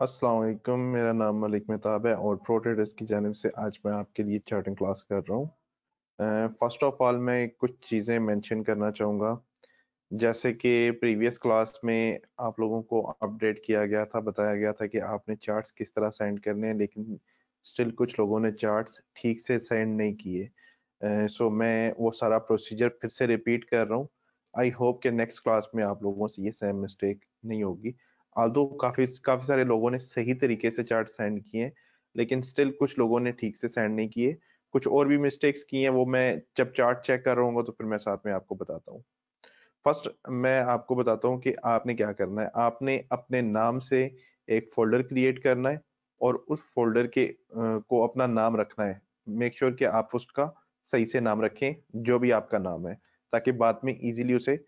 असलकम मेरा नाम मलिक मेहताब है और प्रोटेडस की जानब से आज मैं आपके लिए चार्टिंग क्लास कर रहा हूँ फर्स्ट ऑफ ऑल मैं कुछ चीज़ें मेंशन करना चाहूँगा जैसे कि प्रीवियस क्लास में आप लोगों को अपडेट किया गया था बताया गया था कि आपने चार्ट्स किस तरह सेंड करने हैं लेकिन स्टिल कुछ लोगों ने चार्ट्स ठीक से सेंड नहीं किए सो uh, so मैं वो सारा प्रोसीजर फिर से रिपीट कर रहा हूँ आई होप कि नेक्स्ट क्लास में आप लोगों से ये सेम मिस्टेक नहीं होगी आदो काफी काफी सारे लोगों ने सही तरीके से चार्ट सेंड किए लेकिन स्टिल कुछ लोगों ने ठीक से सेंड नहीं किए कुछ और भी मिस्टेक्स किए हैं वो मैं जब चार्ट चेक कर रहा हूँ तो फिर मैं साथ में आपको बताता हूँ फर्स्ट मैं आपको बताता हूँ कि आपने क्या करना है आपने अपने नाम से एक फोल्डर क्रिएट करना है और उस फोल्डर के को अपना नाम रखना है मेक श्योर sure कि आप उसका सही से नाम रखें जो भी आपका नाम है ताकि बाद में इजीली उसे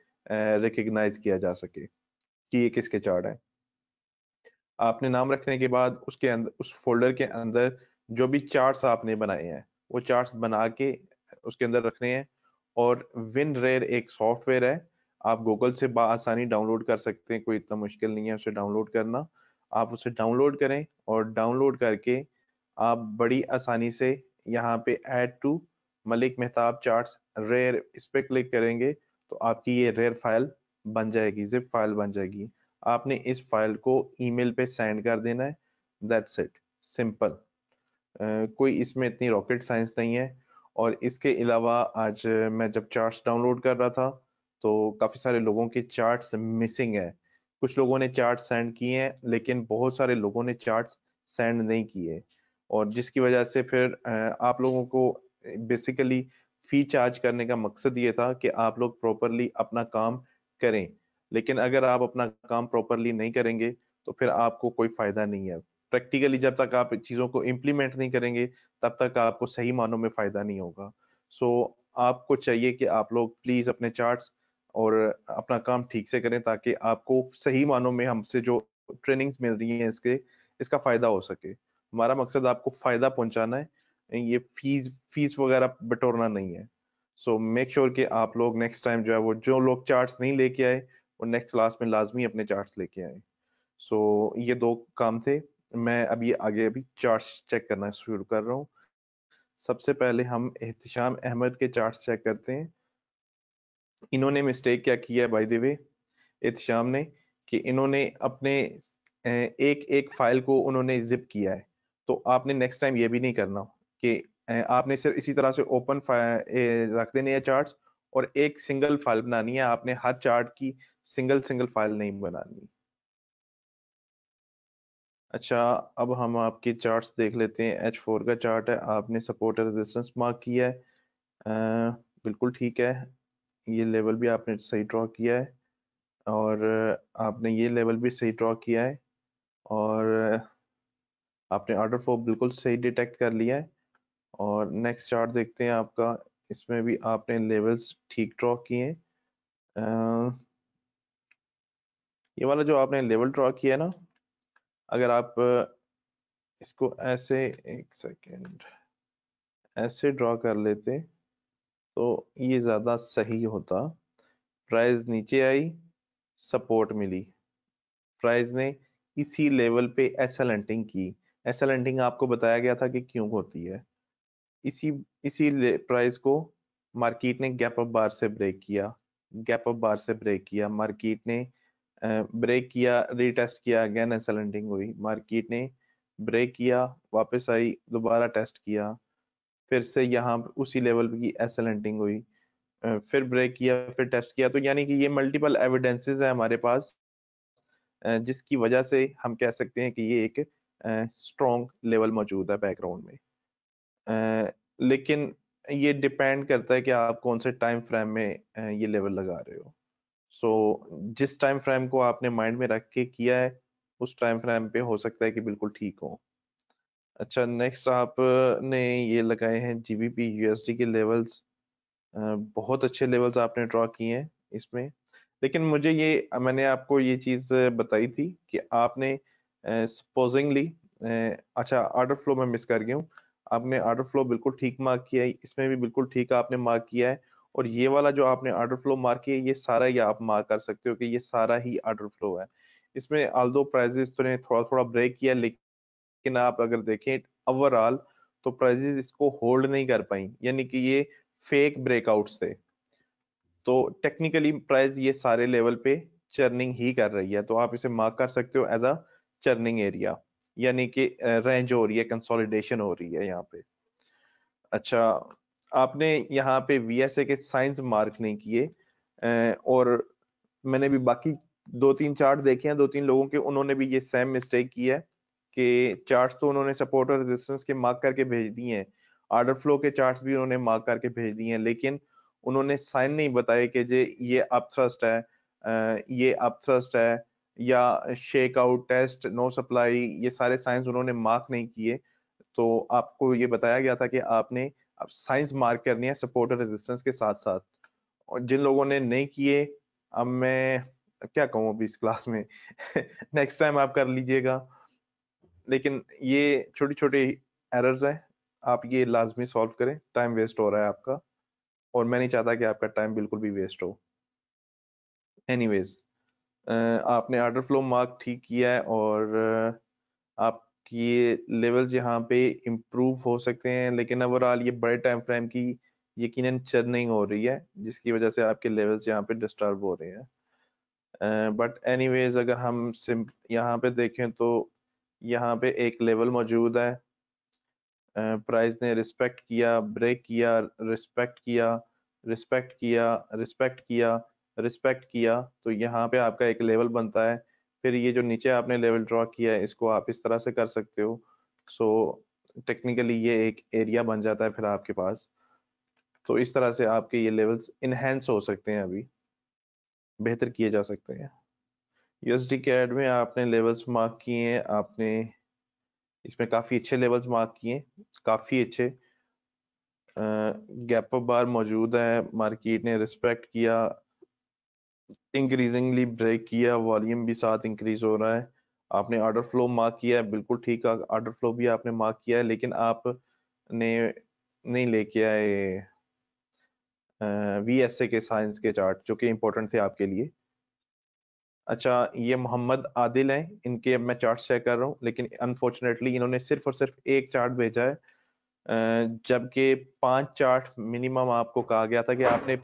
रिकग्नाइज किया जा सके कि ये किसके चार्ट है आपने नाम रखने के बाद उसके अंदर उस फोल्डर के अंदर जो भी चार्ट्स आपने बनाए हैं वो चार्ट्स बना के उसके अंदर रखने हैं और विन रेयर एक सॉफ्टवेयर है आप गूगल से आसानी डाउनलोड कर सकते हैं कोई इतना मुश्किल नहीं है उसे डाउनलोड करना आप उसे डाउनलोड करें और डाउनलोड करके आप बड़ी आसानी से यहाँ पे add to Malik Mehtab charts रेयर इस पर क्लिक करेंगे तो आपकी ये रेयर फाइल बन जाएगी जिप फाइल बन जाएगी आपने इस फाइल को ईमेल पे सेंड कर देना है दैट्स इट सिंपल कोई इसमें इतनी रॉकेट साइंस नहीं है और इसके अलावा आज मैं जब चार्ट्स डाउनलोड कर रहा था तो काफ़ी सारे लोगों के चार्ट्स मिसिंग है कुछ लोगों ने चार्ट सेंड किए हैं लेकिन बहुत सारे लोगों ने चार्ट्स सेंड नहीं किए और जिसकी वजह से फिर आप लोगों को बेसिकली फी चार्ज करने का मकसद ये था कि आप लोग प्रॉपरली अपना काम करें लेकिन अगर आप अपना काम प्रॉपरली नहीं करेंगे तो फिर आपको कोई फायदा नहीं है प्रैक्टिकली जब तक आप चीजों को इम्प्लीमेंट नहीं करेंगे तब तक आपको सही मानों में फायदा नहीं होगा सो so, आपको चाहिए कि आप लोग प्लीज अपने चार्ट्स और अपना काम ठीक से करें ताकि आपको सही मानों में हमसे जो ट्रेनिंग्स मिल रही हैं इसके इसका फायदा हो सके हमारा मकसद आपको फायदा पहुंचाना है ये फीस फीस वगैरह बटोरना नहीं है सो मेक श्योर कि आप लोग नेक्स्ट टाइम जो है वो जो लोग चार्ट्स नहीं लेके आए और नेक्स्ट क्लास में लाजमी अपने चार्ट लेके आए सो so, ये दो काम थे मैं अभी आगे अभी चार्ट चेक करना शुरू कर रहा हूँ सबसे पहले हम एहतम अहमद के चार्ट चेक करते हैं इन्होंने मिस्टेक क्या किया बाय द वे एहतम ने कि इन्होंने अपने एक एक फाइल को उन्होंने जिप किया है तो आपने नेक्स्ट टाइम ये भी नहीं करना कि आपने सिर्फ इसी तरह से ओपन रख देने हैं चार्ट और एक सिंगल फाइल बनानी है आपने हर चार्ट की सिंगल सिंगल फाइल नहीं बनानी अच्छा अब हम आपके चार्ट्स देख लेते हैं एच फोर का चार्ट है आपने सपोर्ट रेजिस्टेंस मार्क किया है आ, बिल्कुल ठीक है ये लेवल भी आपने सही ड्रॉ किया है और आपने ये लेवल भी सही ड्रॉ किया है और आपने ऑर्डर फॉर बिल्कुल सही डिटेक्ट कर लिया है और नेक्स्ट चार्ट देखते हैं आपका इसमें भी आपने लेवल्स ठीक ड्रॉ किए ये वाला जो आपने लेवल ड्रॉ किया ना अगर आप इसको ऐसे एक सेकेंड ऐसे ड्रॉ कर लेते तो ये ज़्यादा सही होता प्राइस नीचे आई सपोर्ट मिली प्राइस ने इसी लेवल पे लेंटिंग की लेंटिंग आपको बताया गया था कि क्यों होती है इसी इसी प्राइस को मार्केट ने गैप अप बार से ब्रेक किया गैप अप बार से ब्रेक किया मार्केट ने ब्रेक किया रीटेस्ट किया अगेन एक्सलेंटिंग हुई मार्केट ने ब्रेक किया वापस आई दोबारा टेस्ट किया फिर से यहाँ उसी लेवल की एक्सलेंटिंग हुई फिर ब्रेक किया फिर टेस्ट किया तो यानी कि ये मल्टीपल एविडेंसेस है हमारे पास जिसकी वजह से हम कह सकते हैं कि ये एक स्ट्रॉन्ग लेवल मौजूद है बैकग्राउंड में लेकिन ये डिपेंड करता है कि आप कौन से टाइम फ्रेम में ये लेवल लगा रहे हो सो so, जिस टाइम फ्रेम को आपने माइंड में रख के किया है उस टाइम फ्रेम पे हो सकता है कि बिल्कुल ठीक हो अच्छा नेक्स्ट आपने ये लगाए हैं जीबीपी यूएसडी के लेवल्स बहुत अच्छे लेवल्स आपने ड्रॉ किए हैं इसमें लेकिन मुझे ये मैंने आपको ये चीज़ बताई थी कि आपने सपोजिंगली अच्छा ऑर्डर फ्लो में मिस कर गया हूँ आपने ऑर्डर फ्लो बिल्कुल ठीक मार्क किया है इसमें भी बिल्कुल ठीक आपने मार्क किया है और ये वाला जो आपने ऑर्डर फ्लो मार्क किया ये सारा ही आप मार्क कर सकते हो कि ये सारा ही ऑर्डर फ्लो है इसमें आल दो प्राइजेस तो ने थोड़ा थोड़ा ब्रेक किया लेकिन आप अगर देखें ओवरऑल तो प्राइजेस इसको होल्ड नहीं कर पाई यानी कि ये फेक ब्रेकआउट थे तो टेक्निकली प्राइस ये सारे लेवल पे चर्निंग ही कर रही है तो आप इसे मार्क कर सकते हो एज अ चर्निंग एरिया यानी कि रेंज हो रही है कंसोलिडेशन हो रही है यहाँ पे अच्छा आपने यहाँ पे वीएसए के साइंस मार्क नहीं किए और मैंने भी बाकी दो तीन चार्ट देखे हैं दो तीन लोगों के उन्होंने भी ये सेम मिस्टेक की है कि चार्ट्स तो उन्होंने सपोर्ट और रेजिस्टेंस के मार्क करके भेज दिए हैं आर्डर फ्लो के चार्ट्स भी उन्होंने मार्क करके भेज दिए हैं लेकिन उन्होंने साइन नहीं बताए कि जे ये अप थ्रस्ट है ये अप थ्रस्ट है या shake out test no supply ये सारे साइंस उन्होंने मार्क नहीं किए तो आपको ये बताया गया था कि आपने अब साइंस मार्क करनी है सपोर्ट और रेजिस्टेंस के साथ साथ और जिन लोगों ने नहीं किए अब मैं क्या कहूँ अभी इस क्लास में नेक्स्ट टाइम आप कर लीजिएगा लेकिन ये छोटी छोटी एरर्स हैं आप ये लाजमी सॉल्व करें टाइम वेस्ट हो रहा है आपका और मैं नहीं चाहता कि आपका टाइम बिल्कुल भी वेस्ट हो एनीवेज आपने आर्डर फ्लो मार्क ठीक किया है और आपकी ये लेवल्स यहाँ पे इम्प्रूव हो सकते हैं लेकिन ओवरऑल ये बड़े टाइम फ्रेम की यकीनन चर्निंग हो रही है जिसकी वजह से आपके लेवल्स यहाँ पे डिस्टर्ब हो रहे हैं बट एनीवेज अगर हम सिम यहाँ पे देखें तो यहाँ पे एक लेवल मौजूद है प्राइस uh, ने रिस्पेक्ट किया ब्रेक किया रिस्पेक्ट किया रिस्पेक्ट किया रिस्पेक्ट किया रिस्पेक्ट किया तो यहाँ पे आपका एक लेवल बनता है फिर ये जो नीचे आपने लेवल ड्रॉ किया है इसको आप इस तरह से कर सकते हो सो so, टेक्निकली ये एक एरिया बन जाता है फिर आपके पास तो इस तरह से आपके ये लेवल्स इनहेंस हो सकते हैं अभी बेहतर किए जा सकते हैं यूएसडी कैड में आपने लेवल्स मार्क किए हैं आपने इसमें काफ़ी अच्छे लेवल्स मार्क किए काफ़ी अच्छे गैप बार मौजूद है मार्केट ने रिस्पेक्ट किया इंक्रीजिंगली ब्रेक किया वॉल्यूम भी साथ इंक्रीज हो रहा है आपने ऑर्डर फ्लो मार्क किया है बिल्कुल ठीक है ऑर्डर फ्लो भी आपने मार्क किया है लेकिन आप ने नहीं लेके आए वी एस ए के साइंस के चार्ट जो कि इम्पोर्टेंट थे आपके लिए अच्छा ये मोहम्मद आदिल हैं इनके अब मैं चार्ट चेक कर रहा हूँ लेकिन अनफॉर्चुनेटली इन्होंने सिर्फ और सिर्फ एक चार्ट भेजा है जबकि पांच चार्ट मिनिमम आपको कहा गया था कि आपने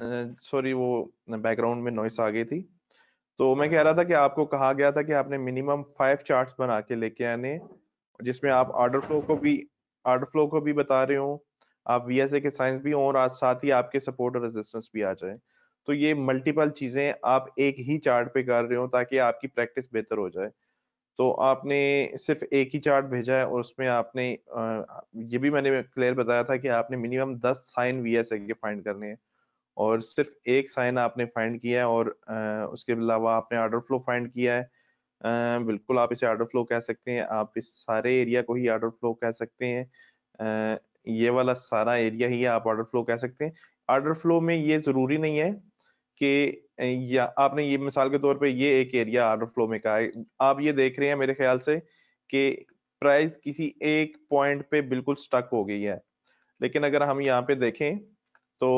सॉरी वो बैकग्राउंड में नॉइस आ गई थी तो मैं हाँ, कह रहा हाँ। था कि आपको कहा गया था कि आपने मिनिमम फाइव चार्ट्स बना के लेके आने जिसमें आप ऑर्डर फ्लो को भी ऑर्डर फ्लो को भी बता रहे हो आप वीएसए के साइंस भी हो और आज साथ ही आपके सपोर्ट और रेजिस्टेंस भी आ जाए तो ये मल्टीपल चीजें आप एक ही चार्ट पे कर रहे हो ताकि आपकी प्रैक्टिस बेहतर हो जाए तो आपने सिर्फ एक ही चार्ट भेजा है और उसमें आपने ये भी मैंने क्लियर बताया था कि आपने मिनिमम दस साइन वीएसए के फाइंड करने हैं और सिर्फ एक साइन आपने फाइंड किया है और उसके अलावा आपने आर्डर फ्लो फाइंड किया है बिल्कुल आप इसे आर्डर फ्लो कह सकते हैं आप इस सारे एरिया को ही आर्डर फ्लो कह सकते हैं ये वाला सारा एरिया ही आप आर्डर फ्लो कह सकते हैं आर्डर फ्लो में ये जरूरी नहीं है कि या आपने ये मिसाल के तौर पे ये एक एरिया आर्डर फ्लो में कहा है आप ये देख रहे हैं मेरे ख्याल से कि प्राइस किसी एक पॉइंट पे बिल्कुल स्टक हो गई है लेकिन अगर हम यहाँ पे देखें तो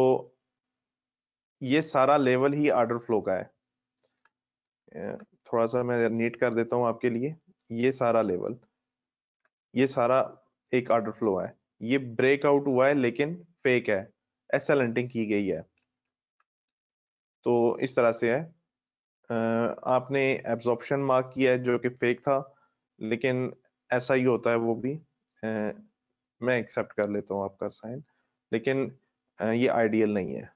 ये सारा लेवल ही आर्डर फ्लो का है थोड़ा सा मैं नीट कर देता हूँ आपके लिए ये सारा लेवल ये सारा एक आर्डर फ्लो है ये ब्रेकआउट हुआ है लेकिन फेक है एसल हंटिंग की गई है तो इस तरह से है आपने एब्जॉर्प्शन मार्क किया है जो कि फेक था लेकिन ऐसा ही होता है वो भी मैं एक्सेप्ट कर लेता हूँ आपका साइन लेकिन ये आइडियल नहीं है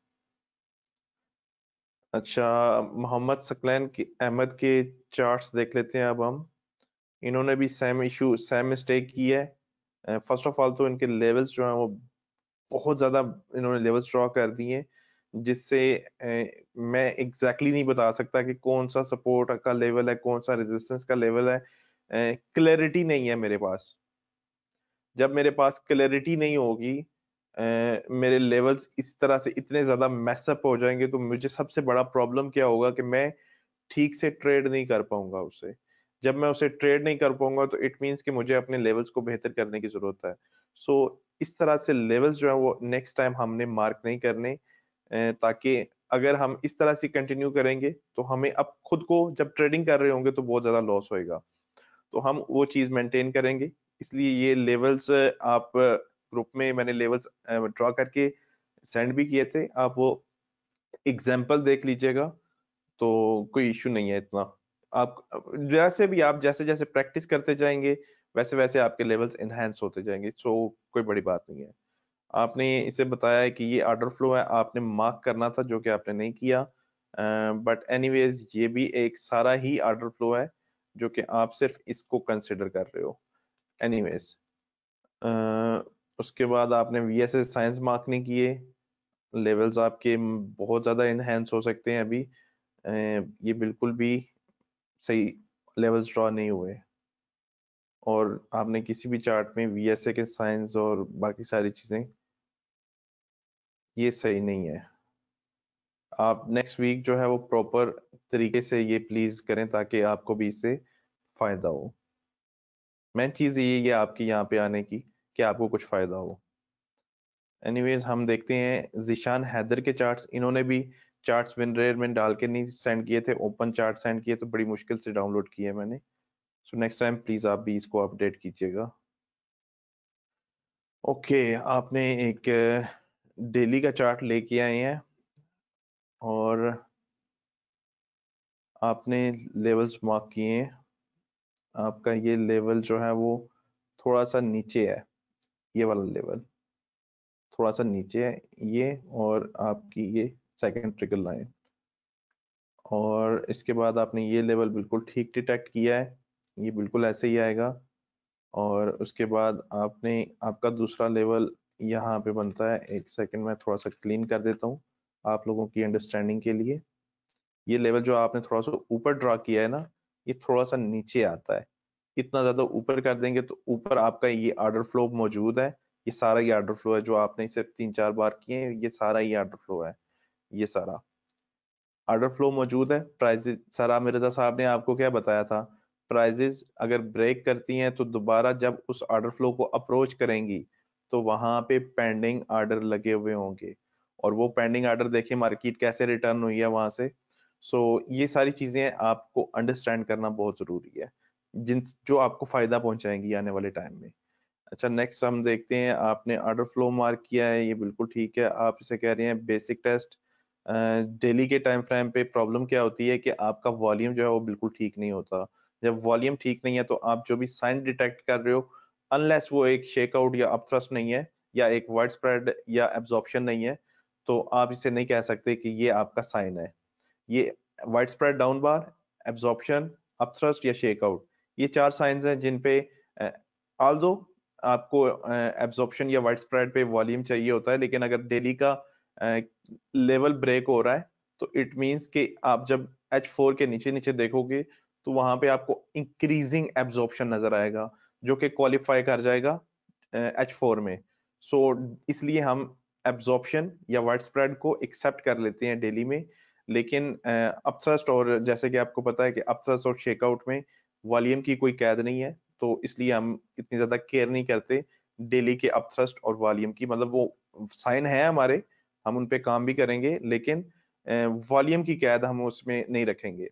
अच्छा मोहम्मद सकलैन की अहमद के चार्ट्स देख लेते हैं अब हम इन्होंने भी सेम इशू सेम मिस्टेक की है फर्स्ट ऑफ ऑल तो इनके लेवल्स जो हैं वो बहुत ज़्यादा इन्होंने लेवल्स ड्रॉ कर दिए जिससे मैं एग्जैक्टली exactly नहीं बता सकता कि कौन सा सपोर्ट का लेवल है कौन सा रेजिस्टेंस का लेवल है क्लैरिटी नहीं है मेरे पास जब मेरे पास क्लैरिटी नहीं होगी मेरे लेवल्स इस तरह से इतने ज्यादा मैसअप हो जाएंगे तो मुझे सबसे बड़ा प्रॉब्लम क्या होगा कि मैं ठीक से ट्रेड नहीं कर पाऊंगा उसे जब मैं उसे ट्रेड नहीं कर पाऊंगा तो इट मीन्स कि मुझे अपने लेवल्स को बेहतर करने की जरूरत है सो so, इस तरह से लेवल्स जो है वो नेक्स्ट टाइम हमने मार्क नहीं करने ताकि अगर हम इस तरह से कंटिन्यू करेंगे तो हमें अब खुद को जब ट्रेडिंग कर रहे होंगे तो बहुत ज्यादा लॉस होएगा तो हम वो चीज मेंटेन करेंगे इसलिए ये लेवल्स आप ग्रुप में मैंने लेवल्स ड्रॉ करके सेंड भी किए थे आप वो एग्जाम्पल देख लीजिएगा तो कोई इशू नहीं है इतना आप जैसे भी आप जैसे जैसे प्रैक्टिस करते जाएंगे वैसे वैसे आपके लेवल्स इन्हेंस होते जाएंगे सो so, कोई बड़ी बात नहीं है आपने इसे बताया है कि ये आर्डर फ्लो है आपने मार्क करना था जो कि आपने नहीं किया बट uh, एनीवेज ये भी एक सारा ही आर्डर फ्लो है जो कि आप सिर्फ इसको कंसिडर कर रहे हो एनीवेज उसके बाद आपने V S S signs mark नहीं किए लेवल्स आपके बहुत ज़्यादा इनहेंस हो सकते हैं अभी ये बिल्कुल भी सही लेवल्स ड्रॉ नहीं हुए और आपने किसी भी चार्ट में वी एस ए के साइंस और बाकी सारी चीज़ें ये सही नहीं है आप नेक्स्ट वीक जो है वो प्रॉपर तरीके से ये प्लीज करें ताकि आपको भी इससे फायदा हो मेन चीज़ ये है आपकी यहाँ पे आने की कि आपको कुछ फ़ायदा हो एनीवेज हम देखते हैं जिशान हैदर के चार्ट्स इन्होंने भी चार्ट्स विनरेर में डाल के नहीं सेंड किए थे ओपन चार्ट सेंड किए तो बड़ी मुश्किल से डाउनलोड किए मैंने सो नेक्स्ट टाइम प्लीज़ आप भी इसको अपडेट कीजिएगा ओके okay, आपने एक डेली का चार्ट लेके आए हैं और आपने लेवल्स मार्क किए हैं आपका ये लेवल जो है वो थोड़ा सा नीचे है ये वाला लेवल थोड़ा सा नीचे है ये और आपकी ये सेकेंड ट्रिगर लाइन और इसके बाद आपने ये लेवल बिल्कुल ठीक डिटेक्ट किया है ये बिल्कुल ऐसे ही आएगा और उसके बाद आपने आपका दूसरा लेवल यहाँ पे बनता है एक सेकंड में थोड़ा सा क्लीन कर देता हूँ आप लोगों की अंडरस्टैंडिंग के लिए ये लेवल जो आपने थोड़ा सा ऊपर ड्रा किया है ना ये थोड़ा सा नीचे आता है इतना ज्यादा ऊपर कर देंगे तो ऊपर आपका ये आर्डर फ्लो मौजूद है ये सारा ये आर्डर फ्लो है जो आपने सिर्फ तीन चार बार किए हैं ये सारा ये आर्डर फ्लो है ये सारा आर्डर फ्लो मौजूद है प्राइजेज सारा मिर्जा साहब ने आपको क्या बताया था प्राइजेज अगर ब्रेक करती हैं तो दोबारा जब उस आर्डर फ्लो को अप्रोच करेंगी तो वहां पे पेंडिंग आर्डर लगे हुए होंगे और वो पेंडिंग आर्डर देखे मार्केट कैसे रिटर्न हुई है वहां से सो so, ये सारी चीजें आपको अंडरस्टैंड करना बहुत जरूरी है जिन जो आपको फायदा पहुंचाएंगी आने वाले टाइम में अच्छा नेक्स्ट हम देखते हैं आपने ऑर्डर फ्लो मार्क किया है ये बिल्कुल ठीक है आप इसे कह रहे हैं बेसिक टेस्ट डेली के टाइम फ्रेम पे प्रॉब्लम क्या होती है कि आपका वॉल्यूम जो है वो बिल्कुल ठीक नहीं होता जब वॉल्यूम ठीक नहीं है तो आप जो भी साइन डिटेक्ट कर रहे हो अनलेस वो एक शेकआउट या अपथ्रस्ट नहीं है या एक वाइड स्प्रेड या एब्जॉर्प्शन नहीं है तो आप इसे नहीं कह सकते कि ये आपका साइन है ये wide spread down bar absorption upthrust या शेकआउट ये चार साइंस हैं जिन पे ऑल दो आपको एब्जॉर्प्शन या वाइड स्प्रेड पे वॉल्यूम चाहिए होता है लेकिन अगर डेली का लेवल ब्रेक हो रहा है तो इट मींस कि आप जब एच फोर के नीचे नीचे देखोगे तो वहां पे आपको इंक्रीजिंग एब्जॉर्प्शन नजर आएगा जो कि क्वालिफाई कर जाएगा एच फोर में सो so, इसलिए हम एब्जॉर्प्शन या वाइड स्प्रेड को एक्सेप्ट कर लेते हैं डेली में लेकिन अपथ्रस्ट और जैसे कि आपको पता है कि अपथ्रस्ट और शेकआउट में वॉल्यूम की कोई कैद नहीं है तो इसलिए हम इतनी ज्यादा केयर नहीं करते डेली के अपथ्रस्ट और वॉल्यूम की मतलब वो साइन है हमारे हम उन पे काम भी करेंगे लेकिन वॉल्यूम की कैद हम उसमें नहीं रखेंगे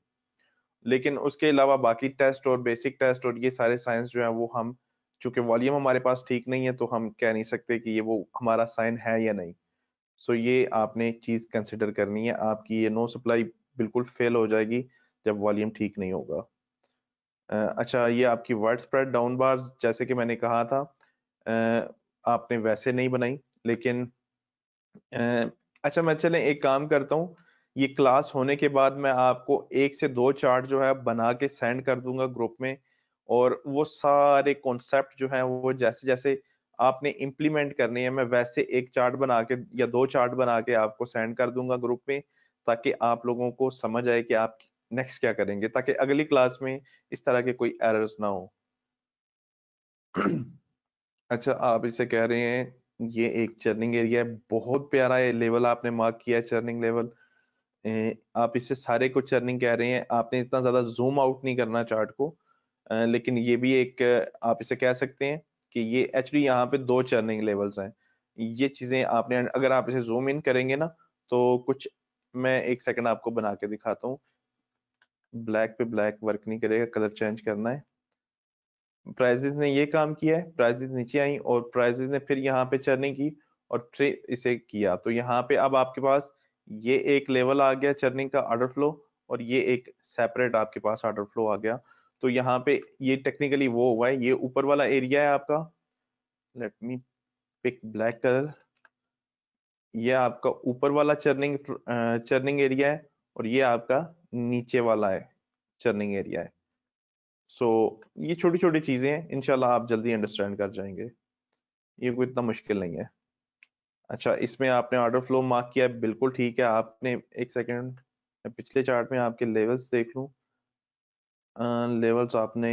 लेकिन उसके अलावा बाकी टेस्ट और बेसिक टेस्ट और ये सारे साइंस जो है वो हम चूंकि वॉल्यूम हमारे पास ठीक नहीं है तो हम कह नहीं सकते कि ये वो हमारा साइन है या नहीं सो ये आपने एक चीज कंसिडर करनी है आपकी ये नो सप्लाई बिल्कुल फेल हो जाएगी जब वॉल्यूम ठीक नहीं होगा अच्छा ये आपकी वर्ड स्प्रेड डाउन बार जैसे कि मैंने कहा था आपने वैसे नहीं बनाई लेकिन अच्छा मैं चले एक काम करता हूँ ये क्लास होने के बाद मैं आपको एक से दो चार्ट जो है बना के सेंड कर दूंगा ग्रुप में और वो सारे कॉन्सेप्ट जो है वो जैसे जैसे आपने इम्प्लीमेंट करनी है मैं वैसे एक चार्ट बना के या दो चार्ट बना के आपको सेंड कर दूंगा ग्रुप में ताकि आप लोगों को समझ आए कि आप नेक्स्ट क्या करेंगे ताकि अगली क्लास में इस तरह के कोई एरर्स ना हो अच्छा आप इसे कह रहे हैं ये एक चर्निंग एरिया है बहुत प्यारा है लेवल आपने मार्क किया है चर्निंग लेवल ए, आप इसे सारे को चर्निंग कह रहे हैं आपने इतना ज्यादा जूम आउट नहीं करना चार्ट को लेकिन ये भी एक आप इसे कह सकते हैं कि ये एक्चुअली यहाँ पे दो चर्निंग लेवल्स हैं ये चीजें आपने अगर आप इसे जूम इन करेंगे ना तो कुछ मैं एक सेकंड आपको बना के दिखाता हूँ ब्लैक पे ब्लैक वर्क नहीं करेगा कलर चेंज करना है प्राइजेज ने ये काम किया है प्राइजेज नीचे आई और प्राइजेज ने फिर यहाँ पे चर्निंग की और फिर इसे किया तो यहाँ पे अब आपके पास ये एक लेवल आ गया चर्निंग का ऑर्डर फ्लो और ये एक सेपरेट आपके पास ऑर्डर फ्लो आ गया तो यहाँ पे ये टेक्निकली वो हुआ है ये ऊपर वाला एरिया है आपका let me pick black colour ये आपका ऊपर वाला चर्निंग चर्निंग एरिया है और ये आपका नीचे वाला है चर्निंग एरिया है सो so, ये छोटी छोटी चीजें हैं इनशाला आप जल्दी अंडरस्टैंड कर जाएंगे ये कोई इतना मुश्किल नहीं है अच्छा इसमें आपने ऑर्डर फ्लो मार्क किया बिल्कुल ठीक है आपने एक सेकेंड पिछले चार्ट में आपके लेवल्स देख लूँ लेवल्स आपने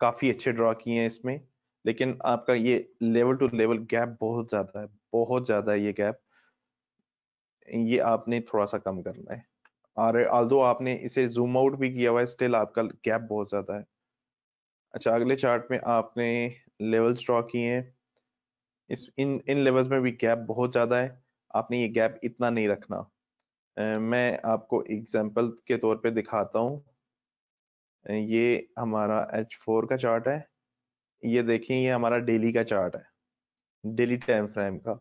काफ़ी अच्छे ड्रॉ किए हैं इसमें लेकिन आपका ये लेवल टू लेवल गैप बहुत ज़्यादा है बहुत ज़्यादा है ये गैप ये आपने थोड़ा सा कम करना है और ऑल्दो आपने इसे जूम आउट भी किया हुआ है स्टिल आपका गैप बहुत ज़्यादा है अच्छा अगले चार्ट में आपने लेवल्स ड्रॉ किए हैं इस इन इन लेवल्स में भी गैप बहुत ज़्यादा है आपने ये गैप इतना नहीं रखना मैं आपको एग्जाम्पल के तौर पे दिखाता हूँ ये हमारा एच फोर का चार्ट है ये देखें ये हमारा डेली का चार्ट है डेली टाइम फ्रेम का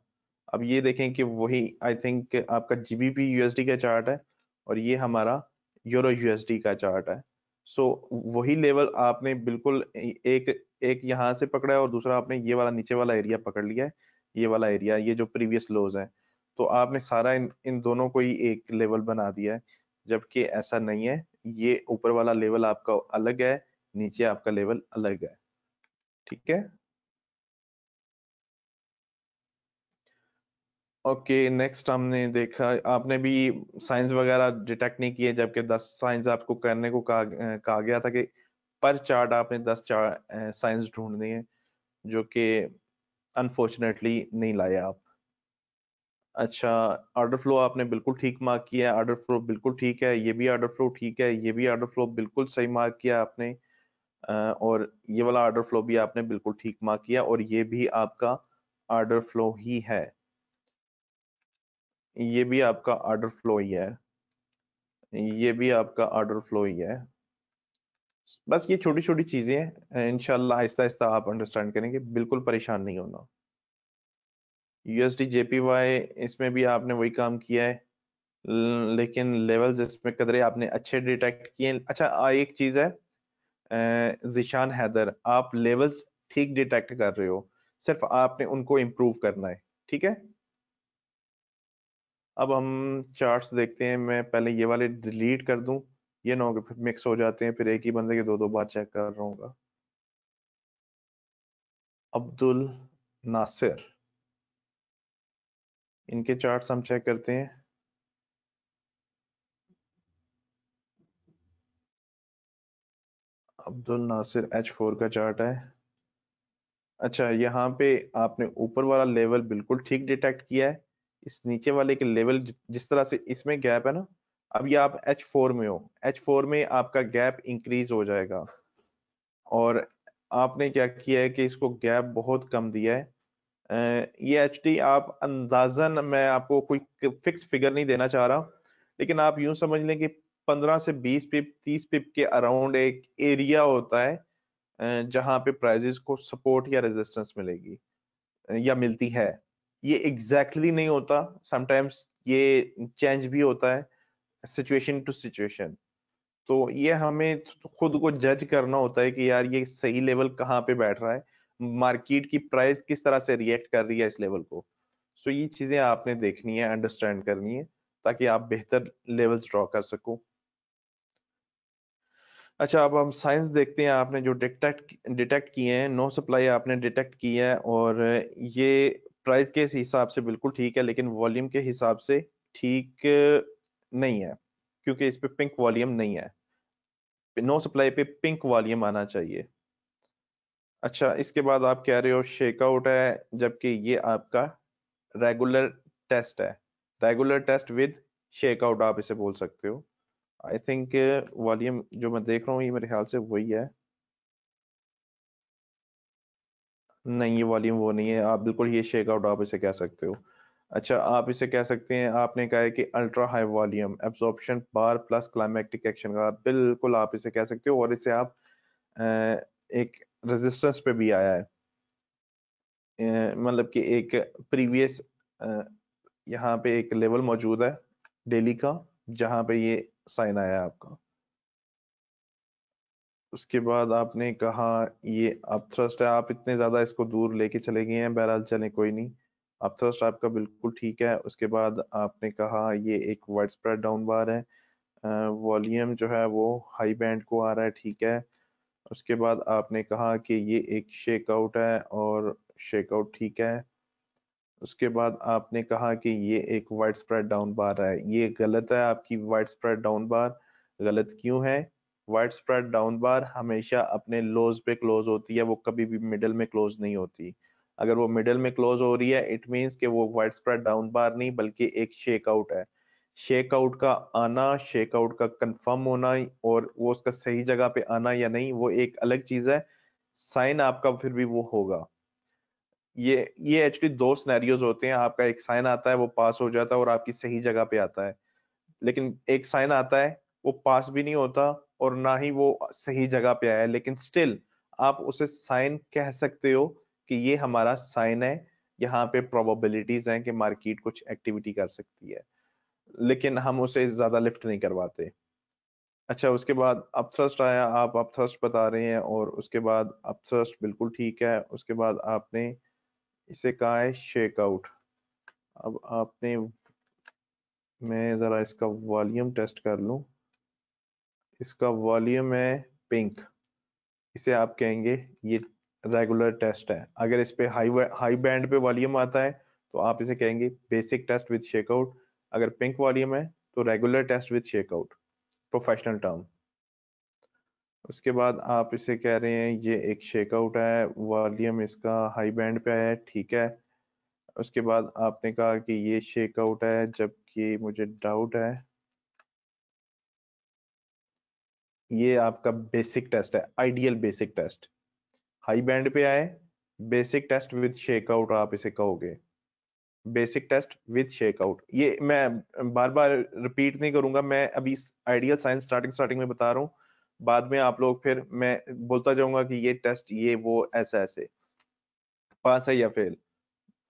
अब ये देखें कि वही आई थिंक आपका जी बी पी यूएसडी का चार्ट है और ये हमारा यूरो यूएसडी का चार्ट है सो वही लेवल आपने बिल्कुल एक एक यहाँ से पकड़ा है और दूसरा आपने ये वाला नीचे वाला एरिया पकड़ लिया है ये वाला एरिया ये जो प्रीवियस लोज है तो आपने सारा इन इन दोनों को ही एक लेवल बना दिया है जबकि ऐसा नहीं है ये ऊपर वाला लेवल आपका अलग है नीचे आपका लेवल अलग है ठीक है ओके नेक्स्ट हमने देखा आपने भी साइंस वगैरह डिटेक्ट नहीं किए जबकि दस साइंस आपको करने को कहा कहा गया था कि पर चार्ट आपने दस चार साइंस ढूंढने हैं जो कि अनफॉर्चुनेटली नहीं लाए आप अच्छा ऑर्डर फ्लो आपने बिल्कुल ठीक मार्क किया ऑर्डर फ्लो बिल्कुल ठीक है ये भी ऑर्डर फ्लो ठीक है ये भी ऑर्डर फ्लो बिल्कुल सही मार्क किया आपने और ये वाला ऑर्डर फ्लो भी आपने बिल्कुल ठीक मार्क किया और ये भी आपका ऑर्डर फ्लो ही है ये भी आपका ऑर्डर फ्लो ही है ये भी आपका ऑर्डर फ्लो ही है बस ये छोटी छोटी चीजें हैं इनशाला आहिस्ता आहिस्ता आप अंडरस्टैंड करेंगे बिल्कुल परेशान नहीं होना यूएसडी जेपीवाई इसमें भी आपने वही काम किया है लेकिन लेवल जिसमें कदरे आपने अच्छे डिटेक्ट किए अच्छा आ, एक चीज है जिशान हैदर आप लेवल्स ठीक डिटेक्ट कर रहे हो सिर्फ आपने उनको इम्प्रूव करना है ठीक है अब हम चार्ट्स देखते हैं मैं पहले ये वाले डिलीट कर दूं ये ना होगा फिर मिक्स हो जाते हैं फिर एक ही बंदे के दो दो बार चेक कर रहा हूँ अब्दुल नासिर इनके चार्ट्स हम चेक करते हैं अब्दुल नासिर एच फोर का चार्ट है अच्छा यहाँ पे आपने ऊपर वाला लेवल बिल्कुल ठीक डिटेक्ट किया है इस नीचे वाले के लेवल जिस तरह से इसमें गैप है ना अभी आप H4 में हो H4 में आपका गैप इंक्रीज हो जाएगा और आपने क्या किया है कि इसको गैप बहुत कम दिया है ये एच आप अंदाजन मैं आपको कोई फिक्स फिगर नहीं देना चाह रहा लेकिन आप यूं समझ लें कि 15 से 20 पिप 30 पिप के अराउंड एक एरिया होता है जहां पे प्राइजेस को सपोर्ट या रेजिस्टेंस मिलेगी या मिलती है ये एग्जैक्टली exactly नहीं होता समटाइम्स ये चेंज भी होता है सिचुएशन टू सिचुएशन तो ये हमें खुद को जज करना होता है कि यार ये सही लेवल कहाँ पे बैठ रहा है मार्केट की प्राइस किस तरह से रिएक्ट कर रही है इस लेवल को सो so, ये चीजें आपने देखनी है अंडरस्टैंड करनी है ताकि आप बेहतर लेवल्स ड्रॉ कर सको अच्छा अब हम साइंस देखते हैं आपने जो डिटेक्ट डिटेक्ट किए हैं नो सप्लाई आपने डिटेक्ट किया है और ये प्राइस के हिसाब से बिल्कुल ठीक है लेकिन वॉल्यूम के हिसाब से ठीक नहीं है क्योंकि इस पे पिंक वॉल्यूम नहीं है नो सप्लाई पे पिंक वॉल्यूम आना चाहिए अच्छा इसके बाद आप कह रहे हो शेकआउट है जबकि ये आपका रेगुलर टेस्ट है रेगुलर टेस्ट विद शेकआउट आप इसे बोल सकते हो आई थिंक वॉल्यूम जो मैं देख रहा हूँ ये मेरे ख्याल से वही है नहीं ये वॉल्यूम वो नहीं है आप बिल्कुल ये शेकआउट आप इसे कह सकते हो अच्छा आप इसे कह सकते हैं आपने कहा है कि ultra high volume absorption bar plus climactic action का बिल्कुल आप इसे कह सकते हो और इसे आप एक रेजिस्टेंस पे भी आया है मतलब कि एक प्रीवियस यहाँ पे एक लेवल मौजूद है डेली का जहाँ पे ये साइन आया है आपका उसके बाद आपने कहा ये अप थ्रस्ट है आप इतने ज्यादा इसको दूर लेके चले गए हैं बहरहाल चले कोई नहीं अप थ्रस्ट आपका बिल्कुल ठीक है उसके बाद आपने कहा ये एक वाइड स्प्रेड डाउन बार है वॉल्यूम जो है वो हाई बैंड को आ रहा है ठीक है उसके बाद आपने कहा कि ये एक शेकआउट है और शेकआउट ठीक है उसके बाद आपने कहा कि ये एक वाइड स्प्रेड डाउन बार है ये गलत है आपकी वाइड स्प्रेड डाउन बार गलत क्यों है वाइड स्प्रेड डाउन बार हमेशा अपने लोज पे क्लोज होती है वो कभी भी मिडल में क्लोज नहीं होती अगर वो मिडल में क्लोज हो रही है इट मीन्स कि वो वाइड स्प्रेड डाउन बार नहीं बल्कि एक शेकआउट है शेकआउट का आना शेकआउट का कंफर्म होना और वो उसका सही जगह पे आना या नहीं वो एक अलग चीज है साइन आपका फिर भी वो होगा ये ये एक्चुअली दो स्नैरियोज होते हैं आपका एक साइन आता है वो पास हो जाता है और आपकी सही जगह पे आता है लेकिन एक साइन आता है वो पास भी नहीं होता और ना ही वो सही जगह पे आया लेकिन स्टिल आप उसे साइन कह सकते हो कि ये हमारा साइन है यहाँ पे प्रोबेबिलिटीज हैं कि मार्केट कुछ एक्टिविटी कर सकती है लेकिन हम उसे ज्यादा लिफ्ट नहीं करवाते अच्छा उसके बाद अपथ्रस्ट आया आप अपथ्रस्ट बता रहे हैं और उसके बाद अपथ्रस्ट बिल्कुल ठीक है उसके बाद आपने इसे कहा है शेकआउट अब आपने मैं ज़रा इसका वॉल्यूम टेस्ट कर लूं इसका वॉल्यूम है पिंक इसे आप कहेंगे ये रेगुलर टेस्ट है अगर इस पे हाई हाई बैंड पे वॉल्यूम आता है तो आप इसे कहेंगे बेसिक टेस्ट विद शेकआउट अगर पिंक वॉल्यूम है तो regular test with shakeout professional term उसके बाद आप इसे कह रहे हैं ये एक शेकआउट है वॉल्यूम इसका हाई बैंड पे है ठीक है उसके बाद आपने कहा कि ये शेकआउट है जबकि मुझे डाउट है ये आपका बेसिक टेस्ट है ideal basic test high band पे आए बेसिक टेस्ट विद शेकआउट आप इसे कहोगे बेसिक टेस्ट विद शेकआउट ये मैं बार बार रिपीट नहीं करूंगा मैं अभी आइडियल साइंस स्टार्टिंग स्टार्टिंग में बता रहा हूँ बाद में आप लोग फिर मैं बोलता जाऊंगा कि ये टेस्ट ये वो ऐसे ऐसे पास है या फेल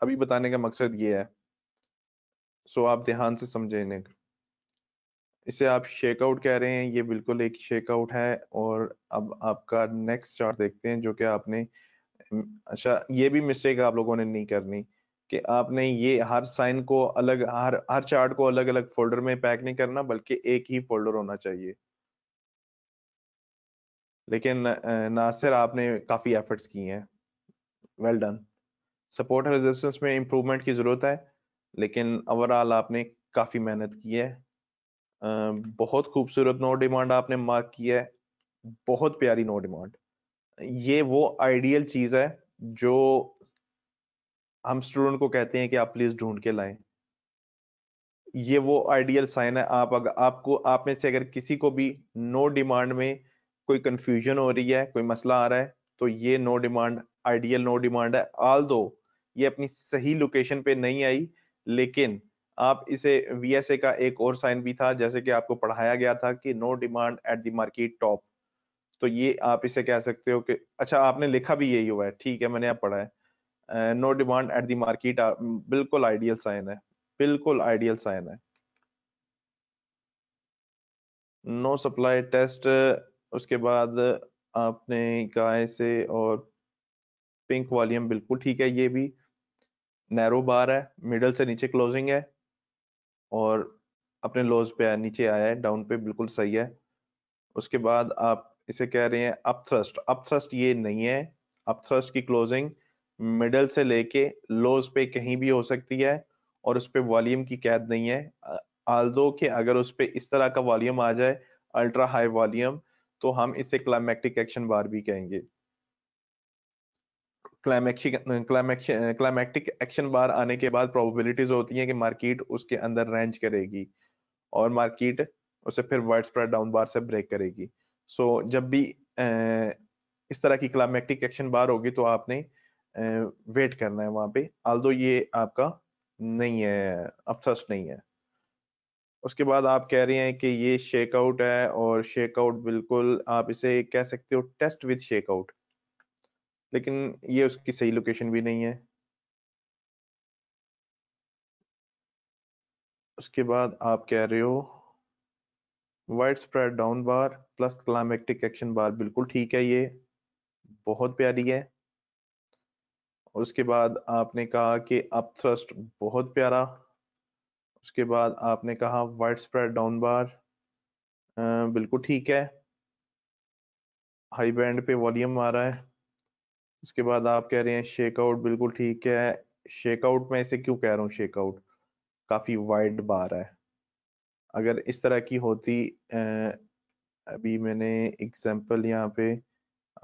अभी बताने का मकसद ये है सो आप ध्यान से समझे इन्हें इसे आप शेकआउट कह रहे हैं ये बिल्कुल एक शेकआउट है और अब आपका नेक्स्ट चार्ट देखते हैं जो कि आपने अच्छा ये भी मिस्टेक आप लोगों ने नहीं करनी कि आपने ये हर साइन को अलग हर हर चार्ट को अलग अलग फोल्डर में पैक नहीं करना बल्कि एक ही फोल्डर होना चाहिए लेकिन नासिर आपने काफ़ी एफर्ट्स किए हैं वेल डन सपोर्ट रेजिस्टेंस में इम्प्रूवमेंट की ज़रूरत है लेकिन ओवरऑल आपने काफ़ी मेहनत की है बहुत खूबसूरत नो डिमांड आपने मार्क किया है बहुत प्यारी नो डिमांड ये वो आइडियल चीज है जो हम स्टूडेंट को कहते हैं कि आप प्लीज ढूंढ के लाएं ये वो आइडियल साइन है आप अगर आपको आप में से अगर किसी को भी नो डिमांड में कोई कंफ्यूजन हो रही है कोई मसला आ रहा है तो ये no demand ideal no demand है आल दो ये अपनी सही लोकेशन पे नहीं आई लेकिन आप इसे वीएसए का एक और साइन भी था जैसे कि आपको पढ़ाया गया था कि no demand at the market top तो ये आप इसे कह सकते हो कि अच्छा आपने लिखा भी यही हुआ है ठीक है मैंने आप पढ़ा है no demand at the market बिल्कुल आइडियल साइन है बिल्कुल आइडियल साइन है नो सप्लाई टेस्ट उसके बाद आपने कहा इसे और पिंक वॉल्यूम बिल्कुल ठीक है ये भी नैरो बार है मिडल से नीचे क्लोजिंग है और अपने लोज पे आया नीचे आया है डाउन पे बिल्कुल सही है उसके बाद आप इसे कह रहे हैं अप थ्रस्ट अप थ्रस्ट ये नहीं है अप थ्रस्ट की क्लोजिंग मिडल से लेके लोज पे कहीं भी हो सकती है और उस पर वॉल्यूम की कैद नहीं है आल्दो के अगर उस पर इस तरह का वॉल्यूम आ जाए अल्ट्रा हाई वॉल्यूम तो हम इसे क्लाइमेटिक एक्शन बार भी कहेंगे क्लाइमेक्टिक एक्शन बार आने के बाद प्रोबेबिलिटीज होती हैं कि मार्केट उसके अंदर रेंज करेगी और मार्केट उसे फिर वाइड स्प्रेड डाउन बार से ब्रेक करेगी सो so, जब भी इस तरह की क्लाइमेक्टिक एक्शन बार होगी तो आपने वेट करना है वहां पे आल ये आपका नहीं है अब थर्स्ट नहीं है उसके बाद आप कह रहे हैं कि ये शेकआउट है और शेकआउट बिल्कुल आप इसे कह सकते हो टेस्ट विद शेकआउट लेकिन ये उसकी सही लोकेशन भी नहीं है उसके बाद आप कह रहे हो wide spread down bar plus climactic action bar बिल्कुल ठीक है ये बहुत प्यारी है उसके बाद आपने कहा कि अप थ्रस्ट बहुत प्यारा उसके बाद आपने कहा वाइड स्प्रेड डाउन बार बिल्कुल ठीक है हाई बैंड पे वॉल्यूम आ रहा है उसके बाद आप कह रहे हैं शेकआउट बिल्कुल ठीक है शेकआउट में इसे क्यों कह रहा हूँ शेकआउट काफी वाइड बार है अगर इस तरह की होती अभी मैंने एग्जांपल यहाँ पे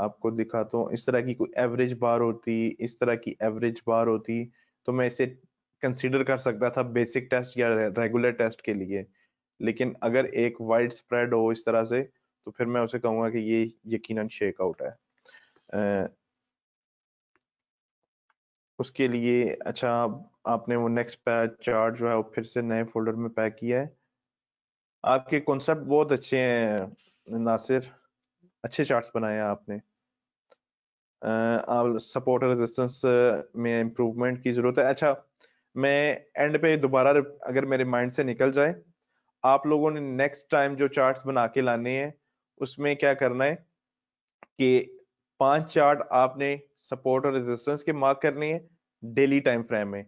आपको दिखाता हूँ इस तरह की कोई एवरेज बार होती इस तरह की एवरेज बार होती तो मैं इसे कंसीडर कर सकता था बेसिक टेस्ट या रेगुलर टेस्ट के लिए लेकिन अगर एक वाइड स्प्रेड हो इस तरह से तो फिर मैं उसे कहूँगा कि ये यकीनन शेकआउट है उसके लिए अच्छा आपने वो नेक्स्ट पैच चार्ट जो है वो फिर से नए फोल्डर में पैक किया है आपके कॉन्सेप्ट बहुत अच्छे हैं नासिर अच्छे चार्ट्स बनाए हैं आपने आप सपोर्ट रेजिस्टेंस में इम्प्रूवमेंट की ज़रूरत है अच्छा मैं एंड पे दोबारा अगर मेरे माइंड से निकल जाए आप लोगों ने नेक्स्ट टाइम जो चार्ट्स बना के लाने हैं उसमें क्या करना है कि पांच चार्ट आपने सपोर्ट और रेजिस्टेंस के मार्क करने हैं डेली टाइम फ्रेम में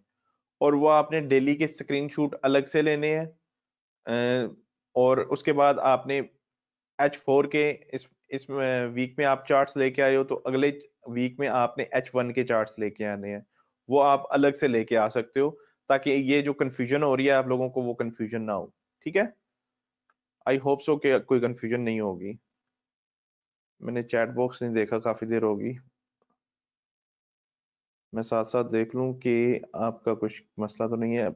और वो आपने डेली के स्क्रीनशॉट अलग से लेने हैं और उसके बाद आपने एच फोर के इस इस वीक में आप चार्ट्स लेके आए हो तो अगले वीक में आपने एच वन के चार्ट्स लेके आने हैं वो आप अलग से लेके आ सकते हो ताकि ये जो कन्फ्यूजन हो रही है आप लोगों को वो कन्फ्यूजन ना हो ठीक है आई होप सो कि कोई कन्फ्यूजन नहीं होगी मैंने चैट बॉक्स नहीं देखा काफ़ी देर होगी मैं साथ साथ देख लूं कि आपका कुछ मसला तो नहीं है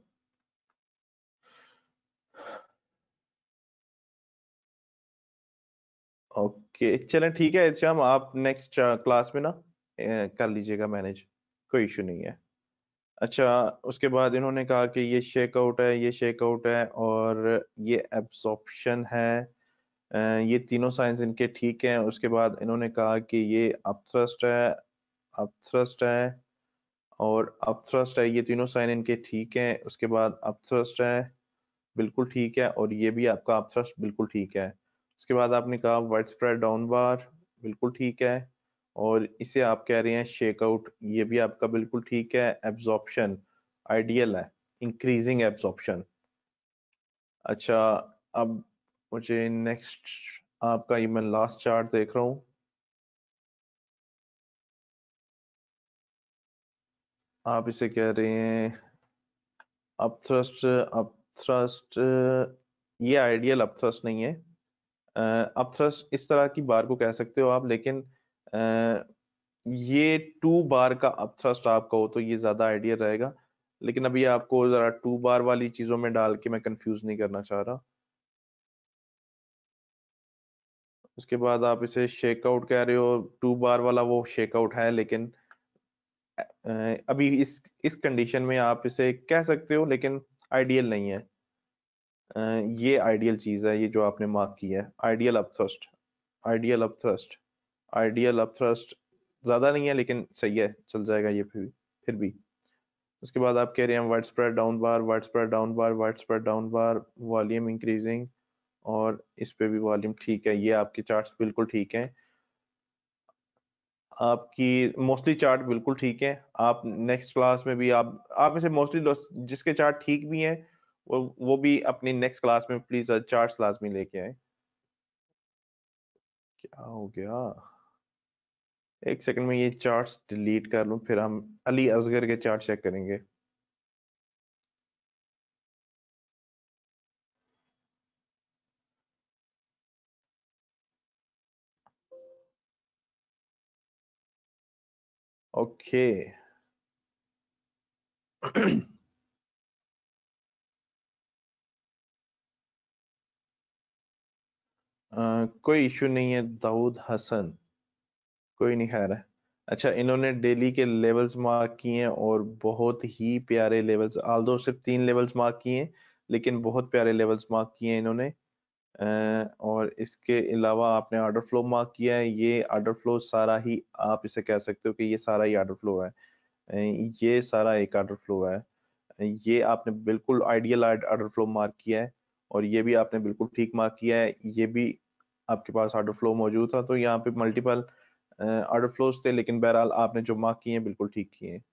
ओके चलें ठीक है शाम आप नेक्स्ट क्लास में ना कर लीजिएगा मैनेज कोई इशू नहीं है अच्छा उसके बाद इन्होंने कहा कि ये शेकआउट है ये शेकआउट है और ये एब्सॉप्शन है ये तीनों साइंस इनके ठीक हैं उसके बाद इन्होंने कहा कि ये अपथ्रस्ट है अपथ्रस्ट है और अपथ्रस्ट है ये तीनों साइन इनके ठीक हैं उसके बाद अपथ्रस्ट है बिल्कुल ठीक है और ये भी आपका अपथ्रस्ट बिल्कुल ठीक है उसके बाद आपने कहा वर्ड स्प्रेड डाउन बार बिल्कुल ठीक है और इसे आप कह रहे हैं शेकआउट ये भी आपका बिल्कुल ठीक है एब्जॉर्प्शन आइडियल है इंक्रीजिंग एब्जॉर्प्शन अच्छा अब मुझे नेक्स्ट आपका ये मैं लास्ट चार्ट देख रहा हूँ आप इसे कह रहे हैं अप थ्रस्ट अप थ्रस्ट ये आइडियल अप थ्रस्ट नहीं है अप थ्रस्ट इस तरह की बार को कह सकते हो आप लेकिन ये टू बार का अप थ्रस्ट आपका हो तो ये ज्यादा आइडियल रहेगा लेकिन अभी आपको जरा टू बार वाली चीजों में डाल के मैं कंफ्यूज नहीं करना चाह रहा उसके बाद आप इसे शेकआउट कह रहे हो टू बार वाला वो शेकआउट है लेकिन अभी इस इस कंडीशन में आप इसे कह सकते हो लेकिन आइडियल नहीं है ये आइडियल चीज है ये जो आपने मार्क की है ideal upthrust ideal upthrust ideal upthrust ज्यादा नहीं है लेकिन सही है चल जाएगा ये फिर फिर भी उसके बाद आप कह रहे हैं wide spread down bar wide spread down bar wide spread down bar volume increasing और इस पे भी वॉल्यूम ठीक है ये आपके चार्ट्स बिल्कुल ठीक हैं आपकी मोस्टली चार्ट बिल्कुल ठीक है आप नेक्स्ट क्लास में भी आप आप में से मोस्टली जिसके चार्ट ठीक भी हैं वो वो भी अपनी नेक्स्ट क्लास में प्लीज चार्ट uh, लाजमी लेके आए क्या हो गया एक सेकंड में ये चार्ट्स डिलीट कर लूं फिर हम अली असगर के चार्ट चेक करेंगे Okay. Uh, कोई इशू नहीं है दाऊद हसन कोई नहीं खा रहा अच्छा इन्होंने डेली के लेवल्स मार्क किए हैं और बहुत ही प्यारे लेवल्स आल दो सिर्फ तीन लेवल्स मार्क किए हैं लेकिन बहुत प्यारे लेवल्स मार्क किए हैं इन्होंने और इसके अलावा आपने ऑर्डर फ्लो मार्क किया है ये ऑर्डर फ्लो सारा ही आप इसे कह सकते हो कि ये सारा ही ऑर्डर फ्लो है ये सारा एक ऑर्डर फ्लो है ये आपने बिल्कुल आइडियल ऑर्डर फ्लो मार्क किया है और ये भी आपने बिल्कुल ठीक मार्क किया है ये भी आपके पास ऑर्डर फ्लो मौजूद था तो यहाँ पे मल्टीपल ऑर्डर फ्लोज थे लेकिन बहरहाल आपने जो मार्क किए हैं बिल्कुल ठीक किए हैं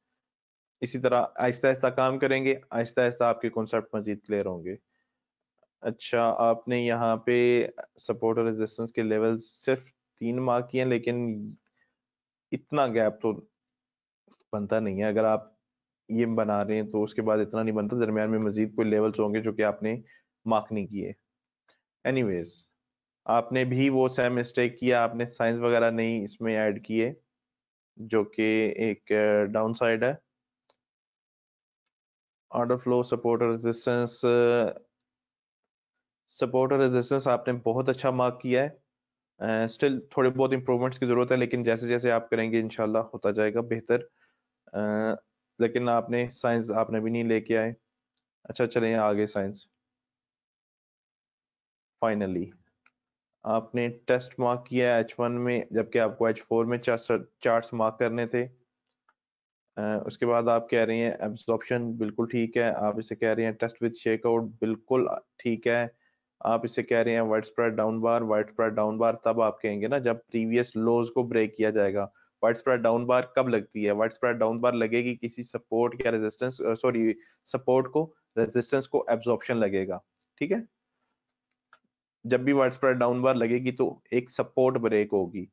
इसी तरह आहिस्ता आहिस्ता काम करेंगे आहिस्ता आहिस्ता आपके कॉन्सेप्ट मजीद क्लियर होंगे अच्छा आपने यहाँ पे सपोर्ट और रेजिस्टेंस के लेवल सिर्फ तीन मार्क किए लेकिन इतना गैप तो बनता नहीं है अगर आप ये बना रहे हैं तो उसके बाद इतना नहीं बनता दरमियान में मजीद कोई लेवल्स होंगे जो कि आपने मार्क नहीं किए एनीवेज आपने भी वो सेम मिस्टेक किया आपने साइंस वगैरह नहीं इसमें ऐड किए जो कि एक डाउन साइड है ऑर्डर फ्लो सपोर्ट और रेजिस्टेंस सपोर्ट और रेजिस्टेंस आपने बहुत अच्छा मार्क किया है स्टिल uh, थोड़े बहुत इंप्रूवमेंट्स की ज़रूरत है लेकिन जैसे जैसे आप करेंगे इनशाला होता जाएगा बेहतर uh, लेकिन आपने साइंस आपने भी नहीं लेके आए अच्छा चले आगे साइंस फाइनली आपने टेस्ट मार्क किया एच वन में जबकि आपको एच फोर में चार्ट मार्क करने थे uh, उसके बाद आप कह रही हैं एब्जॉर्प्शन बिल्कुल ठीक है आप इसे कह रही हैं टेस्ट विद शेकआउट बिल्कुल ठीक है आप इसे कह रहे हैं wide spread down bar wide spread down bar तब आप कहेंगे ना जब प्रीवियस लोज को ब्रेक किया जाएगा वाइट स्प्रेड डाउन बार कब लगती है वाइट स्प्रेड डाउन बार लगेगी किसी सपोर्ट या रेजिस्टेंस सॉरी सपोर्ट को रेजिस्टेंस को एब्जॉर्प्शन लगेगा ठीक है जब भी वाइट स्प्रेड डाउन बार लगेगी तो एक सपोर्ट ब्रेक होगी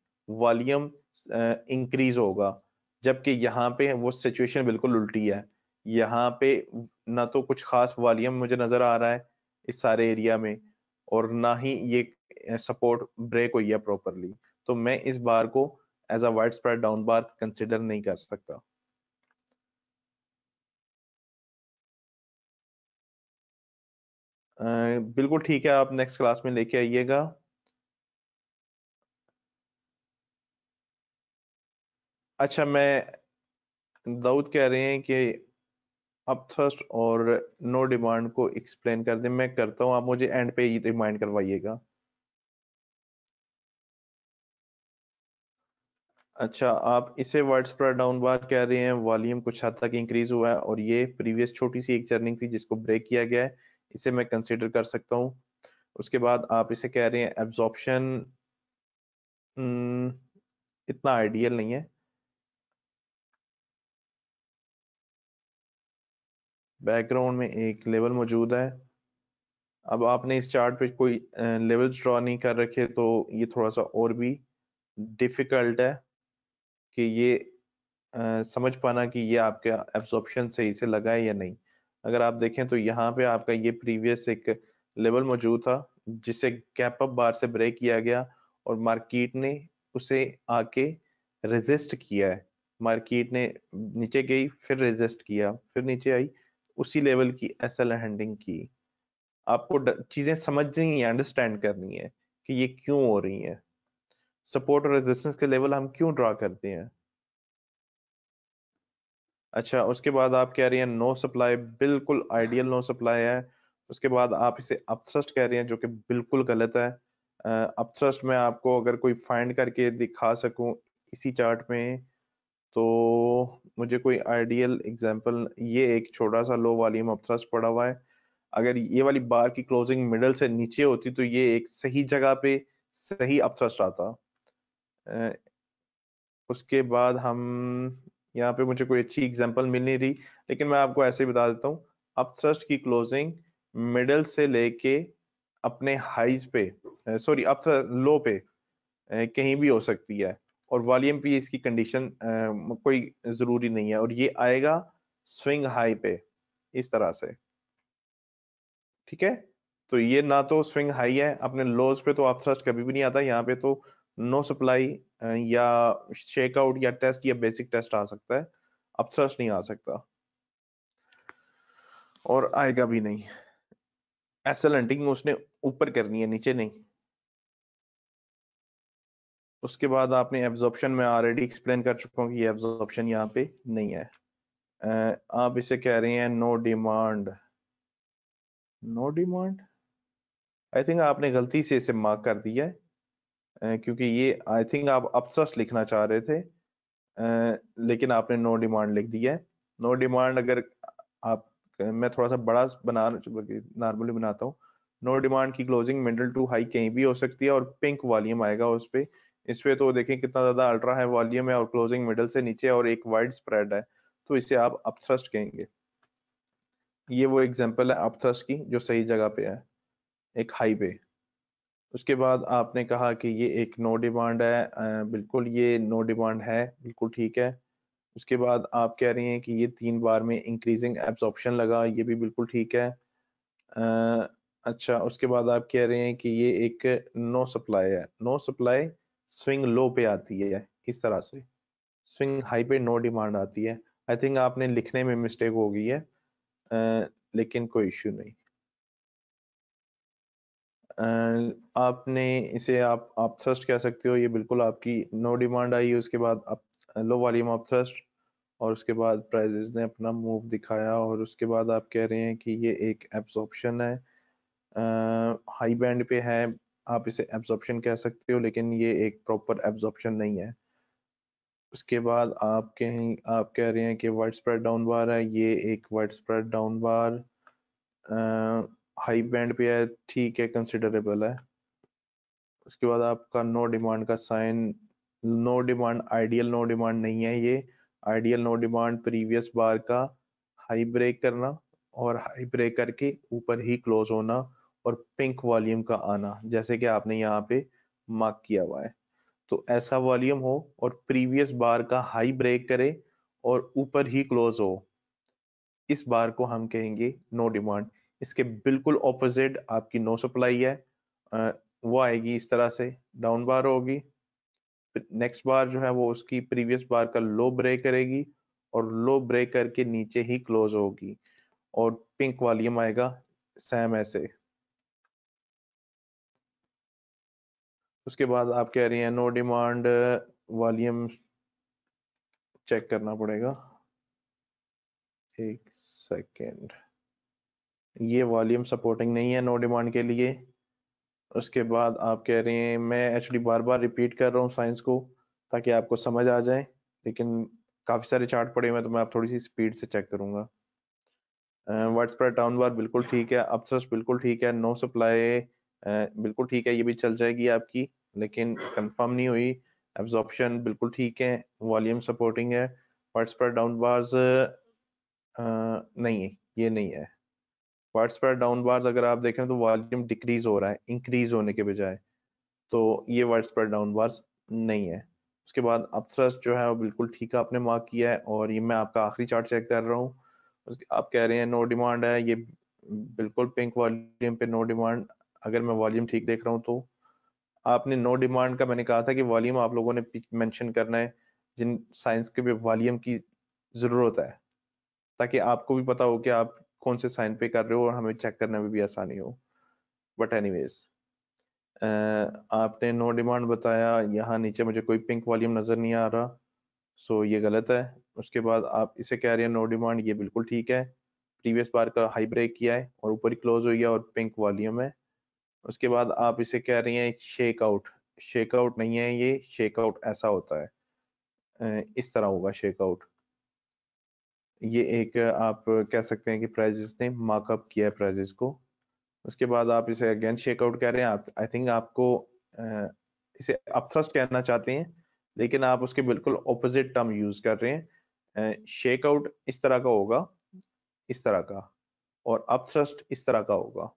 वॉल्यूम इंक्रीज होगा जबकि यहाँ पे वो सिचुएशन बिल्कुल उल्टी है यहाँ पे ना तो कुछ खास वॉल्यूम मुझे नजर आ रहा है इस सारे एरिया में और ना ही ये सपोर्ट ब्रेक हुई है प्रॉपरली तो मैं इस बार को as a wide spread down bar consider नहीं कर सकता बिल्कुल ठीक है आप नेक्स्ट क्लास में लेके आइएगा अच्छा मैं दाऊद कह रहे हैं कि अब थर्स्ट और नो डिमांड को एक्सप्लेन कर दें मैं करता हूं आप मुझे एंड पे ही रिमाइंड करवाइएगा अच्छा आप इसे वर्ड्स पर डाउन बार कह रहे हैं वॉल्यूम कुछ हद तक इंक्रीज हुआ है और ये प्रीवियस छोटी सी एक चर्निंग थी जिसको ब्रेक किया गया है इसे मैं कंसिडर कर सकता हूँ उसके बाद आप इसे कह रहे हैं एब्जॉर्प्शन हम्म, इतना आइडियल नहीं है बैकग्राउंड में एक लेवल मौजूद है अब आपने इस चार्ट पे कोई लेवल ड्रॉ नहीं कर रखे तो ये थोड़ा सा और भी डिफिकल्ट है कि ये आ, समझ पाना कि ये आपके एब्जॉर्प्शन सही से लगा है या नहीं अगर आप देखें तो यहाँ पे आपका ये प्रीवियस एक लेवल मौजूद था जिसे गैप अप बार से ब्रेक किया गया और मार्केट ने उसे आके रेजिस्ट किया है मार्केट ने नीचे गई फिर रेजिस्ट किया फिर नीचे आई उसी लेवल की एस एल हैंडिंग की आपको चीजें समझनी है अंडरस्टैंड करनी है कि ये क्यों हो रही है सपोर्ट और रेजिस्टेंस के लेवल हम क्यों ड्रा करते हैं अच्छा उसके बाद आप कह रही हैं नो सप्लाई बिल्कुल आइडियल नो सप्लाई है उसके बाद आप इसे अपथ्रस्ट कह रही हैं जो कि बिल्कुल गलत है अपथ्रस्ट में आपको अगर कोई फाइंड करके दिखा सकूं इसी चार्ट में तो मुझे कोई आइडियल एग्जाम्पल ये एक छोटा सा लो वॉल्यूम अपथ्रस्ट पड़ा हुआ है अगर ये वाली बार की क्लोजिंग मिडल से नीचे होती तो ये एक सही जगह पे सही अपथ्रस्ट आता उसके बाद हम यहाँ पे मुझे कोई अच्छी एग्जाम्पल मिल नहीं रही लेकिन मैं आपको ऐसे ही बता देता हूँ अपथ्रस्ट की क्लोजिंग मिडल से लेके अपने हाइज पे सॉरी अप लो पे कहीं भी हो सकती है और वॉल्यूम पे इसकी कंडीशन कोई जरूरी नहीं है और ये आएगा स्विंग हाई पे इस तरह से ठीक है तो ये ना तो स्विंग हाई है अपने लोज पे तो आप थ्रस्ट कभी भी नहीं आता यहाँ पे तो नो सप्लाई या शेकआउट या टेस्ट या बेसिक टेस्ट आ सकता है अब थ्रस्ट नहीं आ सकता और आएगा भी नहीं एसल उसने ऊपर करनी है नीचे नहीं उसके बाद आपने एब्जॉर्प्शन में ऑलरेडी एक्सप्लेन कर चुका हूँ कि एब्जॉर्प्शन यहाँ पे नहीं है आप इसे कह रहे हैं no demand no demand I think आपने गलती से इसे मार्क कर दिया है क्योंकि ये आई थिंक आप अपसस लिखना चाह रहे थे लेकिन आपने नो डिमांड लिख दिया है नो डिमांड अगर आप मैं थोड़ा सा बड़ा बना नॉर्मली बनाता हूँ नो डिमांड की क्लोजिंग मिडल टू हाई कहीं भी हो सकती है और पिंक वॉल्यूम आएगा उस पर इस पे तो देखें कितना ज्यादा अल्ट्रा है वॉल्यूम है और क्लोजिंग मिडल से नीचे और एक वाइड स्प्रेड है तो इसे आप अपथ्रस्ट कहेंगे ये वो एग्जाम्पल है अपथ्रस्ट की जो सही जगह पे है एक हाईवे उसके बाद आपने कहा कि ये एक नो डिमांड है बिल्कुल ये नो डिमांड है बिल्कुल ठीक है उसके बाद आप कह रही हैं कि ये तीन बार में इंक्रीजिंग एब्जॉर्प्शन लगा ये भी बिल्कुल ठीक है आ, अच्छा उसके बाद आप कह रहे हैं कि ये एक नो सप्लाई है नो सप्लाई स्विंग लो पे आती है इस तरह से स्विंग हाई पे नो डिमांड आती है आई थिंक आपने लिखने में मिस्टेक हो गई है आ, लेकिन कोई इश्यू नहीं आ, आपने इसे आप आप थ्रस्ट कह सकते हो ये बिल्कुल आपकी नो डिमांड आई उसके बाद आप लो वॉल्यूम ऑफ थ्रस्ट और उसके बाद प्राइजेस ने अपना मूव दिखाया और उसके बाद आप कह रहे हैं कि ये एक एब्सॉर्प्शन है हाई बैंड पे है आप इसे एब्जॉर्प्शन कह सकते हो लेकिन ये एक प्रॉपर एब्जॉर्प्शन नहीं है उसके बाद आप कहीं आप कह रहे हैं कि वर्ड स्प्रेड डाउन बार है ये एक word spread down bar high band पे है ठीक है कंसिडरेबल है उसके बाद आपका नो डिमांड का sign no demand ideal no demand नहीं है ये ideal no demand previous bar का हाई ब्रेक करना और हाई ब्रेक करके ऊपर ही क्लोज होना और पिंक वॉल्यूम का आना जैसे कि आपने यहाँ पे मार्क किया हुआ है तो ऐसा वॉल्यूम हो और प्रीवियस बार का हाई ब्रेक करे और ऊपर ही क्लोज हो इस बार को हम कहेंगे नो डिमांड इसके बिल्कुल ऑपोजिट आपकी नो सप्लाई है वो आएगी इस तरह से डाउन बार होगी नेक्स्ट बार जो है वो उसकी प्रीवियस बार का लो ब्रेक करेगी और लो ब्रेक करके नीचे ही क्लोज होगी और पिंक वॉल्यूम आएगा सेम ऐसे उसके बाद आप कह रही हैं नो डिमांड वॉल्यूम चेक करना पड़ेगा एक सेकेंड ये वॉल्यूम सपोर्टिंग नहीं है नो डिमांड के लिए उसके बाद आप कह रहे हैं मैं एक्चुअली बार बार रिपीट कर रहा हूँ साइंस को ताकि आपको समझ आ जाए लेकिन काफ़ी सारे चार्ट पड़े हुए हैं तो मैं आप थोड़ी सी स्पीड से चेक करूँगा वर्ड स्प्रेड टाउन बार बिल्कुल ठीक है अपसर्स बिल्कुल ठीक है नो सप्लाई बिल्कुल ठीक है ये भी चल जाएगी आपकी लेकिन कंफर्म नहीं हुई एब्जॉर्प्शन बिल्कुल ठीक है वॉल्यूम सपोर्टिंग है वर्ड्स पर डाउन बार्स नहीं ये नहीं है वर्ड्स पर डाउन बार्स अगर आप देखें तो वॉल्यूम डिक्रीज हो रहा है इंक्रीज होने के बजाय तो ये वर्ड्स पर डाउन बार्स नहीं है उसके बाद अपथ्रस्ट जो है वो बिल्कुल ठीक है आपने मार्क किया है और ये मैं आपका आखिरी चार्ट चेक कर रहा हूँ आप कह रहे हैं नो डिमांड है ये बिल्कुल पिंक वॉल्यूम पे नो डिमांड अगर मैं वॉल्यूम ठीक देख रहा हूँ तो आपने नो डिमांड का मैंने कहा था कि वॉल्यूम आप लोगों ने मेंशन करना है जिन साइंस के भी वॉल्यूम की ज़रूरत है ताकि आपको भी पता हो कि आप कौन से साइन पे कर रहे हो और हमें चेक करने में भी आसानी हो बट एनी आपने नो डिमांड बताया यहाँ नीचे मुझे कोई पिंक वॉल्यूम नज़र नहीं आ रहा सो ये गलत है उसके बाद आप इसे कह रहे हैं नो डिमांड ये बिल्कुल ठीक है प्रीवियस बार का हाई ब्रेक किया है और ऊपर ही क्लोज हो गया और पिंक वॉल्यूम है उसके बाद आप इसे कह रही हैं शेकआउट शेकआउट नहीं है ये शेक आउट ऐसा होता है इस तरह होगा शेकआउट ये एक आप कह सकते हैं कि प्राइजेस ने मार्कअप किया है प्राइजेस को उसके बाद आप इसे अगेन शेकआउट कह रहे हैं आप आई थिंक आपको इसे अपथ्रस्ट कहना चाहते हैं लेकिन आप उसके बिल्कुल ऑपोजिट टर्म यूज कर रहे हैं शेकआउट इस तरह का होगा इस तरह का और अपथ्रस्ट इस तरह का होगा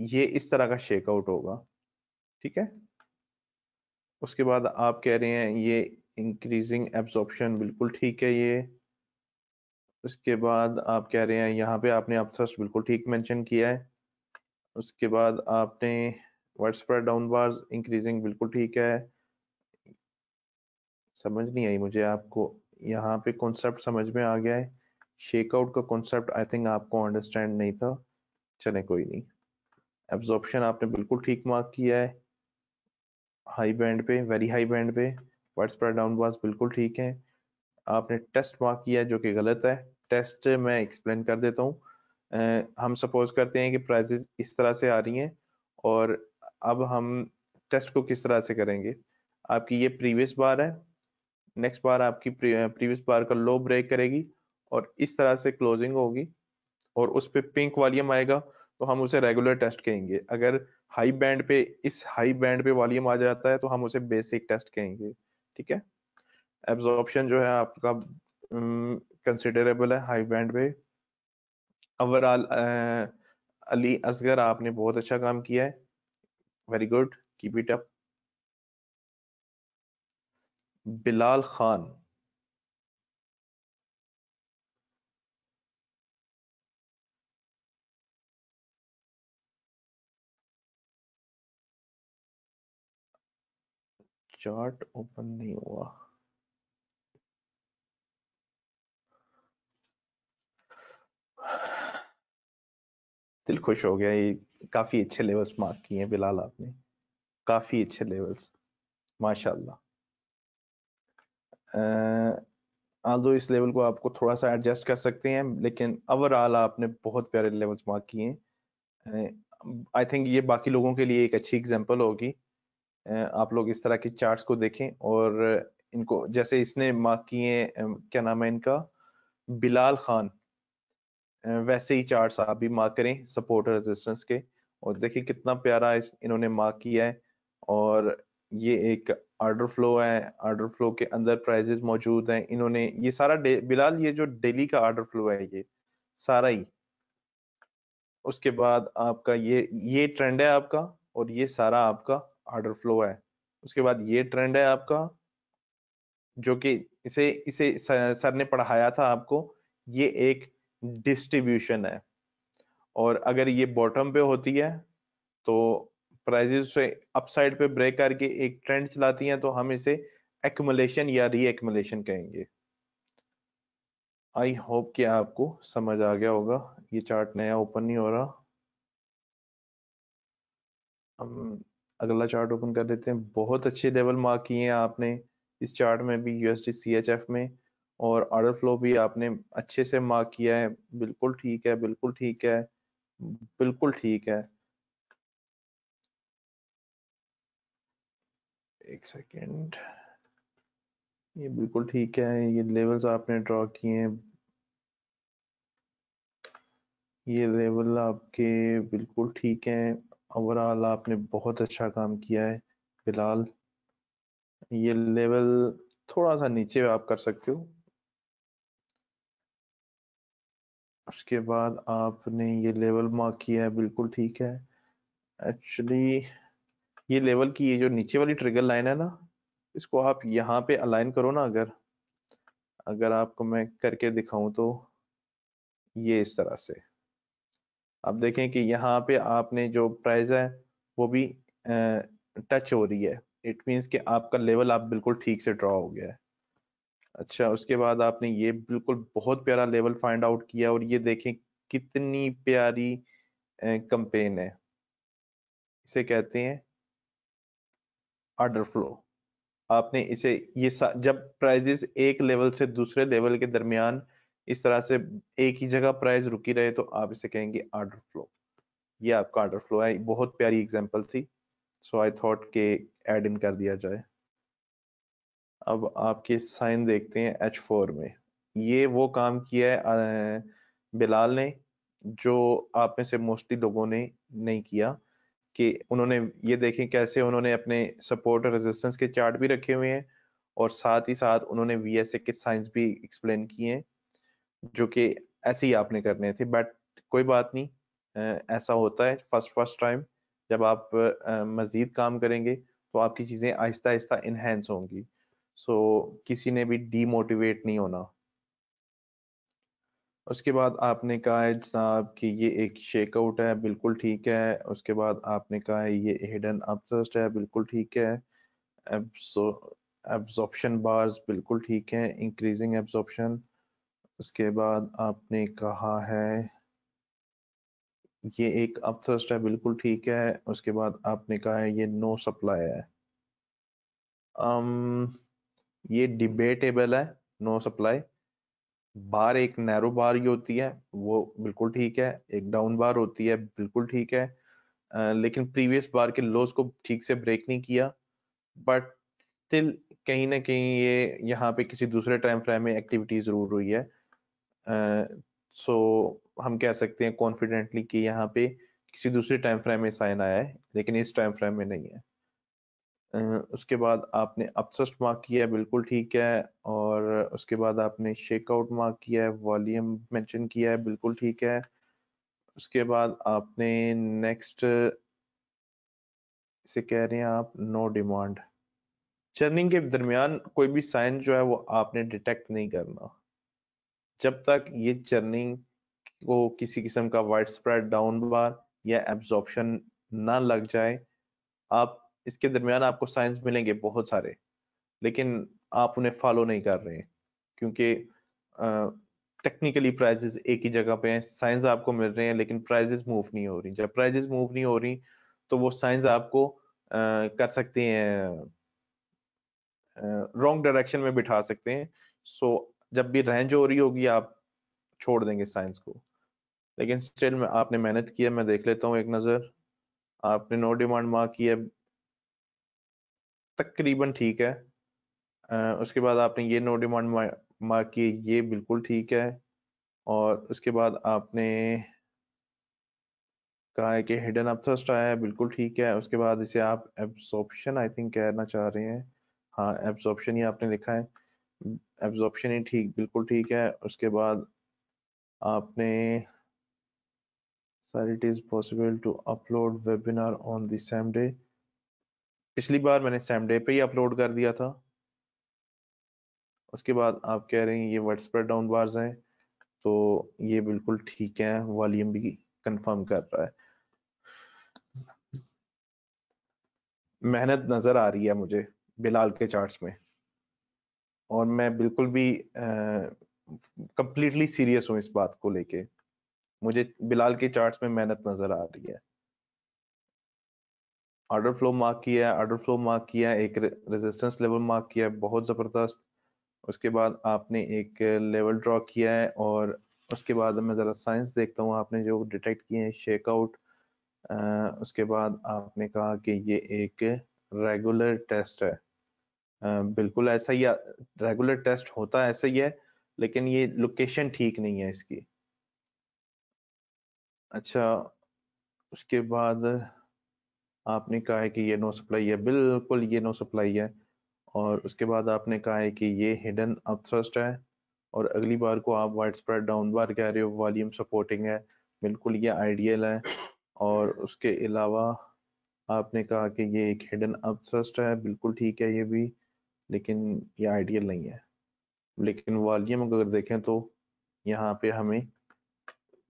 ये इस तरह का शेकआउट होगा ठीक है उसके बाद आप कह रहे हैं ये इंक्रीजिंग एब्जॉर्प्शन बिल्कुल ठीक है ये उसके बाद आप कह रहे हैं यहाँ पे आपने अपथ्रस्ट बिल्कुल ठीक मेंशन किया है उसके बाद आपने word spread down bars increasing बिल्कुल ठीक है समझ नहीं आई मुझे आपको यहाँ पे कॉन्सेप्ट समझ में आ गया है शेकआउट का कॉन्सेप्ट आई थिंक आपको अंडरस्टैंड नहीं था चले कोई नहीं एब्जॉर्प्शन आपने बिल्कुल ठीक मार्क किया है हाई बैंड पे वेरी हाई बैंड पे वर्ड स्प्रेड डाउन बास बिल्कुल ठीक है आपने टेस्ट मार्क किया जो कि गलत है टेस्ट मैं एक्सप्लेन कर देता हूँ हम सपोज करते हैं कि प्राइजेस इस तरह से आ रही हैं और अब हम टेस्ट को किस तरह से करेंगे आपकी ये प्रीवियस बार है नेक्स्ट बार आपकी प्रीवियस बार का लो ब्रेक करेगी और इस तरह से क्लोजिंग होगी और उस पर पिंक वॉल्यूम आएगा तो हम उसे रेगुलर टेस्ट कहेंगे अगर हाई बैंड पे इस हाई बैंड पे वॉल्यूम आ जाता है तो हम उसे बेसिक टेस्ट कहेंगे ठीक है एब्जॉर्प्शन जो है आपका कंसिडरेबल हम्म, है हाई बैंड पे ओवरऑल अली असगर आपने बहुत अच्छा काम किया है very good keep it up Bilal Khan chart open नहीं हुआ दिल खुश हो गया ये काफी अच्छे लेवल्स मार्क किए हैं बिलाल आपने काफी अच्छे लेवल्स माशाल्लाह दो इस लेवल को आपको थोड़ा सा एडजस्ट कर सकते हैं लेकिन ओवरऑल आपने बहुत प्यारे लेवल्स मार्क किए हैं आई थिंक ये बाकी लोगों के लिए एक अच्छी एग्जांपल होगी आप लोग इस तरह के चार्ट्स को देखें और इनको जैसे इसने मार्क किए क्या नाम है इनका बिलाल खान वैसे ही चार्ट्स आप भी मार्क करें सपोर्ट रेजिस्टेंस के और देखिए कितना प्यारा इस इन्होंने मार्क किया है और ये एक आर्डर फ्लो है आर्डर फ्लो के अंदर प्राइजेस मौजूद हैं इन्होंने ये सारा बिलाल ये जो डेली का आर्डर फ्लो है ये सारा ही उसके बाद आपका ये ये ट्रेंड है आपका और ये सारा आपका ऑर्डर फ्लो है उसके बाद ये ट्रेंड है आपका जो कि इसे इसे सर ने पढ़ाया था आपको ये एक डिस्ट्रीब्यूशन है और अगर ये बॉटम पे होती है तो प्राइजेस से अपसाइड पे ब्रेक करके एक ट्रेंड चलाती हैं तो हम इसे एक्मुलेशन या री एक्मुलेशन कहेंगे आई होप कि आपको समझ आ गया होगा ये चार्ट नया ओपन नहीं हो रहा अगला चार्ट ओपन कर देते हैं बहुत अच्छे लेवल मार्क किए हैं आपने इस चार्ट में भी यूएसडी सीएचएफ में और ऑर्डर फ्लो भी आपने अच्छे से मार्क किया है बिल्कुल ठीक है बिल्कुल ठीक है बिल्कुल ठीक है एक सेकेंड ये बिल्कुल ठीक है ये लेवल्स आपने ड्रॉ किए हैं ये लेवल आपके बिल्कुल ठीक हैं ओवरऑल आपने बहुत अच्छा काम किया है फिलहाल ये लेवल थोड़ा सा नीचे आप कर सकते हो उसके बाद आपने ये लेवल मार्क किया है बिल्कुल ठीक है एक्चुअली ये लेवल की ये जो नीचे वाली ट्रिगर लाइन है ना इसको आप यहाँ पे अलाइन करो ना अगर अगर आपको मैं करके दिखाऊं तो ये इस तरह से अब देखें कि यहाँ पे आपने जो प्राइस है वो भी टच हो रही है इट मीन्स कि आपका लेवल आप बिल्कुल ठीक से ड्रा हो गया है अच्छा उसके बाद आपने ये बिल्कुल बहुत प्यारा लेवल फाइंड आउट किया और ये देखें कितनी प्यारी कंपेन है इसे कहते हैं ऑर्डर फ्लो आपने इसे ये जब प्राइजेस एक लेवल से दूसरे लेवल के दरमियान इस तरह से एक ही जगह प्राइस रुकी रहे तो आप इसे कहेंगे आर्डर फ्लो ये आपका आर्डर फ्लो है बहुत प्यारी एग्जाम्पल थी सो आई थॉट के एड इन कर दिया जाए अब आपके साइन देखते हैं एच फोर में ये वो काम किया है बिलाल ने जो आप में से मोस्टली लोगों ने नहीं किया कि उन्होंने ये देखें कैसे उन्होंने अपने सपोर्ट और रेजिस्टेंस के चार्ट भी रखे हुए हैं और साथ ही साथ उन्होंने वी के साइंस भी एक्सप्लेन किए हैं जो कि ऐसे ही आपने करने थे बट कोई बात नहीं ऐसा होता है फर्स्ट फर्स्ट टाइम जब आप मज़ीद काम करेंगे तो आपकी चीज़ें आहिस्ता आहिस्ता इनहेंस होंगी सो so, किसी ने भी डीमोटिवेट नहीं होना उसके बाद आपने कहा है जनाब कि ये एक शेकआउट है बिल्कुल ठीक है उसके बाद आपने कहा है ये हिडन अपथर्स्ट है बिल्कुल ठीक है एब्जॉर्प्शन बार्स बिल्कुल ठीक है इंक्रीजिंग एब्जॉर्प्शन उसके बाद आपने कहा है ये एक अपथ्रस्ट है बिल्कुल ठीक है उसके बाद आपने कहा है ये नो सप्लाई है अम, ये डिबेटेबल है नो सप्लाई बार एक नैरो बार ही होती है वो बिल्कुल ठीक है एक डाउन बार होती है बिल्कुल ठीक है आ, लेकिन प्रीवियस बार के लोस को ठीक से ब्रेक नहीं किया बट स्टिल कहीं ना कहीं ये यहाँ पे किसी दूसरे टाइम फ्रेम में एक्टिविटी जरूर हुई है सो so, हम कह सकते हैं कॉन्फिडेंटली कि यहाँ पे किसी दूसरे टाइम फ्रेम में साइन आया है लेकिन इस टाइम फ्रेम में नहीं है उसके बाद आपने अपसस्ट मार्क किया है बिल्कुल ठीक है और उसके बाद आपने शेकआउट मार्क किया है वॉल्यूम मेंशन किया है बिल्कुल ठीक है उसके बाद आपने नेक्स्ट से कह रहे हैं आप नो डिमांड चर्निंग के दरमियान कोई भी साइन जो है वो आपने डिटेक्ट नहीं करना जब तक ये चर्निंग को किसी किस्म का वाइड स्प्रेड डाउन बार या एब्जॉर्प्शन ना लग जाए आप इसके दरमियान आपको साइंस मिलेंगे बहुत सारे लेकिन आप उन्हें फॉलो नहीं कर रहे हैं क्योंकि टेक्निकली प्राइजेस एक ही जगह पे हैं साइंस आपको मिल रहे हैं लेकिन प्राइजेस मूव नहीं हो रही जब प्राइजेस मूव नहीं हो रही तो वो साइंस आपको आ, कर सकते हैं रॉन्ग डायरेक्शन में बिठा सकते हैं सो so, जब भी रेंज हो रही होगी आप छोड़ देंगे साइंस को लेकिन स्टिल में आपने मेहनत की है मैं देख लेता हूँ एक नज़र आपने नो डिमांड मार्क किया तकरीबन ठीक है उसके बाद आपने ये नो डिमांड मार्क की ये बिल्कुल ठीक है और उसके बाद आपने कहा है कि हिडन अपथर्स्ट आया है बिल्कुल ठीक है उसके बाद इसे आप एब्सॉर्प्शन आई थिंक कहना चाह रहे हैं हाँ एब्सॉर्प्शन ही आपने लिखा है एब्जॉर्प्शन ही ठीक बिल्कुल ठीक है उसके बाद आपने sir it is possible to upload webinar on the same day पिछली बार मैंने सेम डे पे ही अपलोड कर दिया था उसके बाद आप कह रहे हैं ये वर्ड डाउन बार्स हैं तो ये बिल्कुल ठीक है वॉल्यूम भी कंफर्म कर रहा है मेहनत नजर आ रही है मुझे बिलाल के चार्ट्स में और मैं बिल्कुल भी कंप्लीटली सीरियस हूँ इस बात को लेके मुझे बिलाल के चार्ट्स में मेहनत नजर आ रही है आर्डर फ्लो मार्क किया है आर्डर फ्लो मार्क किया एक रेजिस्टेंस लेवल मार्क किया है बहुत ज़बरदस्त उसके बाद आपने एक लेवल ड्रॉ किया है और उसके बाद मैं ज़रा साइंस देखता हूँ आपने जो डिटेक्ट किए हैं शेकआउट उसके बाद आपने कहा कि ये एक रेगुलर टेस्ट है बिल्कुल ऐसा ही रेगुलर टेस्ट होता ऐसा ही है लेकिन ये लोकेशन ठीक नहीं है इसकी अच्छा उसके बाद आपने कहा है कि ये नो सप्लाई है बिल्कुल ये नो सप्लाई है और उसके बाद आपने कहा है कि ये हिडन अपथ्रस्ट है और अगली बार को आप वाइड स्प्रेड डाउन बार कह रहे हो वॉल्यूम सपोर्टिंग है बिल्कुल ये आइडियल है और उसके अलावा आपने कहा कि ये एक हिडन अपथ्रस्ट है बिल्कुल ठीक है ये भी लेकिन ये आइडियल नहीं है लेकिन वॉल्यूम अगर देखें तो यहाँ पे हमें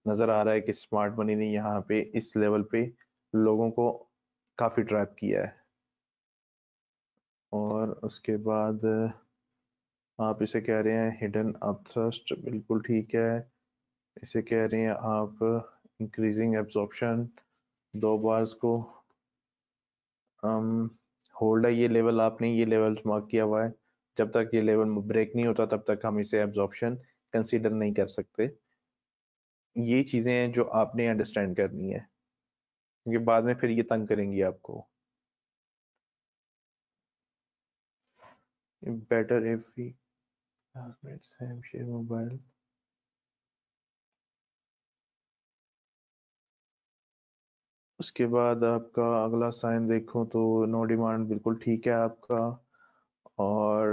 नज़र आ रहा है कि स्मार्ट मनी ने यहाँ पे इस लेवल पे लोगों को काफ़ी ट्रैप किया है और उसके बाद आप इसे कह रहे हैं हिडन अपथ्रस्ट बिल्कुल ठीक है इसे कह रहे हैं आप इंक्रीजिंग एब्जॉर्प्शन दो बार्स को um, होल्ड है ये लेवल आपने ये लेवल मार्क किया हुआ है जब तक ये लेवल ब्रेक नहीं होता तब तक हम इसे एब्जॉर्प्शन कंसीडर नहीं कर सकते ये चीज़ें हैं जो आपने अंडरस्टैंड करनी है क्योंकि बाद में फिर ये तंग करेंगी आपको बेटर if we transmit उसके बाद आपका अगला साइन देखो तो नो डिमांड बिल्कुल ठीक है आपका और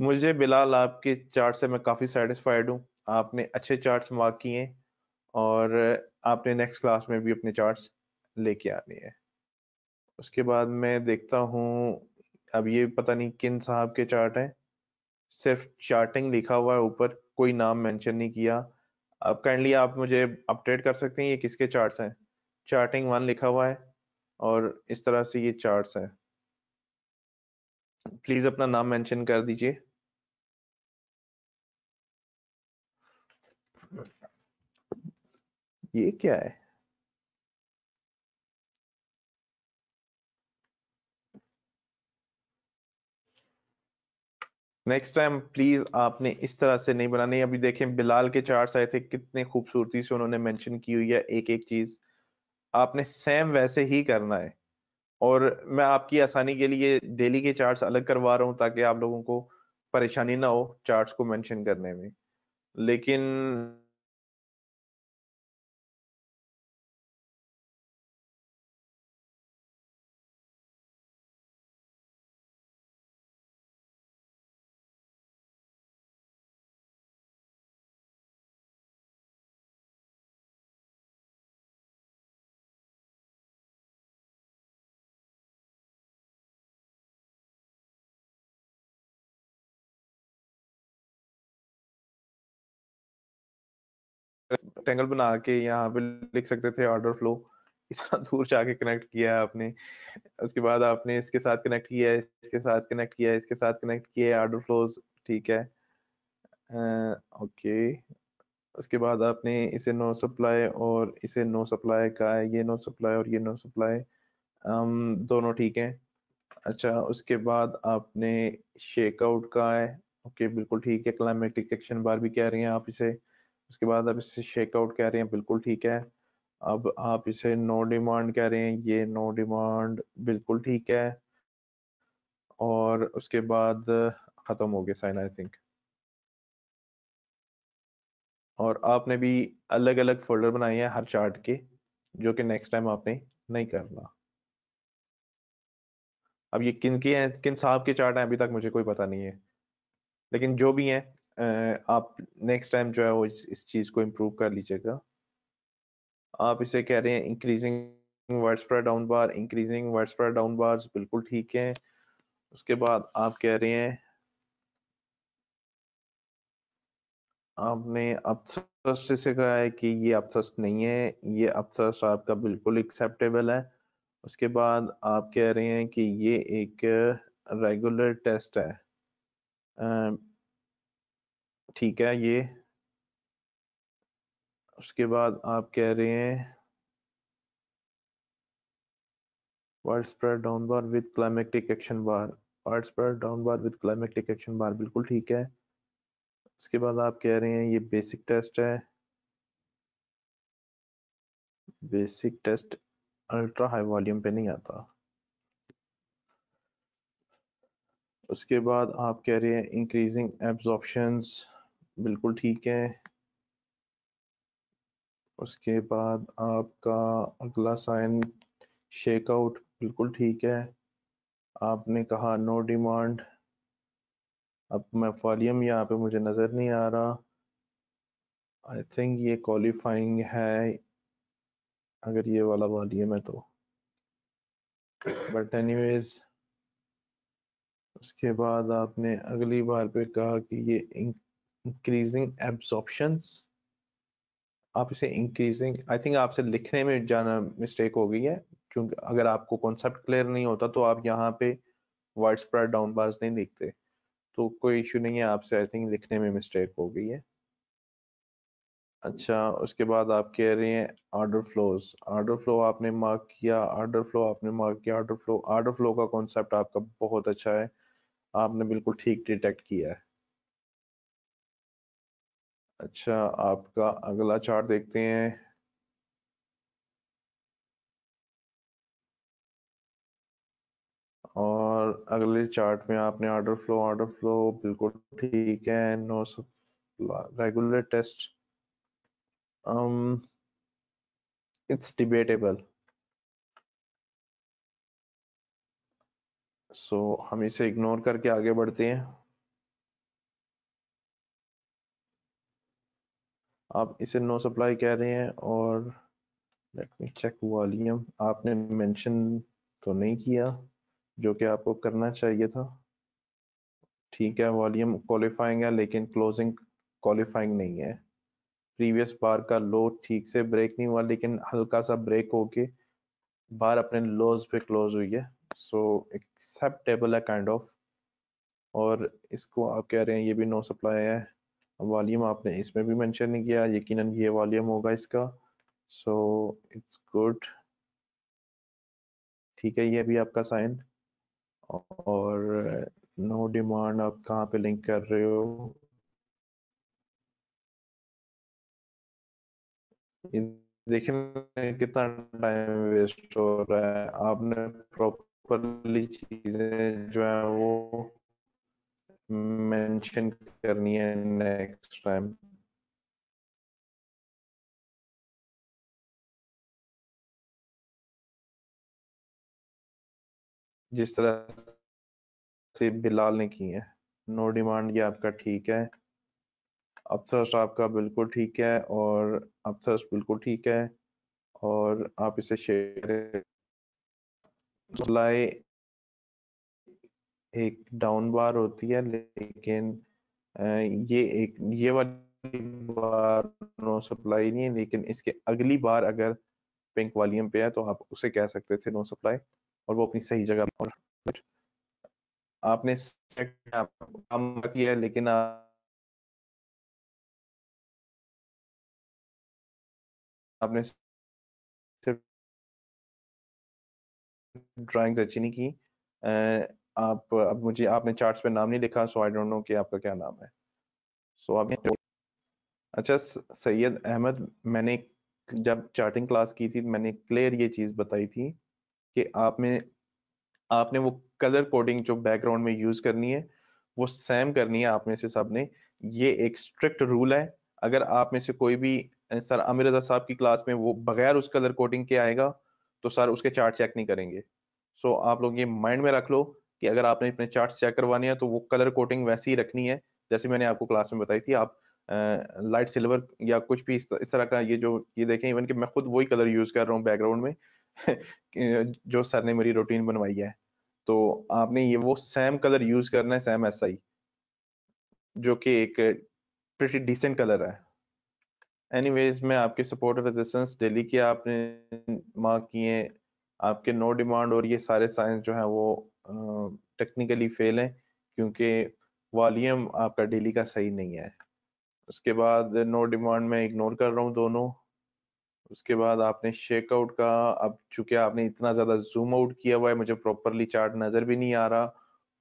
मुझे बिलाल आपके चार्ट से मैं काफ़ी सेटिस्फाइड हूँ आपने अच्छे चार्ट्स मार्क किए और आपने नेक्स्ट क्लास में भी अपने चार्ट्स लेके आने हैं उसके बाद मैं देखता हूँ अब ये पता नहीं किन साहब के चार्ट हैं सिर्फ चार्टिंग लिखा हुआ है ऊपर कोई नाम मेंशन नहीं किया अब काइंडली आप मुझे अपडेट कर सकते हैं ये किसके चार्ट्स हैं चार्टिंग वन लिखा हुआ है और इस तरह से ये चार्ट्स हैं प्लीज अपना नाम मेंशन कर दीजिए ये क्या है नेक्स्ट टाइम प्लीज आपने इस तरह से नहीं बनानी अभी देखें बिलाल के चार्ट्स आए थे कितने खूबसूरती से उन्होंने मेंशन की हुई है एक एक चीज़ आपने सेम वैसे ही करना है और मैं आपकी आसानी के लिए डेली के चार्ट्स अलग करवा रहा हूँ ताकि आप लोगों को परेशानी ना हो चार्ट्स को मेंशन करने में लेकिन रेक्टेंगल बना के यहाँ पे लिख सकते थे ऑर्डर फ्लो इतना दूर जाके कनेक्ट किया है आपने उसके बाद आपने इसके साथ कनेक्ट किया है इसके साथ कनेक्ट किया है इसके साथ कनेक्ट किया है ऑर्डर फ्लोज ठीक है ओके उसके बाद आपने इसे नो सप्लाई और इसे नो सप्लाई का है ये नो सप्लाई और ये नो सप्लाई दोनों ठीक है अच्छा उसके बाद आपने शेकआउट का है ओके बिल्कुल ठीक है क्लाइमेटिक एक्शन बार भी कह रही हैं आप इसे उसके बाद आप इसे शेकआउट कह रहे हैं बिल्कुल ठीक है अब आप इसे नो डिमांड कह रहे हैं ये नो डिमांड बिल्कुल ठीक है और उसके बाद ख़त्म हो गया साइन आई थिंक और आपने भी अलग अलग फोल्डर बनाए हैं हर चार्ट के जो कि नेक्स्ट टाइम आपने नहीं करना अब ये किन की हैं किन साहब के चार्ट हैं अभी तक मुझे कोई पता नहीं है लेकिन जो भी हैं आप नेक्स्ट टाइम जो है वो इस इस चीज को इम्प्रूव कर लीजिएगा आप इसे कह रहे हैं इंक्रीजिंग वर्ड्स पर डाउन बार इंक्रीजिंग वर्ड्स पर डाउन बार बिल्कुल ठीक है उसके बाद आप कह रहे हैं आपने अब से कहा है कि ये अब नहीं है ये अब आपका बिल्कुल एक्सेप्टेबल है उसके बाद आप कह रहे हैं कि ये एक रेगुलर टेस्ट है ठीक है ये उसके बाद आप कह रहे हैं world spread down bar with climatic action bar world spread down bar with climatic action bar बिल्कुल ठीक है उसके बाद आप कह रहे हैं ये बेसिक टेस्ट है basic test ultra high volume पे नहीं आता उसके बाद आप कह रहे हैं इंक्रीजिंग एब्जॉर्प्शंस बिल्कुल ठीक है उसके बाद आपका अगला साइन आउट बिल्कुल ठीक है आपने कहा नो डिमांड अब मैं फॉलियम यहाँ पे मुझे नज़र नहीं आ रहा आई थिंक ये क्वालिफाइंग है अगर ये वाला वॉलीम है तो बट एनीवेज उसके बाद आपने अगली बार पे कहा कि ये इंक इंक्रीजिंग एब्जॉर्बशन आप इसे इंक्रीजिंग आई थिंक आपसे लिखने में जाना मिस्टेक हो गई है क्योंकि अगर आपको कॉन्सेप्ट क्लियर नहीं होता तो आप यहाँ पे वर्ड स्प्रेड डाउन बार्स नहीं लिखते तो कोई इशू नहीं है आपसे आई थिंक लिखने में मिस्टेक हो गई है अच्छा उसके बाद आप कह रहे हैं आर्डर फ्लोज आर्डर फ्लो आपने मार्क किया आर्डर फ्लो आपने मार्क किया ऑर्डर फ्लो ऑर्डर फ्लो का कॉन्सेप्ट आपका बहुत अच्छा है आपने बिल्कुल ठीक डिटेक्ट किया है अच्छा आपका अगला चार्ट देखते हैं और अगले चार्ट में आपने ऑर्डर फ्लो ऑर्डर फ्लो बिल्कुल ठीक है no regular test it's debatable so हम इसे इग्नोर करके आगे बढ़ते हैं आप इसे नो सप्लाई कह रहे हैं और लेट मी चेक वॉल्यूम आपने मेंशन तो नहीं किया जो कि आपको करना चाहिए था ठीक है वॉल्यूम क्वालिफाइंग है लेकिन क्लोजिंग क्वालिफाइंग नहीं है प्रीवियस बार का लो ठीक से ब्रेक नहीं हुआ लेकिन हल्का सा ब्रेक होके बार अपने लोज पे क्लोज हुई है सो एक्सेप्टेबल है काइंड kind ऑफ of, और इसको आप कह रहे हैं ये भी नो सप्लाई है वॉल्यूम आपने इसमें भी मेंशन नहीं किया यकीनन ये वॉल्यूम होगा इसका सो इट्स गुड ठीक है ये भी आपका साइन और नो डिमांड आप कहाँ पे लिंक कर रहे हो देखिए कितना टाइम वेस्ट हो रहा है आपने प्रॉपरली चीजें जो है वो मेंशन करनी है नेक्स्ट टाइम जिस तरह से बिलाल ने की है नो डिमांड ये आपका ठीक है अफसर आपका बिल्कुल ठीक है और अफसर बिल्कुल ठीक है और आप इसे शेयर जुलाई एक डाउन बार होती है लेकिन ये एक ये वाली बार नो सप्लाई नहीं है लेकिन इसके अगली बार अगर पिंक वॉल्यूम पे है तो आप उसे कह सकते थे नो सप्लाई और वो अपनी सही जगह पर आपने काम किया है लेकिन आप आपने सिर्फ ड्राइंग्स अच्छी नहीं की आप अब मुझे आपने चार्ट्स पे नाम नहीं लिखा सो आई डोंट नो कि आपका क्या नाम है सो so, आप अच्छा सैयद अहमद मैंने जब चार्टिंग क्लास की थी मैंने क्लियर ये चीज़ बताई थी कि आप में आपने वो कलर कोडिंग जो बैकग्राउंड में यूज़ करनी है वो सेम करनी है आप में से सबने ये एक स्ट्रिक्ट रूल है अगर आप में से कोई भी सर आमिर रजा साहब की क्लास में वो बगैर उस कलर कोडिंग के आएगा तो सर उसके चार्ट चेक नहीं करेंगे सो so, आप लोग ये माइंड में रख लो कि अगर आपने अपने चार्ट चेक करवाने हैं तो वो कलर कोटिंग वैसी ही रखनी है जैसे मैंने आपको क्लास में बताई थी आप लाइट सिल्वर या कुछ भी इस तरह का ये जो ये देखें इवन कि मैं खुद वही कलर यूज कर रहा हूँ बैकग्राउंड में जो सर ने मेरी रूटीन बनवाई है तो आपने ये वो सेम कलर यूज करना है सेम ऐसा ही जो कि एक प्रिटी डिसेंट कलर है एनीवेज मैं आपके सपोर्ट और रेजिस्टेंस डेली के आपने मार्क किए आपके नो डिमांड और ये सारे साइंस जो है वो टेक्निकली फेल है क्योंकि वॉल्यूम आपका डेली का सही नहीं है उसके बाद नो डिमांड में इग्नोर कर रहा हूँ दोनों उसके बाद आपने शेकआउट का अब चूंकि आपने इतना ज़्यादा जूम आउट किया हुआ है मुझे प्रॉपरली चार्ट नज़र भी नहीं आ रहा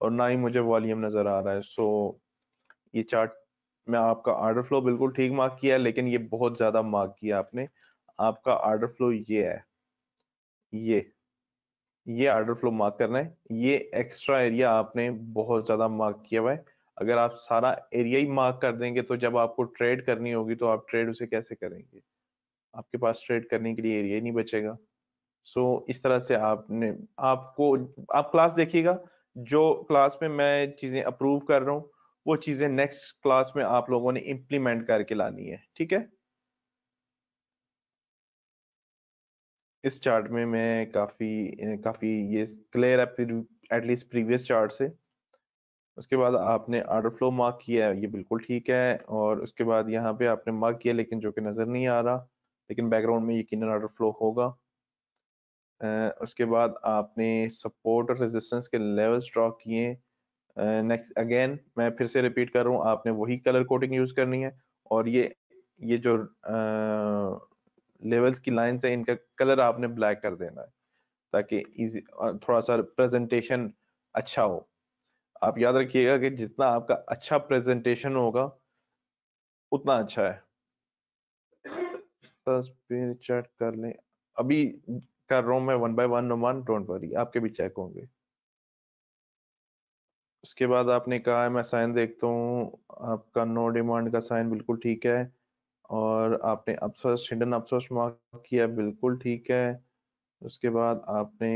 और ना ही मुझे वॉल्यूम नज़र आ रहा है सो so, ये चार्ट में आपका आर्डर फ्लो बिल्कुल ठीक मार्क किया है लेकिन ये बहुत ज़्यादा मार्क किया आपने आपका आर्डर फ्लो ये है ये ये आर्डर फ्लो मार्क करना है ये एक्स्ट्रा एरिया आपने बहुत ज्यादा मार्क किया हुआ है अगर आप सारा एरिया ही मार्क कर देंगे तो जब आपको ट्रेड करनी होगी तो आप ट्रेड उसे कैसे करेंगे आपके पास ट्रेड करने के लिए एरिया ही नहीं बचेगा सो so, इस तरह से आपने आपको आप क्लास देखिएगा जो क्लास में मैं चीजें अप्रूव कर रहा हूँ वो चीजें नेक्स्ट क्लास में आप लोगों ने इम्प्लीमेंट करके लानी है ठीक है इस चार्ट में मैं काफ़ी काफ़ी ये क्लियर है एटलीस्ट प्रीवियस चार्ट से उसके बाद आपने आर्डर फ्लो मार्क किया है ये बिल्कुल ठीक है और उसके बाद यहाँ पे आपने मार्क किया लेकिन जो कि नज़र नहीं आ रहा लेकिन बैकग्राउंड में यकीन आर्डर फ्लो होगा उसके बाद आपने सपोर्ट और रेजिस्टेंस के लेवल्स ड्रॉ किए नेक्स्ट अगेन मैं फिर से रिपीट कर रहा हूँ आपने वही कलर कोडिंग यूज़ करनी है और ये ये जो लेवल्स की लाइन है इनका कलर आपने ब्लैक कर देना है ताकि थोड़ा सा प्रेजेंटेशन अच्छा हो आप याद रखिएगा कि जितना आपका अच्छा प्रेजेंटेशन होगा उतना अच्छा है चेक तो कर लें अभी कर रहा हूं मैं one by one one don't worry आपके भी चेक होंगे उसके बाद आपने कहा है मैं साइन देखता हूँ आपका नो डिमांड का साइन बिल्कुल ठीक है और आपने अपसर्स हिडन अपसर्स मार्क किया बिल्कुल ठीक है उसके बाद आपने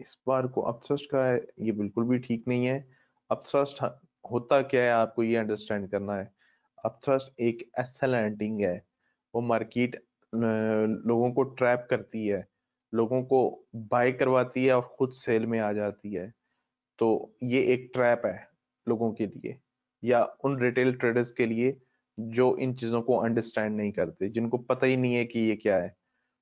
इस बार को अपसर्स का है ये बिल्कुल भी ठीक नहीं है अपसर्स होता क्या है आपको ये अंडरस्टैंड करना है अपसर्स एक एसल एंटिंग है वो मार्केट लोगों को ट्रैप करती है लोगों को बाय करवाती है और खुद सेल में आ जाती है तो ये एक ट्रैप है लोगों के लिए या उन रिटेल ट्रेडर्स के लिए जो इन चीजों को अंडरस्टैंड नहीं करते जिनको पता ही नहीं है कि ये क्या है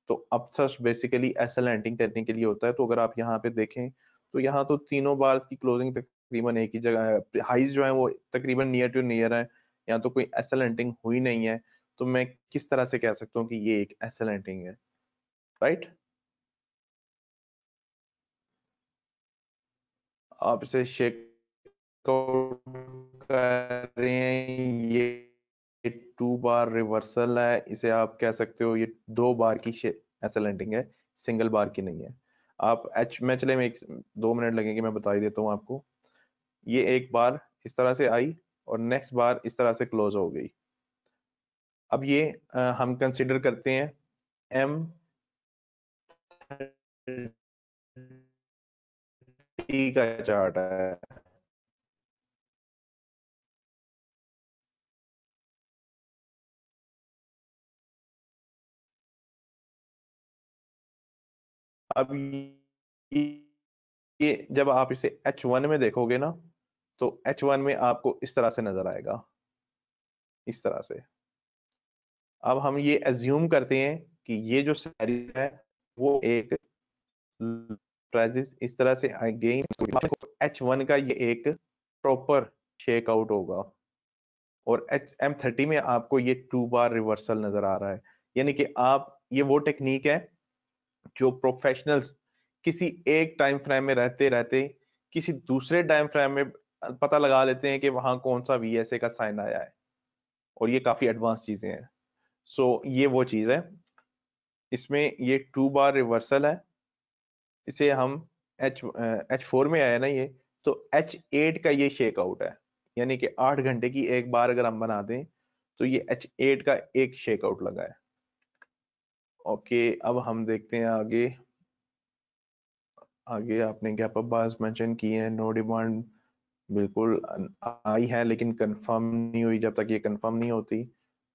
तो अपसर्च बेसिकली ऐसा लैंडिंग करने के लिए होता है तो अगर आप यहाँ पे देखें तो यहाँ तो तीनों बार्स की क्लोजिंग तकरीबन एक ही जगह है हाइज जो है वो तकरीबन नियर टू नियर है यहाँ तो कोई ऐसा लैंडिंग हुई नहीं है तो मैं किस तरह से कह सकता हूँ कि ये एक ऐसा लैंडिंग है राइट आप इसे शेक कर रहे हैं ये ये टू बार रिवर्सल है इसे आप कह सकते हो ये दो बार की ऐसा लैंडिंग है सिंगल बार की नहीं है आप एच में चले में एक दो मिनट लगेंगे मैं बता ही देता हूँ आपको ये एक बार इस तरह से आई और नेक्स्ट बार इस तरह से क्लोज हो गई अब ये आ, हम कंसिडर करते हैं एम का चार्ट है अब ये जब आप इसे H1 में देखोगे ना तो H1 में आपको इस तरह से नजर आएगा इस तरह से अब हम ये एज्यूम करते हैं कि ये जो सैरिफ है वो एक प्राइजेस इस तरह से एच H1 का ये एक प्रॉपर शेकआउट आउट होगा और एच एम थर्टी में आपको ये टू बार रिवर्सल नजर आ रहा है यानी कि आप ये वो टेक्निक है जो प्रोफेशनल्स किसी एक टाइम फ्रेम में रहते रहते किसी दूसरे टाइम फ्रेम में पता लगा लेते हैं कि वहां कौन सा वी का साइन आया है और ये काफ़ी एडवांस चीज़ें हैं सो so, ये वो चीज़ है इसमें ये टू बार रिवर्सल है इसे हम एच एच फोर में आया ना ये तो एच एट का ये शेक आउट है यानी कि आठ घंटे की एक बार अगर हम बना दें तो ये एच एट का एक शेक आउट लगा है ओके अब हम देखते हैं आगे आगे आपने गैप अप बार्स मेंशन किए हैं नो डिमांड बिल्कुल आई है लेकिन कंफर्म नहीं हुई जब तक ये कंफर्म नहीं होती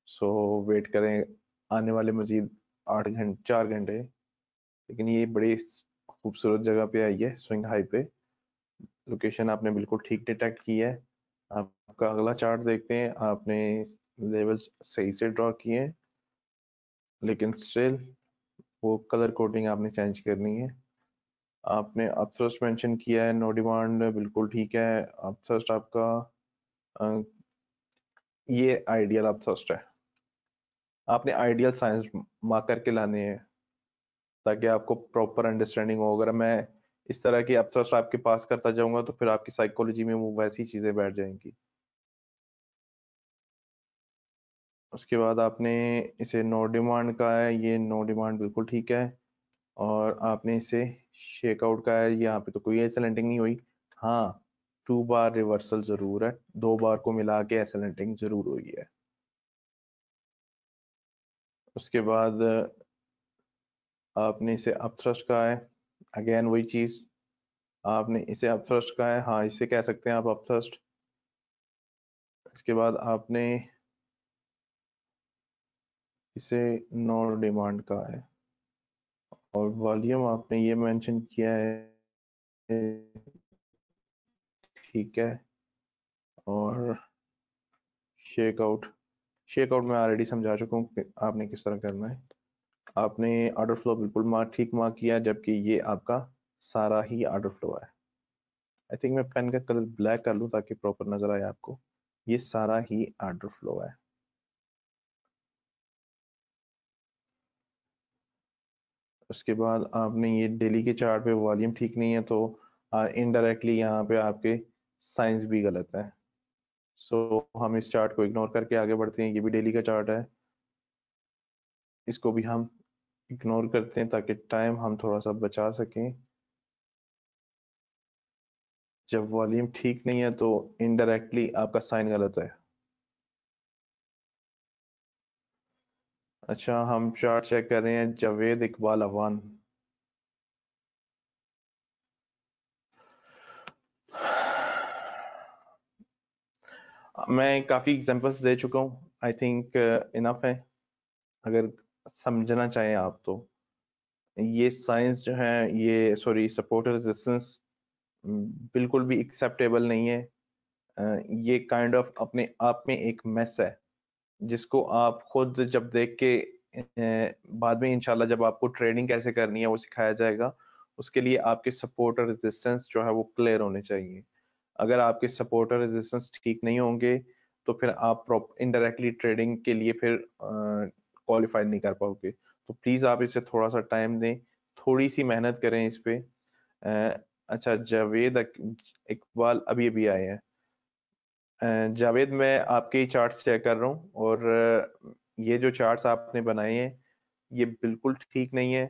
सो so, वेट करें आने वाले मजीद आठ घंटे चार घंटे लेकिन ये बड़ी खूबसूरत जगह पे आई है स्विंग हाई पे लोकेशन आपने बिल्कुल ठीक डिटेक्ट की है आपका अगला चार्ट देखते हैं आपने लेवल्स सही से ड्रॉ किए हैं लेकिन स्टिल वो कलर कोडिंग आपने चेंज करनी है आपने अपसर्च मैंशन किया है नो डिमांड बिल्कुल ठीक है अपसर्च आपका आ, ये आइडियल अपसर्च है आपने आइडियल साइंस मार्क करके लाने हैं ताकि आपको प्रॉपर अंडरस्टैंडिंग हो अगर मैं इस तरह की अपसर्च आपके पास करता जाऊंगा तो फिर आपकी साइकोलॉजी में वो वैसी चीजें बैठ जाएंगी उसके बाद आपने इसे नो डिमांड का है ये नो डिमांड बिल्कुल ठीक है और आपने इसे शेकआउट का है यहाँ पे तो कोई लेंटिंग नहीं हुई हाँ टू बार रिवर्सल जरूर है दो बार को मिला के लेंटिंग जरूर हुई है उसके बाद आपने इसे अपथ्रस्ट का है अगेन वही चीज आपने इसे अपथ्रस्ट का है हाँ इसे कह सकते हैं आप अपथ्रस्ट इसके बाद आपने इसे नो डिमांड का है और वॉल्यूम आपने ये मेंशन किया है ठीक है और शेकआउट शेकआउट मैं ऑलरेडी समझा चुका हूँ कि आपने किस तरह करना है आपने ऑर्डर फ्लो बिल्कुल मार ठीक मार किया जबकि ये आपका सारा ही ऑर्डर फ्लो है आई थिंक मैं पेन का कलर ब्लैक कर लूँ ताकि प्रॉपर नजर आए आपको ये सारा ही ऑर्डर फ्लो है उसके बाद आपने ये डेली के चार्ट पे वॉल्यूम ठीक नहीं है तो इनडायरेक्टली यहाँ पे आपके साइंस भी गलत है सो so, हम इस चार्ट को इग्नोर करके आगे बढ़ते हैं ये भी डेली का चार्ट है इसको भी हम इग्नोर करते हैं ताकि टाइम हम थोड़ा सा बचा सकें जब वॉल्यूम ठीक नहीं है तो इनडायरेक्टली आपका साइन गलत है अच्छा हम चार्ट चेक कर रहे हैं जावेद इकबाल अवान मैं काफ़ी एग्जांपल्स दे चुका हूँ आई थिंक इनफ है अगर समझना चाहें आप तो ये साइंस जो है ये सॉरी सपोर्ट रेजिस्टेंस बिल्कुल भी एक्सेप्टेबल नहीं है uh, ये काइंड kind ऑफ of अपने आप में एक मेस है जिसको आप खुद जब देख के बाद में इंशाल्लाह जब आपको ट्रेडिंग कैसे करनी है वो सिखाया जाएगा उसके लिए आपके सपोर्ट और रेजिस्टेंस जो है वो क्लियर होने चाहिए अगर आपके सपोर्ट और रेजिस्टेंस ठीक नहीं होंगे तो फिर आप इनडायरेक्टली ट्रेडिंग के लिए फिर क्वालिफाई नहीं कर पाओगे तो प्लीज़ आप इसे थोड़ा सा टाइम दें थोड़ी सी मेहनत करें इस पर अच्छा जावेद इकबाल अभी अभी आए हैं जावेद मैं आपके ही चार्ट्स चेक कर रहा हूँ और ये जो चार्ट्स आपने बनाए हैं ये बिल्कुल ठीक नहीं है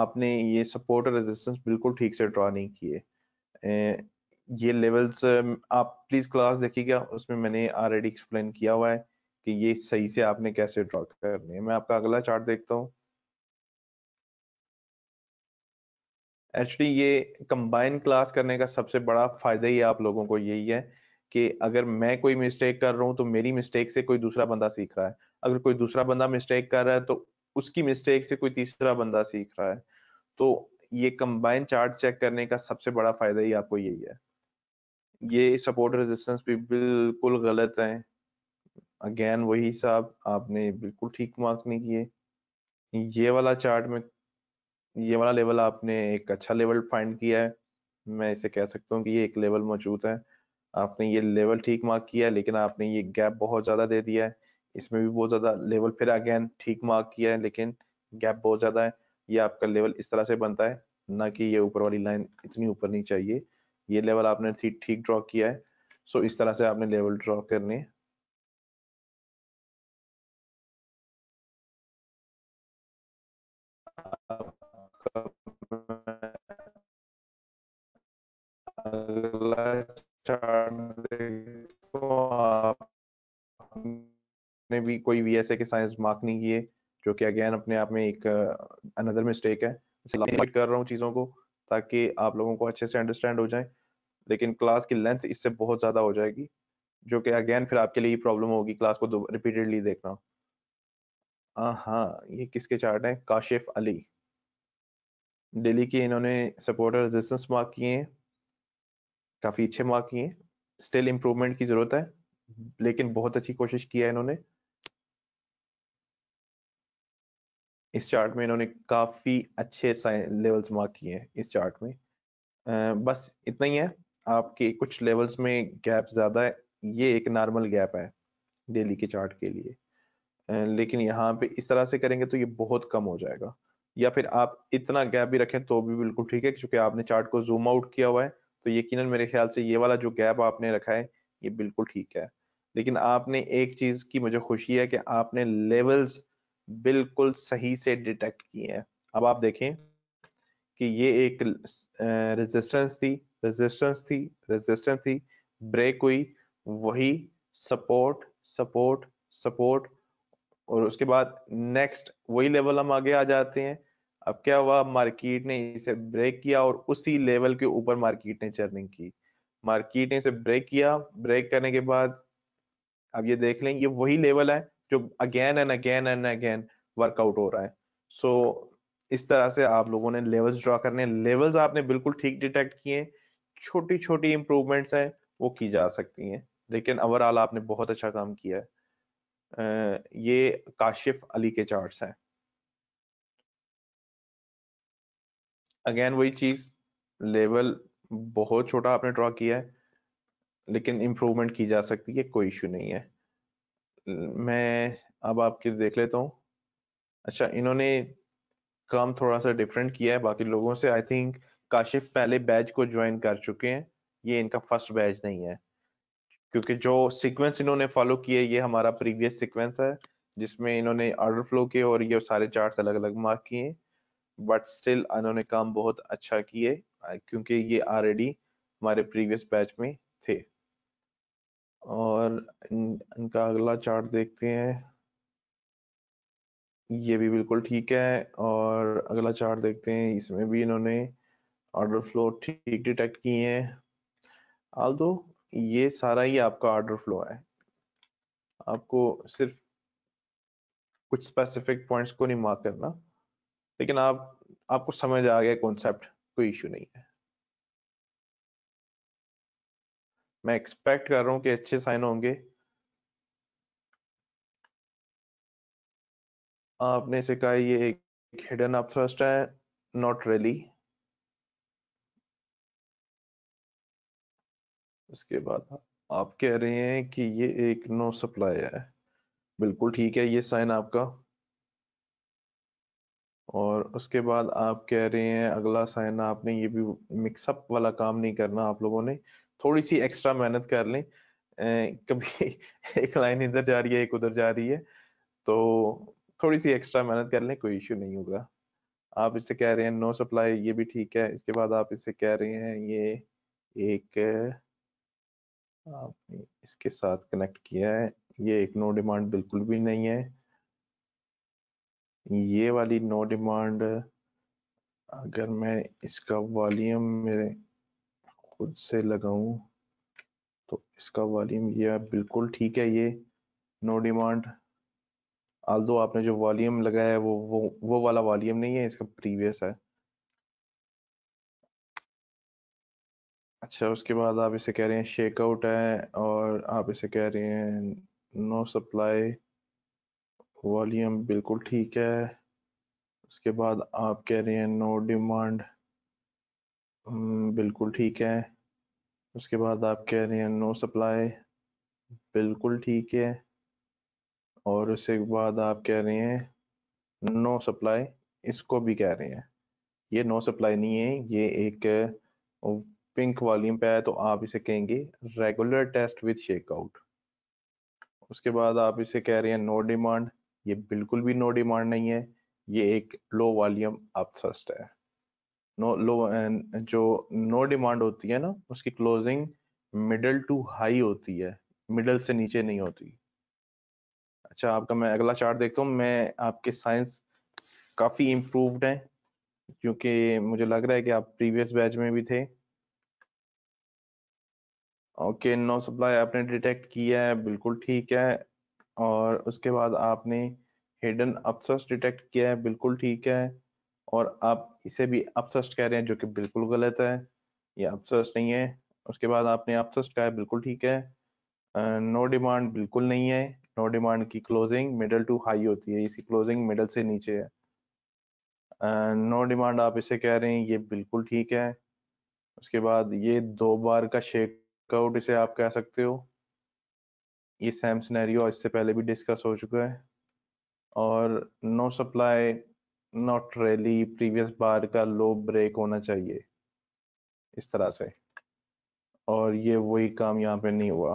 आपने ये सपोर्ट और रेजिस्टेंस बिल्कुल ठीक से ड्रा नहीं किए ये लेवल्स आप प्लीज क्लास देखिएगा उसमें मैंने ऑलरेडी एक्सप्लेन किया हुआ है कि ये सही से आपने कैसे ड्रॉ करने है मैं आपका अगला चार्ट देखता हूँ एक्चुअली ये कंबाइन क्लास करने का सबसे बड़ा फायदा ही आप लोगों को यही है कि अगर मैं कोई मिस्टेक कर रहा हूँ तो मेरी मिस्टेक से कोई दूसरा बंदा सीख रहा है अगर कोई दूसरा बंदा मिस्टेक कर रहा है तो उसकी मिस्टेक से कोई तीसरा बंदा सीख रहा है तो ये कंबाइन चार्ट चेक करने का सबसे बड़ा फायदा ही आपको यही है ये सपोर्ट रेजिस्टेंस भी बिल्कुल गलत है अगेन वही हिसाब आपने बिल्कुल ठीक मार्क नहीं किए ये वाला चार्ट में ये वाला लेवल आपने एक अच्छा लेवल फाइंड किया है मैं इसे कह सकता हूँ कि ये एक लेवल मौजूद है आपने ये लेवल ठीक मार्क किया है लेकिन आपने ये गैप बहुत ज्यादा दे दिया है इसमें भी बहुत ज्यादा लेवल फिर अगेन ठीक मार्क किया है लेकिन गैप बहुत ज्यादा है ये आपका लेवल इस तरह से बनता है ना कि ये ऊपर वाली लाइन इतनी ऊपर नहीं चाहिए ये लेवल आपने ठीक ड्रॉ किया है सो इस तरह से आपने लेवल ड्रॉ करने अगला ने भी कोई वी के साइंस मार्क नहीं किए जो कि अगेन अपने आप में एक अनदर मिस्टेक है कर रहा हूँ चीज़ों को ताकि आप लोगों को अच्छे से अंडरस्टैंड हो जाए लेकिन क्लास की लेंथ इससे बहुत ज़्यादा हो जाएगी जो कि अगेन फिर आपके लिए प्रॉब्लम होगी क्लास को रिपीटेडली देखना हाँ ये किसके चार्ट हैं काशिफ अली दिल्ली के इन्होंने सपोर्टर रेजिस्टेंस मार्क किए हैं काफ़ी अच्छे मार्क किए स्टिल इम्प्रूवमेंट की ज़रूरत है लेकिन बहुत अच्छी कोशिश की है इन्होंने इस चार्ट में इन्होंने काफ़ी अच्छे लेवल्स मार्क किए हैं इस चार्ट में आ, बस इतना ही है आपके कुछ लेवल्स में गैप ज़्यादा है ये एक नॉर्मल गैप है डेली के चार्ट के लिए आ, लेकिन यहाँ पे इस तरह से करेंगे तो ये बहुत कम हो जाएगा या फिर आप इतना गैप भी रखें तो भी बिल्कुल ठीक है क्योंकि आपने चार्ट को जूम आउट किया हुआ है तो यकीनन मेरे ख्याल से ये वाला जो गैप आपने रखा है ये बिल्कुल ठीक है लेकिन आपने एक चीज की मुझे खुशी है कि आपने लेवल्स बिल्कुल सही से डिटेक्ट किए हैं अब आप देखें कि ये एक रेजिस्टेंस थी रेजिस्टेंस थी रेजिस्टेंस थी ब्रेक हुई वही सपोर्ट सपोर्ट सपोर्ट और उसके बाद नेक्स्ट वही लेवल हम आगे आ जाते हैं अब क्या हुआ मार्केट ने इसे ब्रेक किया और उसी लेवल के ऊपर मार्केट ने चर्निंग की मार्केट ने इसे ब्रेक किया ब्रेक करने के बाद अब ये देख लें ये वही लेवल है जो again and again and again work out हो रहा है सो so, इस तरह से आप लोगों ने लेवल्स ड्रॉ करने लेवल्स आपने बिल्कुल ठीक डिटेक्ट किए छोटी छोटी इंप्रूवमेंट्स हैं वो की जा सकती हैं लेकिन ओवरऑल आपने बहुत अच्छा काम किया है ये काशिफ अली के चार्ट्स हैं अगेन वही चीज लेवल बहुत छोटा आपने ड्रॉ किया है लेकिन इम्प्रूवमेंट की जा सकती है कोई इश्यू नहीं है मैं अब आपके देख लेता हूँ अच्छा इन्होंने काम थोड़ा सा डिफरेंट किया है बाकी लोगों से आई थिंक काशिफ पहले बैच को ज्वाइन कर चुके हैं ये इनका फर्स्ट बैच नहीं है क्योंकि जो सीक्वेंस इन्होंने फॉलो किए ये हमारा प्रीवियस सीक्वेंस है जिसमें इन्होंने ऑर्डर फ्लो किए और ये सारे चार्ट्स अलग अलग मार्क किए बट स्टिल उन्होंने काम बहुत अच्छा किए क्योंकि ये ऑलरेडी हमारे प्रीवियस बैच में थे और इन, इनका अगला चार्ट देखते हैं ये भी बिल्कुल ठीक है और अगला चार्ट देखते हैं इसमें भी इन्होंने ऑर्डर फ्लो ठीक डिटेक्ट किए हैं आल दो ये सारा ही आपका ऑर्डर फ्लो है आपको सिर्फ कुछ स्पेसिफिक पॉइंट्स को नहीं मार्क करना लेकिन आप आपको समझ आ गया कॉन्सेप्ट कोई इशू नहीं है मैं एक्सपेक्ट कर रहा हूं कि अच्छे साइन होंगे आपने से कहा ये एक हिडन अप थ्रस्ट है नॉट रियली उसके बाद आप कह रहे हैं कि ये एक नो सप्लाई है बिल्कुल ठीक है ये साइन आपका और उसके बाद आप कह रहे हैं अगला साइन आपने ये भी मिक्सअप वाला काम नहीं करना आप लोगों ने थोड़ी सी एक्स्ट्रा मेहनत कर लें कभी एक लाइन इधर जा रही है एक उधर जा रही है तो थोड़ी सी एक्स्ट्रा मेहनत कर लें कोई इश्यू नहीं होगा आप इससे कह रहे हैं नो सप्लाई ये भी ठीक है इसके बाद आप इससे कह रहे हैं ये एक आपने इसके साथ कनेक्ट किया है ये एक नो डिमांड बिल्कुल भी नहीं है ये वाली नो डिमांड अगर मैं इसका वॉल्यूम मेरे खुद से लगाऊं तो इसका वॉल्यूम ये बिल्कुल ठीक है ये नो डिमांड आल दो आपने जो वॉल्यूम लगाया है वो वो वो वाला वॉल्यूम नहीं है इसका प्रीवियस है अच्छा उसके बाद आप इसे कह रहे हैं शेकआउट है और आप इसे कह रहे हैं नो सप्लाई वॉल्यूम बिल्कुल ठीक है उसके बाद आप कह रहे हैं नो डिमांड हम्म, बिल्कुल ठीक है उसके बाद आप कह रहे हैं नो सप्लाई बिल्कुल ठीक है और उसके बाद आप कह रहे हैं नो सप्लाई इसको भी कह रहे हैं ये नो सप्लाई नहीं है ये एक पिंक वॉल्यूम पे है तो आप इसे कहेंगे रेगुलर टेस्ट शेक शेकआउट उसके बाद आप इसे कह रहे हैं नो डिमांड ये बिल्कुल भी नो डिमांड नहीं है ये एक लो वॉल्यूम थ्रस्ट है नो लो जो नो डिमांड होती है ना उसकी क्लोजिंग मिडल टू हाई होती है मिडल से नीचे नहीं होती अच्छा आपका मैं अगला चार्ट देखता हूँ मैं आपके साइंस काफ़ी इम्प्रूवड है क्योंकि मुझे लग रहा है कि आप प्रीवियस बैच में भी थे ओके नो सप्लाई आपने डिटेक्ट किया है बिल्कुल ठीक है और उसके बाद आपने हिडन अपसस्ट डिटेक्ट किया है बिल्कुल ठीक है और आप इसे भी अपसस्ट कह रहे हैं जो कि बिल्कुल गलत है ये अपसस्ट नहीं है उसके बाद आपने अपसस्ट कहा है बिल्कुल ठीक है नो uh, डिमांड no बिल्कुल नहीं है नो no डिमांड की क्लोजिंग मिडल टू हाई होती है इसी क्लोजिंग मिडल से नीचे है नो uh, डिमांड no आप इसे कह रहे हैं ये बिल्कुल ठीक है उसके बाद ये दो बार का शेकआउट इसे आप कह सकते हो ये सेम सिनेरियो इससे पहले भी डिस्कस हो चुका है और no supply not really previous bar का लो ब्रेक होना चाहिए इस तरह से और ये वही काम यहाँ पे नहीं हुआ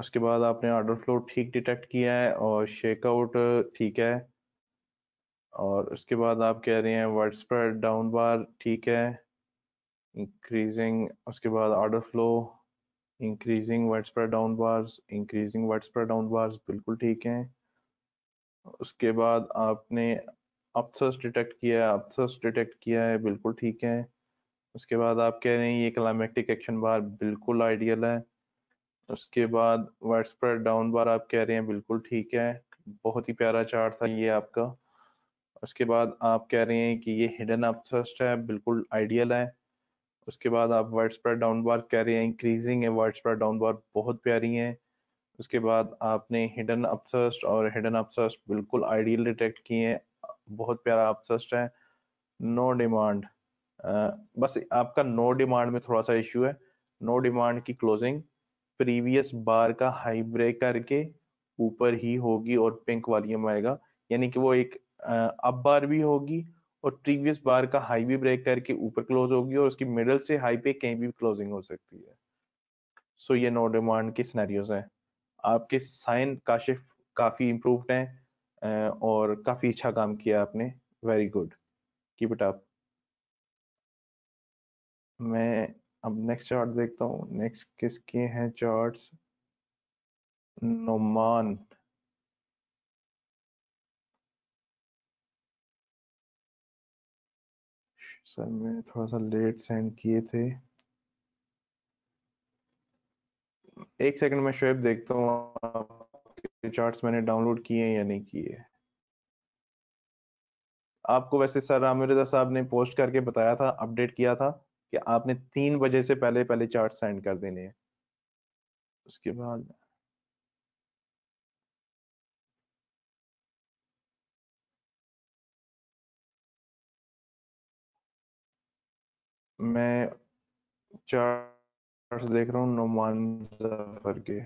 उसके बाद आपने ऑर्डर फ्लो ठीक डिटेक्ट किया है और शेकआउट ठीक है और उसके बाद आप कह रहे हैं वर्ड स्प्रेड डाउन बार ठीक है इंक्रीजिंग उसके बाद ऑर्डर फ्लो इंक्रीजिंग वर्ड्स पर डाउन बार्स इंक्रीजिंग वर्ड्स पर डाउन बार्स बिल्कुल ठीक हैं उसके बाद आपने अपसर्स डिटेक्ट किया है अपसर्स डिटेक्ट किया है बिल्कुल ठीक है उसके बाद आप कह रहे हैं ये क्लाइमेटिक एक्शन बार बिल्कुल आइडियल है उसके बाद वर्ड्स पर डाउन बार आप कह रहे हैं बिल्कुल ठीक है बहुत ही प्यारा चार्ट था ये आपका उसके बाद आप कह रहे हैं कि ये हिडन अपसर्स है बिल्कुल आइडियल है उसके बाद आप वर्ड स्प्रेड डाउन बार कह रहे हैं इंक्रीजिंग है वर्ड स्प्रेड डाउन बार बहुत प्यारी है उसके बाद आपने हिडन अपसस्ट और हिडन अपसस्ट बिल्कुल आइडियल डिटेक्ट किए हैं बहुत प्यारा अपसस्ट है नो no डिमांड बस आपका नो no डिमांड में थोड़ा सा इश्यू है नो no डिमांड की क्लोजिंग प्रीवियस बार का हाई ब्रेक करके ऊपर ही होगी और पिंक वॉल्यूम आएगा यानी कि वो एक अप बार भी होगी और प्रीवियस बार का हाई भी ब्रेक करके ऊपर क्लोज होगी और उसकी मिडल से हाई पे कहीं भी क्लोजिंग हो सकती है सो so, ये नो डिमांड के सिनेरियोज हैं आपके साइन काशिफ काफी इम्प्रूव्ड हैं और काफी अच्छा काम किया आपने very good keep it up मैं अब नेक्स्ट चार्ट देखता हूँ नेक्स्ट किसके हैं चार्ट्स नोमान सर मैं थोड़ा सा लेट सेंड किए थे एक सेकंड में शोब देखता हूँ चार्ट्स मैंने डाउनलोड किए हैं या नहीं किए आपको वैसे सर रामरिजा साहब ने पोस्ट करके बताया था अपडेट किया था कि आपने तीन बजे से पहले पहले चार्ट सेंड कर देने हैं उसके बाद मैं चार्ट देख रहा हूँ नुमान जफर के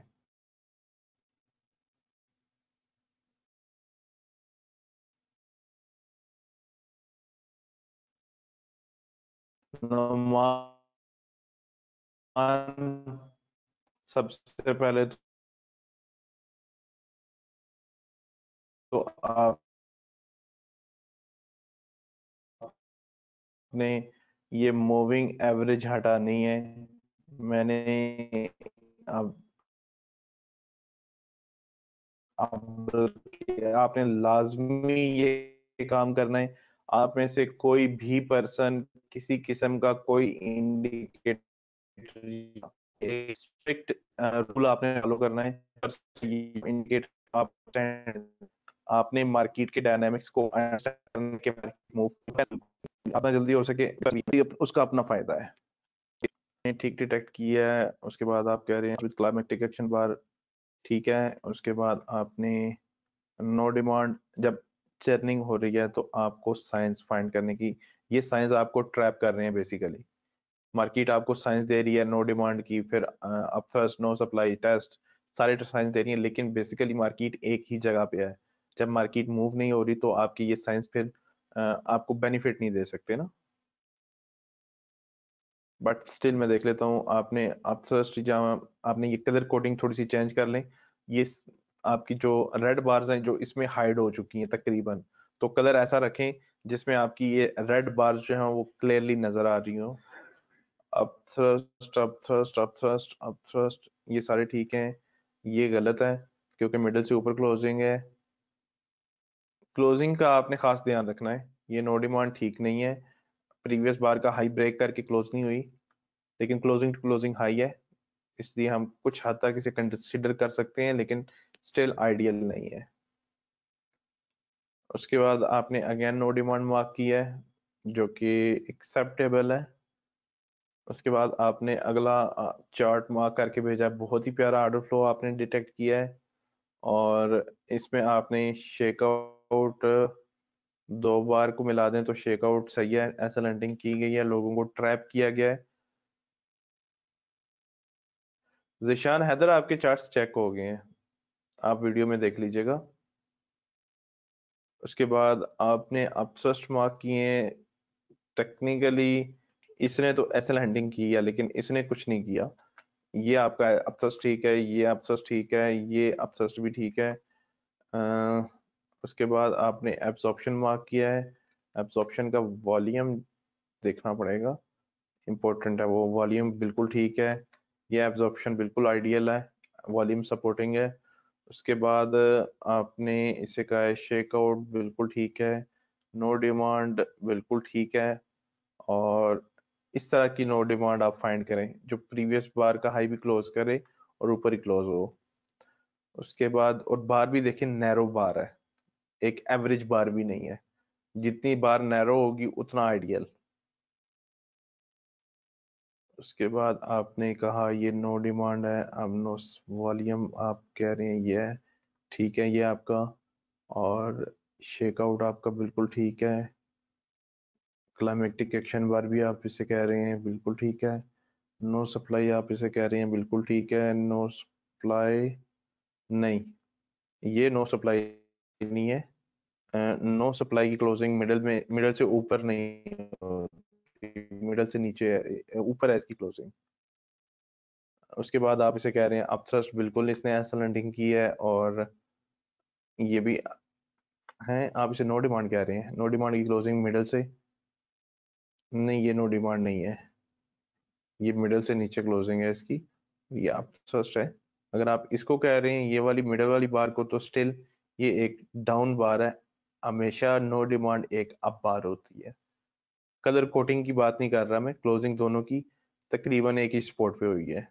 सबसे पहले तो, तो आप ने ये मूविंग एवरेज हटानी है मैंने अब आपने लाजमी ये काम करना है आप में से कोई भी पर्सन किसी किस्म का कोई इंडिकेटर स्ट्रिक्ट रूल आपने फॉलो करना है इंडिकेटर आप आपने मार्केट के डायनामिक्स को अंडरस्टैंड करने के बारे मूव अपना जल्दी हो सके उसका अपना फायदा है ठीक डिटेक्ट किया है उसके बाद आप कह रहे हैं विद क्लाइमेटिक एक्शन बार ठीक है उसके बाद आपने नो डिमांड जब चर्निंग हो रही है तो आपको साइंस फाइंड करने की ये साइंस आपको ट्रैप कर रहे हैं बेसिकली मार्केट आपको साइंस दे रही है नो डिमांड की फिर अब फर्स्ट नो सप्लाई टेस्ट सारे साइंस दे रही है लेकिन बेसिकली मार्केट एक ही जगह पे है जब मार्केट मूव नहीं हो रही तो आपकी ये साइंस फिर आपको बेनिफिट नहीं दे सकते ना बट स्टिल मैं देख लेता हूँ आपने आप सर्च जहाँ आपने ये कलर कोडिंग थोड़ी सी चेंज कर लें ये आपकी जो रेड बार्स हैं जो इसमें हाइड हो चुकी हैं तकरीबन तो कलर ऐसा रखें जिसमें आपकी ये रेड बार्स जो हैं वो क्लियरली नजर आ रही हो up thrust up thrust up thrust up thrust ये सारे ठीक हैं ये गलत है क्योंकि मिडल से ऊपर क्लोजिंग है क्लोजिंग का आपने खास ध्यान रखना है ये नो डिमांड ठीक नहीं है प्रीवियस बार का हाई ब्रेक करके क्लोज नहीं हुई लेकिन क्लोजिंग टू क्लोजिंग हाई है इसलिए हम कुछ हद तक इसे कंसिडर कर सकते हैं लेकिन स्टिल आइडियल नहीं है उसके बाद आपने अगेन नो डिमांड मार्क किया है जो कि एक्सेप्टेबल है उसके बाद आपने अगला चार्ट मार्क करके भेजा बहुत ही प्यारा आर्डर फ्लो आपने डिटेक्ट किया है और इसमें आपने शेकआउट आउट दो बार को मिला दें तो शेक आउट सही है ऐसा लैंडिंग की गई है लोगों को ट्रैप किया गया है जिशान हैदर आपके चार्ट्स चेक हो गए हैं आप वीडियो में देख लीजिएगा उसके बाद आपने अपसस्ट मार्क किए टेक्निकली इसने तो ऐसा लैंडिंग की है लेकिन इसने कुछ नहीं किया ये आपका अपसस्ट ठीक है ये अपसस्ट ठीक है ये अपसस्ट भी ठीक है आ, उसके बाद आपने एब्जॉर्प्शन मार्क किया है एब्जॉर्प्शन का वॉल्यूम देखना पड़ेगा इम्पोर्टेंट है वो वॉल्यूम बिल्कुल ठीक है ये एब्जॉर्प्शन बिल्कुल आइडियल है वॉल्यूम सपोर्टिंग है उसके बाद आपने इसे कहा है शेकआउट बिल्कुल ठीक है नो डिमांड बिल्कुल ठीक है और इस तरह की नो डिमांड आप फाइंड करें जो प्रीवियस बार का हाई भी क्लोज करे और ऊपर ही क्लोज हो उसके बाद और बार भी देखें नैरो बार है एक एवरेज बार भी नहीं है जितनी बार नैरो होगी उतना आइडियल उसके बाद आपने कहा ये नो डिमांड है अब नो वॉल्यूम आप कह रहे हैं ये है ठीक है ये आपका और शेकआउट आपका बिल्कुल ठीक है क्लाइमेटिक एक्शन बार भी आप इसे कह रहे हैं बिल्कुल ठीक है नो सप्लाई आप इसे कह रहे हैं बिल्कुल ठीक है नो सप्लाई नहीं ये नो सप्लाई नहीं है नो सप्लाई की क्लोजिंग मिडल में मिडल से ऊपर नहीं मिडल से नीचे ऊपर है इसकी क्लोजिंग उसके बाद आप इसे कह रहे हैं थ्रस्ट बिल्कुल इसने ऐसा लैंडिंग की है और ये भी है आप इसे नो डिमांड कह रहे हैं नो डिमांड की क्लोजिंग मिडल से नहीं ये नो डिमांड नहीं है ये मिडल से नीचे क्लोजिंग है इसकी ये आप थ्रस्ट है अगर आप इसको कह रहे हैं ये वाली मिडल वाली बार को तो स्टिल ये एक डाउन बार है हमेशा नो डिमांड एक अप बार होती है कलर कोटिंग की बात नहीं कर रहा मैं क्लोजिंग दोनों की तकरीबन एक ही स्पॉट पे हुई है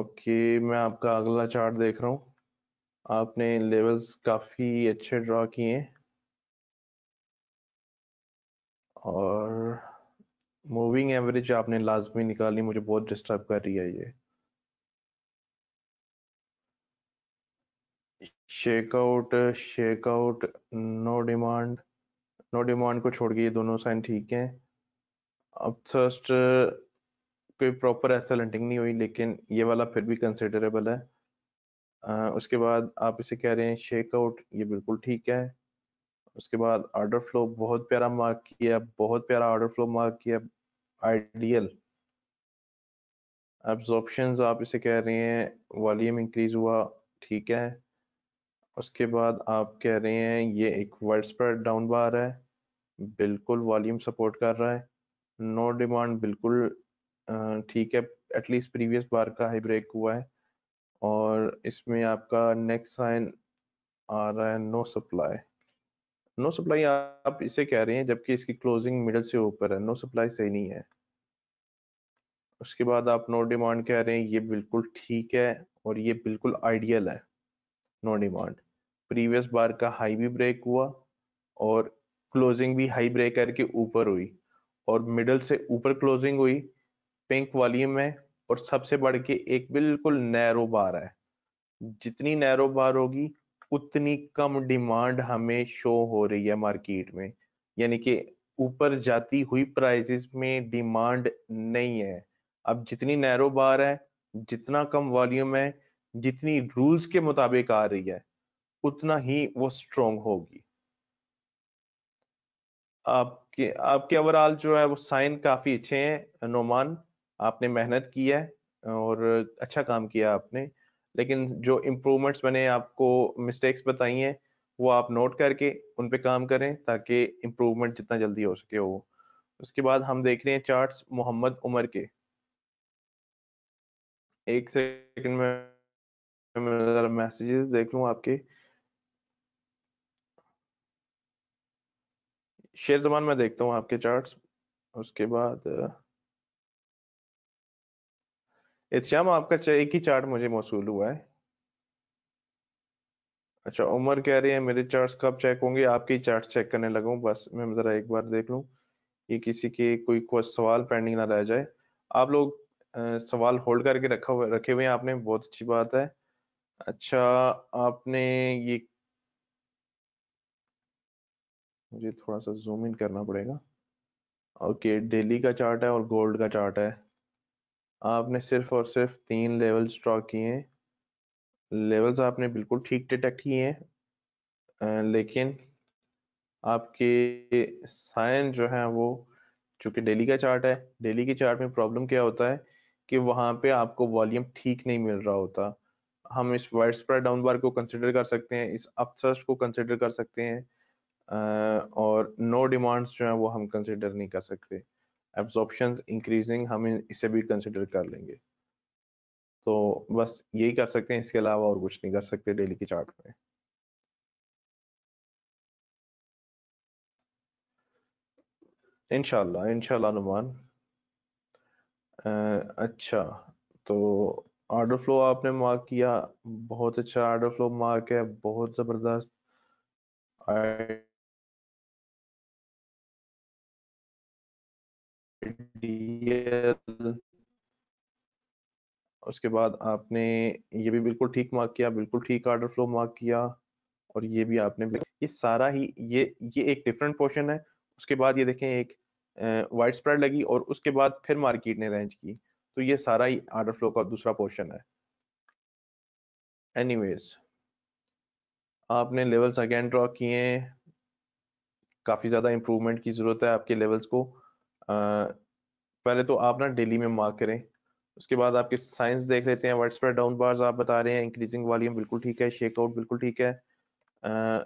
ओके मैं आपका अगला चार्ट देख रहा हूँ आपने लेवल्स काफी अच्छे ड्रॉ किए हैं और मूविंग एवरेज आपने लाजमी निकाली मुझे बहुत डिस्टर्ब कर रही है ये shake out shake out no demand no demand को छोड़ के ये दोनों साइन ठीक हैं अब थर्स्ट कोई प्रॉपर ऐसा लेंटिंग नहीं हुई लेकिन ये वाला फिर भी कंसिडरेबल है आ, उसके बाद आप इसे कह रहे हैं शेक आउट ये बिल्कुल ठीक है उसके बाद आर्डर फ्लो बहुत प्यारा मार्क किया बहुत प्यारा आर्डर फ्लो मार्क किया आइडियल एब्जॉर्प्शन आप इसे कह रहे हैं वॉल्यूम इंक्रीज हुआ ठीक है उसके बाद आप कह रहे हैं ये एक वर्ड स्प्रेड डाउन बार है बिल्कुल वॉल्यूम सपोर्ट कर रहा है नो डिमांड बिल्कुल ठीक है एटलीस्ट प्रीवियस बार का हाई ब्रेक हुआ है और इसमें आपका नेक्स्ट साइन आ रहा है नो सप्लाई नो सप्लाई आप इसे कह रहे हैं जबकि इसकी क्लोजिंग मिडल से ऊपर है नो सप्लाई सही नहीं है उसके बाद आप नो डिमांड कह रहे हैं ये बिल्कुल ठीक है और ये बिल्कुल आइडियल है नो डिमांड प्रीवियस बार का हाई भी ब्रेक हुआ और क्लोजिंग भी हाई ब्रेक करके ऊपर हुई और मिडल से ऊपर क्लोजिंग हुई पिंक वाली में और सबसे बढ़ के एक बिल्कुल नैरो बार है जितनी नैरो बार होगी उतनी कम डिमांड हमें शो हो रही है मार्केट में यानी कि ऊपर जाती हुई प्राइसेस में डिमांड नहीं है अब जितनी नैरो बार है जितना कम वॉल्यूम है जितनी रूल्स के मुताबिक आ रही है उतना ही वो स्ट्रोंग होगी आपके आपके ओवरऑल जो है वो साइन काफी अच्छे हैं नोमान आपने मेहनत की है और अच्छा काम किया आपने लेकिन जो इम्प्रूवमेंट्स मैंने आपको मिस्टेक्स बताई हैं वो आप नोट करके उन पे काम करें ताकि इम्प्रूवमेंट जितना जल्दी हो सके वो उसके बाद हम देख रहे हैं चार्ट्स मोहम्मद उमर के एक सेकंड में मैसेजेस देख लू आपके शेर जबान में देखता हूँ आपके चार्ट्स उसके बाद इत्याम आपका एक ही चार्ट मुझे मौसू हुआ है अच्छा उमर कह रही है मेरे चार्ट्स कब चेक होंगे आपके चार्ट चेक करने लगा बस मैं ज़रा एक बार देख लूँ कि किसी के कोई को सवाल पेंडिंग ना रह जाए आप लोग आ, सवाल होल्ड करके रखा रखे हुए हैं आपने बहुत अच्छी बात है अच्छा आपने ये मुझे थोड़ा सा जूम इन करना पड़ेगा ओके डेली का चार्ट है और गोल्ड का चार्ट है आपने सिर्फ और सिर्फ तीन लेवल्स ड्रॉ किए हैं लेवल्स आपने बिल्कुल ठीक डिटेक्ट किए हैं लेकिन आपके साइन जो है वो चूंकि डेली का चार्ट है डेली के चार्ट में प्रॉब्लम क्या होता है कि वहाँ पे आपको वॉल्यूम ठीक नहीं मिल रहा होता हम इस वाइड स्प्रेड डाउन बार को कंसिडर कर सकते हैं इस अपसर्स्ट को कंसिडर कर सकते हैं और नो डिमांड्स जो है वो हम कंसिडर नहीं कर सकते एब्जॉर्प्शन इंक्रीजिंग हम इसे भी कंसिडर कर लेंगे तो बस यही कर सकते हैं इसके अलावा और कुछ नहीं कर सकते डेली के चार्ट में इनशाला इनशाला नुमान अच्छा तो ऑर्डर फ्लो आपने मार्क किया बहुत अच्छा आर्डर फ्लो मार्क है बहुत जबरदस्त उसके बाद आपने ये भी बिल्कुल ठीक मार्क किया बिल्कुल ठीक आर्डर फ्लो मार्क किया और ये भी आपने ये सारा ही ये ये एक डिफरेंट पोर्शन है उसके बाद ये देखें एक वाइड स्प्रेड लगी और उसके बाद फिर मार्केट ने रेंज की तो ये सारा ही ऑर्डर फ्लो का दूसरा पोर्शन है एनीवेज आपने लेवल्स अगेन ड्रॉ किए काफ़ी ज़्यादा इंप्रूवमेंट की ज़रूरत है आपके लेवल्स को आ, पहले तो आप ना डेली में मार्क करें उसके बाद आपके साइंस देख लेते हैं वर्ड स्प्रेड डाउन बार्स आप बता रहे हैं इंक्रीजिंग वॉल्यूम बिल्कुल ठीक है शेकआउट बिल्कुल ठीक है आ,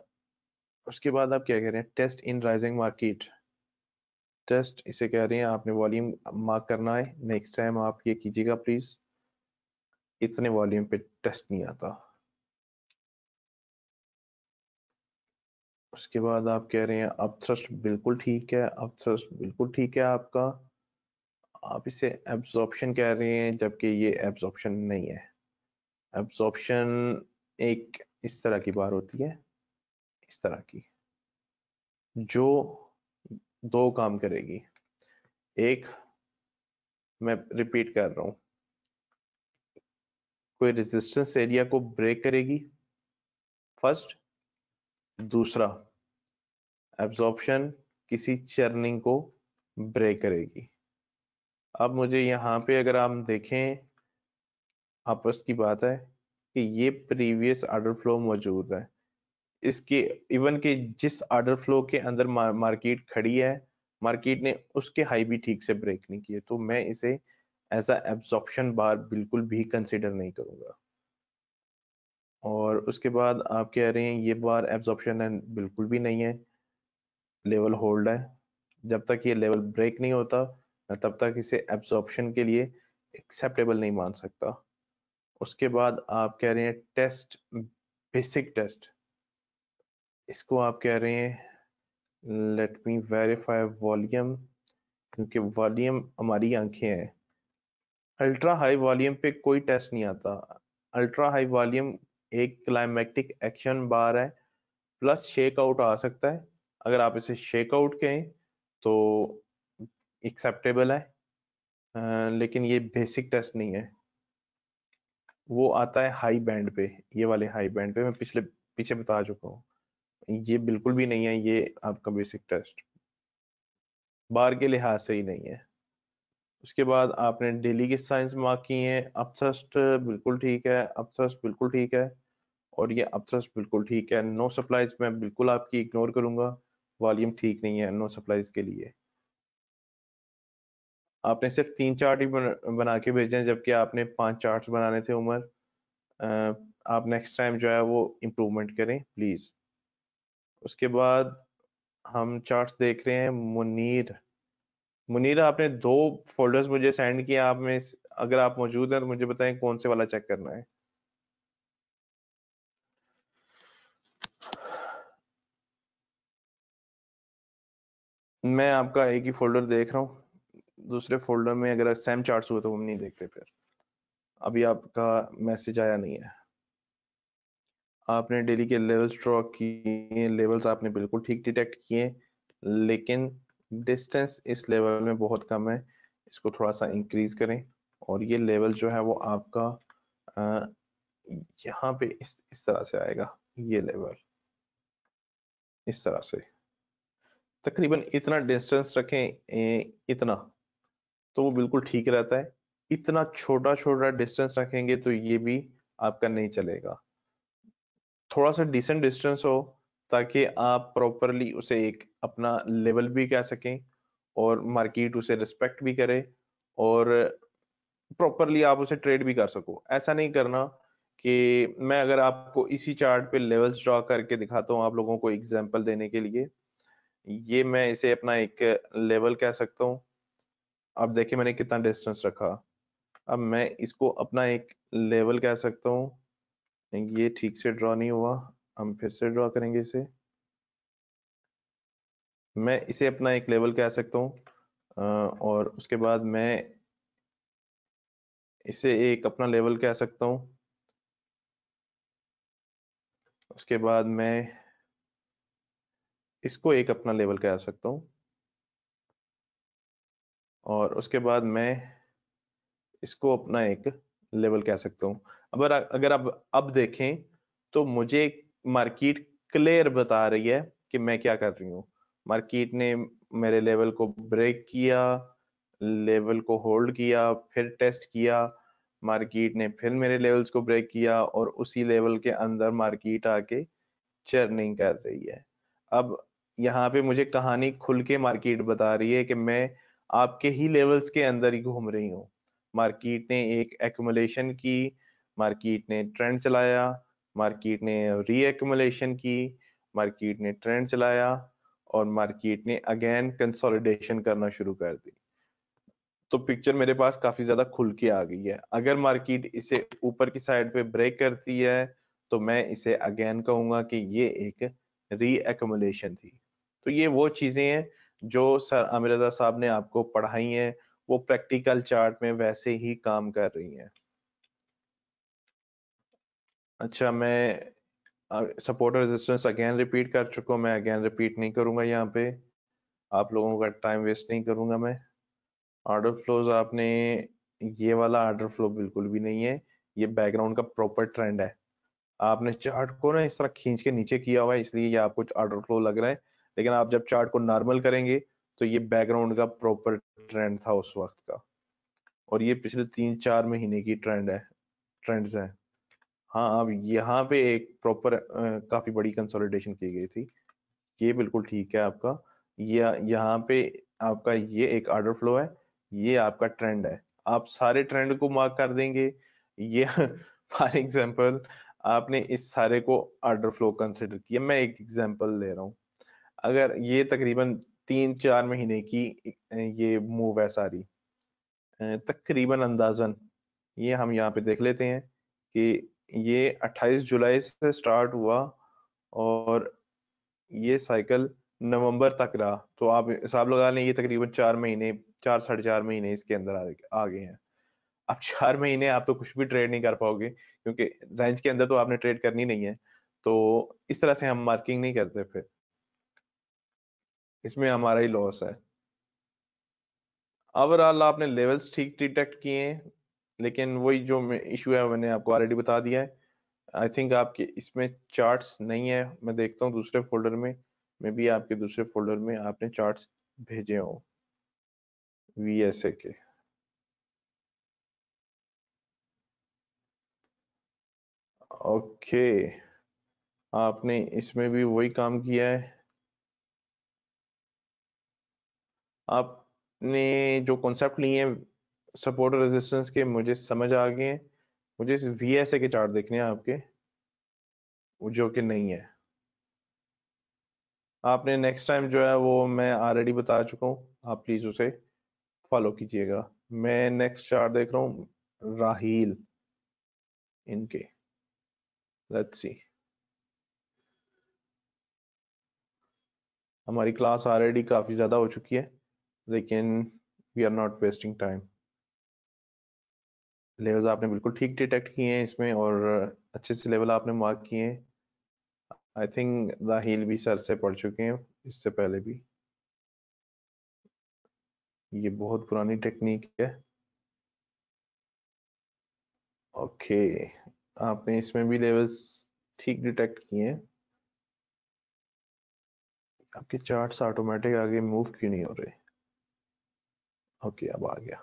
उसके बाद आप क्या कह रहे हैं test in rising market test इसे कह रहे हैं आपने वॉल्यूम मार्क करना है नेक्स्ट टाइम आप ये कीजिएगा प्लीज इतने वॉल्यूम पे टेस्ट नहीं आता उसके बाद आप कह रहे हैं अब थ्रस्ट बिल्कुल ठीक है अब थ्रस्ट बिल्कुल ठीक है आपका आप इसे एब्जॉर्प्शन कह रहे हैं जबकि ये एब्जॉर्प्शन नहीं है एब्जॉर्प्शन एक इस तरह की बार होती है इस तरह की जो दो काम करेगी एक मैं रिपीट कर रहा हूं कोई रेजिस्टेंस एरिया को ब्रेक करेगी फर्स्ट दूसरा एब्जॉर्प्शन किसी चर्निंग को ब्रेक करेगी अब मुझे यहां पे अगर आप देखें आपस की बात है कि ये प्रीवियस आर्डर फ्लो मौजूद है इसके इवन के जिस आर्डर फ्लो के अंदर मार्केट खड़ी है मार्केट ने उसके हाई भी ठीक से ब्रेक नहीं किए तो मैं इसे एज एब्जॉर्प्शन बार बिल्कुल भी कंसिडर नहीं करूंगा और उसके बाद आप कह रहे हैं ये बार एब्जॉर्प्शन है बिल्कुल भी नहीं है लेवल होल्ड है जब तक ये लेवल ब्रेक नहीं होता मैं तब तक इसे एब्जॉर्प्शन के लिए एक्सेप्टेबल नहीं मान सकता उसके बाद आप कह रहे हैं टेस्ट बेसिक टेस्ट इसको आप कह रहे हैं लेट मी वेरीफाई वॉल्यूम क्योंकि वॉल्यूम हमारी आंखें हैं अल्ट्रा हाई वॉल्यूम पे कोई टेस्ट नहीं आता अल्ट्रा हाई वॉल्यूम एक क्लाइमेटिक एक्शन बार है प्लस शेक आउट आ सकता है अगर आप इसे शेकआउट कहें तो एक्सेप्टेबल है आ, लेकिन ये बेसिक टेस्ट नहीं है वो आता है हाई बैंड पे ये वाले हाई बैंड पे मैं पिछले पीछे बता चुका हूँ ये बिल्कुल भी नहीं है ये आपका बेसिक टेस्ट बार के लिहाज से ही नहीं है उसके बाद आपने डेली के साइंस मार्क की है अपथ्रस्ट बिल्कुल ठीक है अपथ्रस्ट बिल्कुल ठीक है और ये अपथ्रस्ट बिल्कुल ठीक है नो सप्लाईज मैं बिल्कुल आपकी इग्नोर करूंगा वॉल्यूम ठीक नहीं है नो सप्लाईज के लिए आपने सिर्फ तीन चार्ट ही बना के भेजे हैं जबकि आपने पांच चार्ट्स बनाने थे उमर आप नेक्स्ट टाइम जो है वो इम्प्रूवमेंट करें प्लीज़ उसके बाद हम चार्ट्स देख रहे हैं मुनीर मुनीर आपने दो फोल्डर्स मुझे सेंड किए आप में अगर आप मौजूद हैं तो मुझे बताएं कौन से वाला चेक करना है मैं आपका एक ही फोल्डर देख रहा हूँ दूसरे फोल्डर में अगर सेम चार्ट हुए तो हम नहीं देखते फिर अभी आपका मैसेज आया नहीं है आपने डेली के लेवल्स ड्रॉ किए लेवल्स आपने बिल्कुल ठीक डिटेक्ट किए लेकिन डिस्टेंस इस लेवल में बहुत कम है इसको थोड़ा सा इंक्रीज करें और ये लेवल जो है वो आपका आ, यहाँ पे इस इस तरह से आएगा ये लेवल इस तरह से तकरीबन इतना डिस्टेंस रखें इतना तो वो बिल्कुल ठीक रहता है इतना छोटा छोटा डिस्टेंस रखेंगे तो ये भी आपका नहीं चलेगा थोड़ा सा डिसेंट डिस्टेंस हो ताकि आप प्रॉपरली उसे एक अपना लेवल भी कह सकें और मार्केट उसे रिस्पेक्ट भी करे और प्रॉपरली आप उसे ट्रेड भी कर सको ऐसा नहीं करना कि मैं अगर आपको इसी चार्ट पे लेवल्स ड्रॉ करके दिखाता हूँ आप लोगों को एग्जाम्पल देने के लिए ये मैं इसे अपना एक लेवल कह सकता हूँ आप देखिए मैंने कितना डिस्टेंस रखा अब मैं इसको अपना एक लेवल कह सकता हूँ ये ठीक से ड्रॉ नहीं हुआ हम फिर से ड्रॉ करेंगे इसे मैं इसे अपना एक लेवल कह सकता हूँ और उसके बाद मैं इसे एक अपना लेवल कह सकता हूँ उसके बाद मैं इसको एक अपना लेवल कह सकता हूँ और उसके बाद मैं इसको अपना एक लेवल कह सकता हूँ अगर अगर अब अब देखें तो मुझे मार्केट क्लियर बता रही है कि मैं क्या कर रही हूँ मार्केट ने मेरे लेवल को ब्रेक किया लेवल को होल्ड किया फिर टेस्ट किया मार्केट ने फिर मेरे लेवल्स को ब्रेक किया और उसी लेवल के अंदर मार्केट आके चर्निंग कर रही है अब यहाँ पे मुझे कहानी खुल के मार्केट बता रही है कि मैं आपके ही लेवल्स के अंदर ही घूम रही हूँ मार्केट ने एक एक्यूमुलेशन की मार्केट ने ट्रेंड चलाया मार्केट ने रीएकमुलेशन की मार्केट ने ट्रेंड चलाया और मार्केट ने अगेन कंसोलिडेशन करना शुरू कर दी तो पिक्चर मेरे पास काफी ज्यादा खुल के आ गई है अगर मार्केट इसे ऊपर की साइड पे ब्रेक करती है तो मैं इसे अगेन कहूंगा कि ये एक रीएकमुलेशन थी तो ये वो चीजें हैं जो सर आमिर साहब ने आपको पढ़ाई हैं वो प्रैक्टिकल चार्ट में वैसे ही काम कर रही हैं अच्छा मैं सपोर्ट और रेजिस्टेंस अगेन रिपीट कर चुका हूँ मैं अगेन रिपीट नहीं करूँगा यहाँ पे आप लोगों का टाइम वेस्ट नहीं करूँगा मैं ऑर्डर फ्लोज आपने ये वाला ऑर्डर फ्लो बिल्कुल भी नहीं है ये बैकग्राउंड का प्रॉपर ट्रेंड है आपने चार्ट को ना इस तरह खींच के नीचे किया हुआ है इसलिए ये आपको आर्डर फ्लो लग रहा है लेकिन आप जब चार्ट को नॉर्मल करेंगे तो ये बैकग्राउंड का प्रॉपर ट्रेंड था उस वक्त का और ये पिछले तीन चार महीने की ट्रेंड है ट्रेंड्स हैं हाँ अब यहाँ पे एक प्रॉपर काफी बड़ी कंसोलिडेशन की गई थी ये बिल्कुल ठीक है आपका ये यहाँ पे आपका ये एक ऑर्डर फ्लो है ये आपका ट्रेंड है आप सारे ट्रेंड को मार्क कर देंगे ये फॉर एग्जाम्पल आपने इस सारे को आर्डर फ्लो कंसिडर किया मैं एक एग्जाम्पल दे रहा हूँ अगर ये तकरीबन तीन चार महीने की ये मूव है सारी तकरीबन अंदाजन ये हम यहाँ पे देख लेते हैं कि ये 28 जुलाई से स्टार्ट हुआ और ये साइकिल नवंबर तक रहा तो आप हिसाब लगा लें ये तकरीबन चार महीने चार साढ़े चार महीने इसके अंदर आ गए हैं अब चार महीने आप तो कुछ भी ट्रेड नहीं कर पाओगे क्योंकि रेंज के अंदर तो आपने ट्रेड करनी नहीं है तो इस तरह से हम मार्किंग नहीं करते फिर इसमें हमारा ही लॉस है ओवरऑल आपने लेवल्स ठीक डिटेक्ट किए लेकिन वही जो इशू है मैंने आपको ऑलरेडी बता दिया है आई थिंक आपके इसमें चार्ट्स नहीं है मैं देखता हूँ दूसरे फोल्डर में मे भी आपके दूसरे फोल्डर में आपने चार्ट्स भेजे हों वी एस ए के ओके आपने इसमें भी वही काम किया है आपने जो कॉन्सेप्ट लिए हैं सपोर्ट और रेजिस्टेंस के मुझे समझ आ गए हैं मुझे इस वी एस ए के चार्ट देखने हैं आपके जो कि नहीं है आपने नेक्स्ट टाइम जो है वो मैं ऑलरेडी बता चुका हूँ आप प्लीज उसे फॉलो कीजिएगा मैं नेक्स्ट चार्ट देख रहा हूँ राहील इनके लेट्स सी हमारी क्लास ऑलरेडी काफ़ी ज़्यादा हो चुकी है लेकिन we are not wasting time levels आपने बिल्कुल ठीक डिटेक्ट किए हैं इसमें और अच्छे से लेवल आपने मार्क किए हैं आई थिंक राहील भी सर से पढ़ चुके हैं इससे पहले भी ये बहुत पुरानी टेक्निक है ओके आपने इसमें भी लेवल्स ठीक डिटेक्ट किए हैं आपके चार्ट्स ऑटोमेटिक आगे मूव क्यों नहीं हो रहे ओके अब आ गया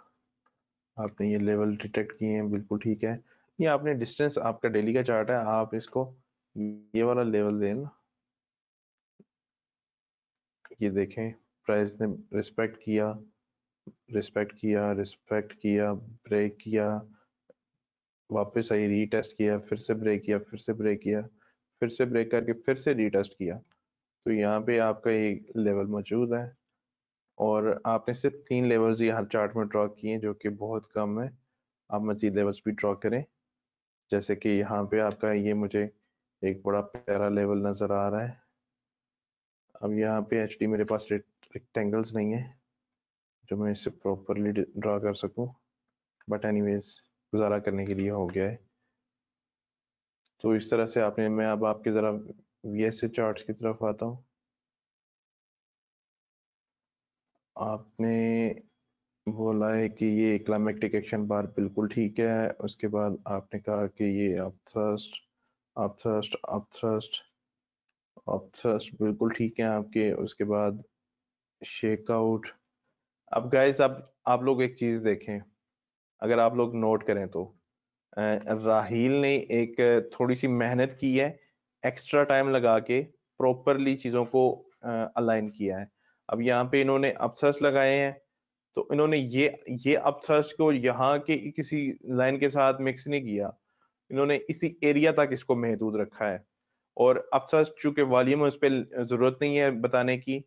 आपने ये लेवल डिटेक्ट किए हैं बिल्कुल ठीक है ये आपने डिस्टेंस आपका डेली का चार्ट है आप इसको ये वाला लेवल देना ये देखें प्राइस ने रिस्पेक्ट किया रिस्पेक्ट किया रिस्पेक्ट किया ब्रेक किया वापस आई रीटेस्ट किया फिर से ब्रेक किया फिर से ब्रेक किया फिर से ब्रेक करके फिर से रीटेस्ट किया तो यहाँ पे आपका ये लेवल मौजूद है और आपने सिर्फ तीन लेवल्स ही हर चार्ट में ड्रॉ किए जो कि बहुत कम है आप मजीद लेवल्स भी ड्रॉ करें जैसे कि यहाँ पे आपका ये मुझे एक बड़ा प्यारा लेवल नज़र आ रहा है अब यहाँ पे एच मेरे पास रेक्टेंगल्स नहीं है जो मैं इसे प्रॉपरली ड्रा कर सकूँ बट एनी गुजारा करने के लिए हो गया है तो इस तरह से आपने मैं अब आपके ज़रा वी चार्ट की तरफ आता हूँ आपने बोला है कि ये क्लाइमेटिक एक्शन बार बिल्कुल ठीक है उसके बाद आपने कहा कि ये अपथ्रस्ट अपथ्रस्ट अपथ्रस्ट अपथ्रस्ट बिल्कुल ठीक है आपके उसके बाद शेकआउट अब गाइस अब आप लोग एक चीज देखें अगर आप लोग नोट करें तो राहील ने एक थोड़ी सी मेहनत की है एक्स्ट्रा टाइम लगा के प्रॉपरली चीजों को अलाइन किया है अब यहाँ पे इन्होंने अपसर्स लगाए हैं तो इन्होंने ये ये अपसर्स को यहाँ के किसी लाइन के साथ मिक्स नहीं किया इन्होंने इसी एरिया तक इसको महदूद रखा है और अपसर्स चूंकि वॉल्यूम उस पर जरूरत नहीं है बताने की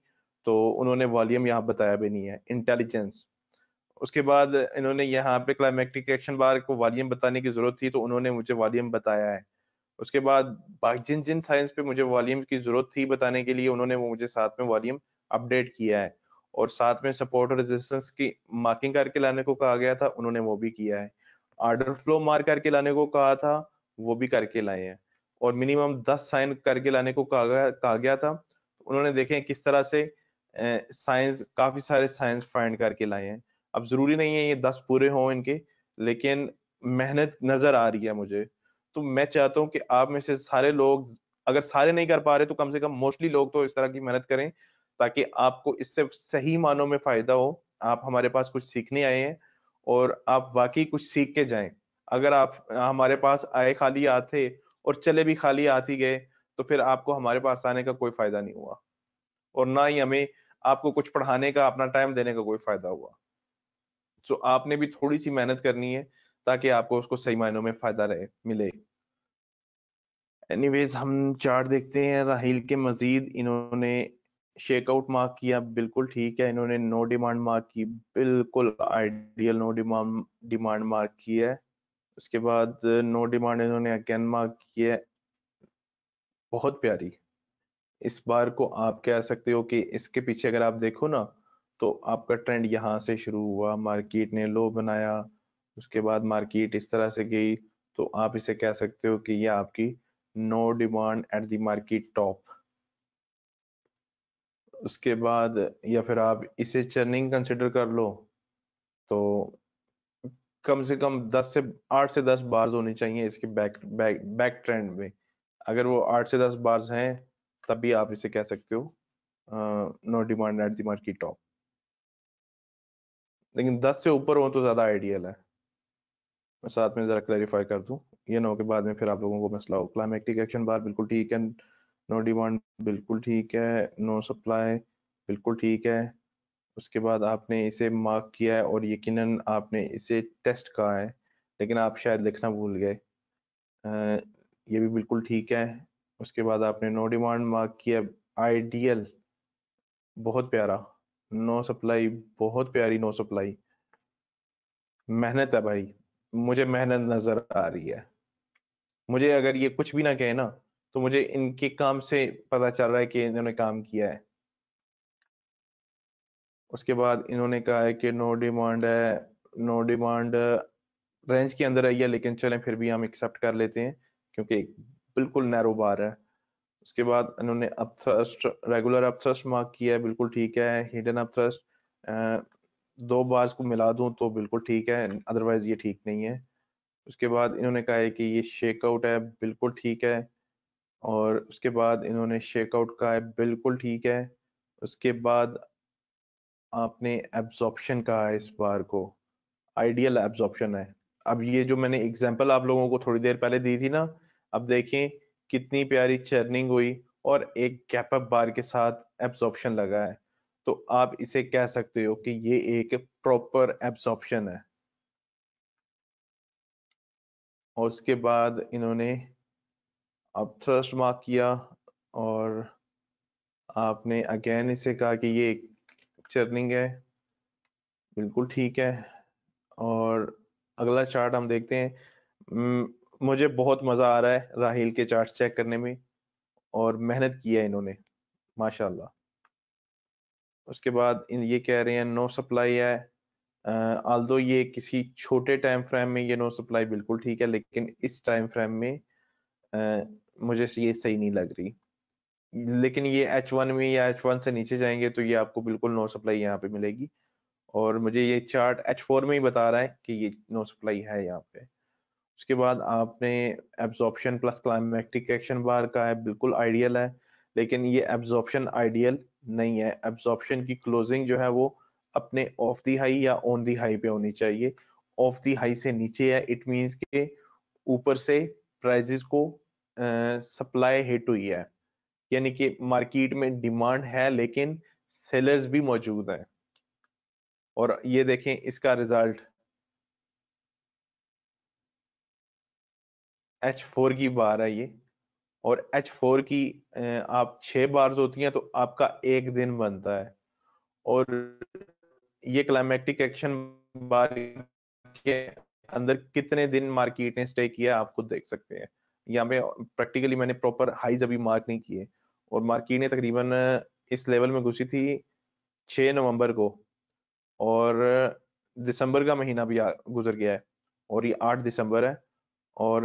तो उन्होंने वॉल्यूम यहाँ बताया भी नहीं है इंटेलिजेंस उसके बाद इन्होंने यहाँ पे क्लाइमेटिक एक्शन बार को वॉल्यूम बताने की जरूरत थी तो उन्होंने मुझे वॉल्यूम बताया है उसके बाद जिन जिन साइंस पे मुझे वॉल्यूम की जरूरत थी बताने के लिए उन्होंने वो मुझे साथ में वॉल्यूम अपडेट किया है और साथ में सपोर्ट और रेजिस्टेंस की मार्किंग करके लाने को कहा गया था उन्होंने वो भी किया है ऑर्डर फ्लो मार करके लाने को कहा था वो भी करके लाए हैं और मिनिमम दस साइन करके लाने को कहा गया कहा गया था उन्होंने देखें किस तरह से साइंस काफी सारे साइंस फाइंड करके लाए हैं अब जरूरी नहीं है ये दस पूरे हों इनके लेकिन मेहनत नजर आ रही है मुझे तो मैं चाहता हूँ कि आप में से सारे लोग अगर सारे नहीं कर पा रहे तो कम से कम मोस्टली लोग तो इस तरह की मेहनत करें ताकि आपको इससे सही मानों में फायदा हो आप हमारे पास कुछ सीखने आए हैं और आप वाकई कुछ सीख के जाएं अगर आप हमारे पास आए खाली आते और चले भी खाली आती गए तो फिर आपको हमारे पास आने का कोई फायदा नहीं हुआ और ना ही हमें आपको कुछ पढ़ाने का अपना टाइम देने का कोई फायदा हुआ तो आपने भी थोड़ी सी मेहनत करनी है ताकि आपको उसको सही मायनों में फायदा रहे मिले एनीवेज हम चार्ट देखते हैं राहल के मजीद इन्होंने शेकआउट मार्क किया बिल्कुल ठीक है इन्होंने नो डिमांड मार्क की बिल्कुल ideal no demand demand mark की है उसके बाद नो डिमांड इन्होंने अगेन मार्क की है बहुत प्यारी इस बार को आप कह सकते हो कि इसके पीछे अगर आप देखो ना तो आपका ट्रेंड यहाँ से शुरू हुआ मार्केट ने लो बनाया उसके बाद मार्केट इस तरह से गई तो आप इसे कह सकते हो कि ये आपकी no demand at the market top उसके बाद या फिर आप इसे चर्निंग कंसिडर कर लो तो कम से कम 10 से 8 से 10 बार्स होनी चाहिए इसके बैक बैक बैक ट्रेंड में अगर वो 8 से 10 बार्स हैं तब भी आप इसे कह सकते हो no demand at the market top लेकिन 10 से ऊपर हो तो ज़्यादा आइडियल है मैं साथ में ज़रा क्लैरिफाई कर दूं ये ना हो के बाद में फिर आप लोगों को मसला हो क्लाइमेटिक एक्शन बार बिल्कुल ठीक है नो डिमांड बिल्कुल ठीक है नो सप्लाई बिल्कुल ठीक है उसके बाद आपने इसे मार्क किया है और यकीनन आपने इसे टेस्ट कहा है लेकिन आप शायद लिखना भूल गए ये भी बिल्कुल ठीक है उसके बाद आपने नो डिमांड मार्क किया आइडियल बहुत प्यारा नो सप्लाई बहुत प्यारी नो सप्लाई मेहनत है भाई मुझे मेहनत नजर आ रही है मुझे अगर ये कुछ भी ना कहे ना तो मुझे इनके काम से पता चल रहा है कि इन्होंने काम किया है उसके बाद इन्होंने कहा है कि नो डिमांड है नो डिमांड रेंज के अंदर आई है लेकिन चलें फिर भी हम एक्सेप्ट कर लेते हैं क्योंकि बिल्कुल नैरो बार है उसके बाद इन्होंने अपथ्रस्ट रेगुलर अपथ्रस्ट मार्क किया है बिल्कुल ठीक है हिडन अपथ्रस्ट दो बार्स को मिला दूं तो बिल्कुल ठीक है अदरवाइज ये ठीक नहीं है उसके बाद इन्होंने कहा है कि ये शेकआउट है बिल्कुल ठीक है और उसके बाद इन्होंने शेकआउट कहा है बिल्कुल ठीक है उसके बाद आपने एब्जॉर्प्शन का है इस बार को आइडियल एब्जॉर्प्शन है अब ये जो मैंने एग्जांपल आप लोगों को थोड़ी देर पहले दी थी ना अब देखें कितनी प्यारी चर्निंग हुई और एक गैप अप बार के साथ एब्जॉर्प्शन लगा है तो आप इसे कह सकते हो कि ये एक प्रॉपर एब्जॉर्प्शन है और उसके बाद इन्होंने अब थ्रस्ट मार्क किया और आपने अगेन इसे कहा कि ये चर्निंग है बिल्कुल ठीक है और अगला चार्ट हम देखते हैं मुझे बहुत मज़ा आ रहा है राहिल के चार्ट चेक करने में और मेहनत किया है इन्होंने माशाल्लाह उसके बाद इन ये कह रहे हैं नो सप्लाई है आल दो ये किसी छोटे टाइम फ्रेम में ये नो सप्लाई बिल्कुल ठीक है लेकिन इस टाइम फ्रेम में मुझे ये सही नहीं लग रही लेकिन ये एच वन में या एच वन से नीचे जाएंगे तो ये आपको बिल्कुल नो सप्लाई यहाँ पे मिलेगी और मुझे ये चार्ट एच फोर में ही बता रहा है कि ये नो सप्लाई है यहाँ पे उसके बाद आपने absorption plus climactic action bar का है बिल्कुल आइडियल है लेकिन ये एब्जॉर्प्शन आइडियल नहीं है एब्जॉर्प्शन की क्लोजिंग जो है वो अपने ऑफ दी हाई या ऑन दी हाई पे होनी चाहिए ऑफ दी हाई से नीचे है इट मीन्स के ऊपर से प्राइजेस को सप्लाई हिट हुई है यानी कि मार्केट में डिमांड है लेकिन सेलर्स भी मौजूद है और ये देखें इसका रिजल्ट एच फोर की बार है ये और एच फोर की आप छह बार्स होती हैं तो आपका एक दिन बनता है और ये क्लाइमेटिक एक्शन बार के अंदर कितने दिन मार्केट ने स्टे किया आप खुद देख सकते हैं यहाँ पे प्रैक्टिकली मैंने प्रॉपर हाइज अभी मार्क नहीं किए और ने तकरीबन इस लेवल में घुसी थी 6 नवंबर को और दिसंबर का महीना भी गुजर गया है और ये 8 दिसंबर है और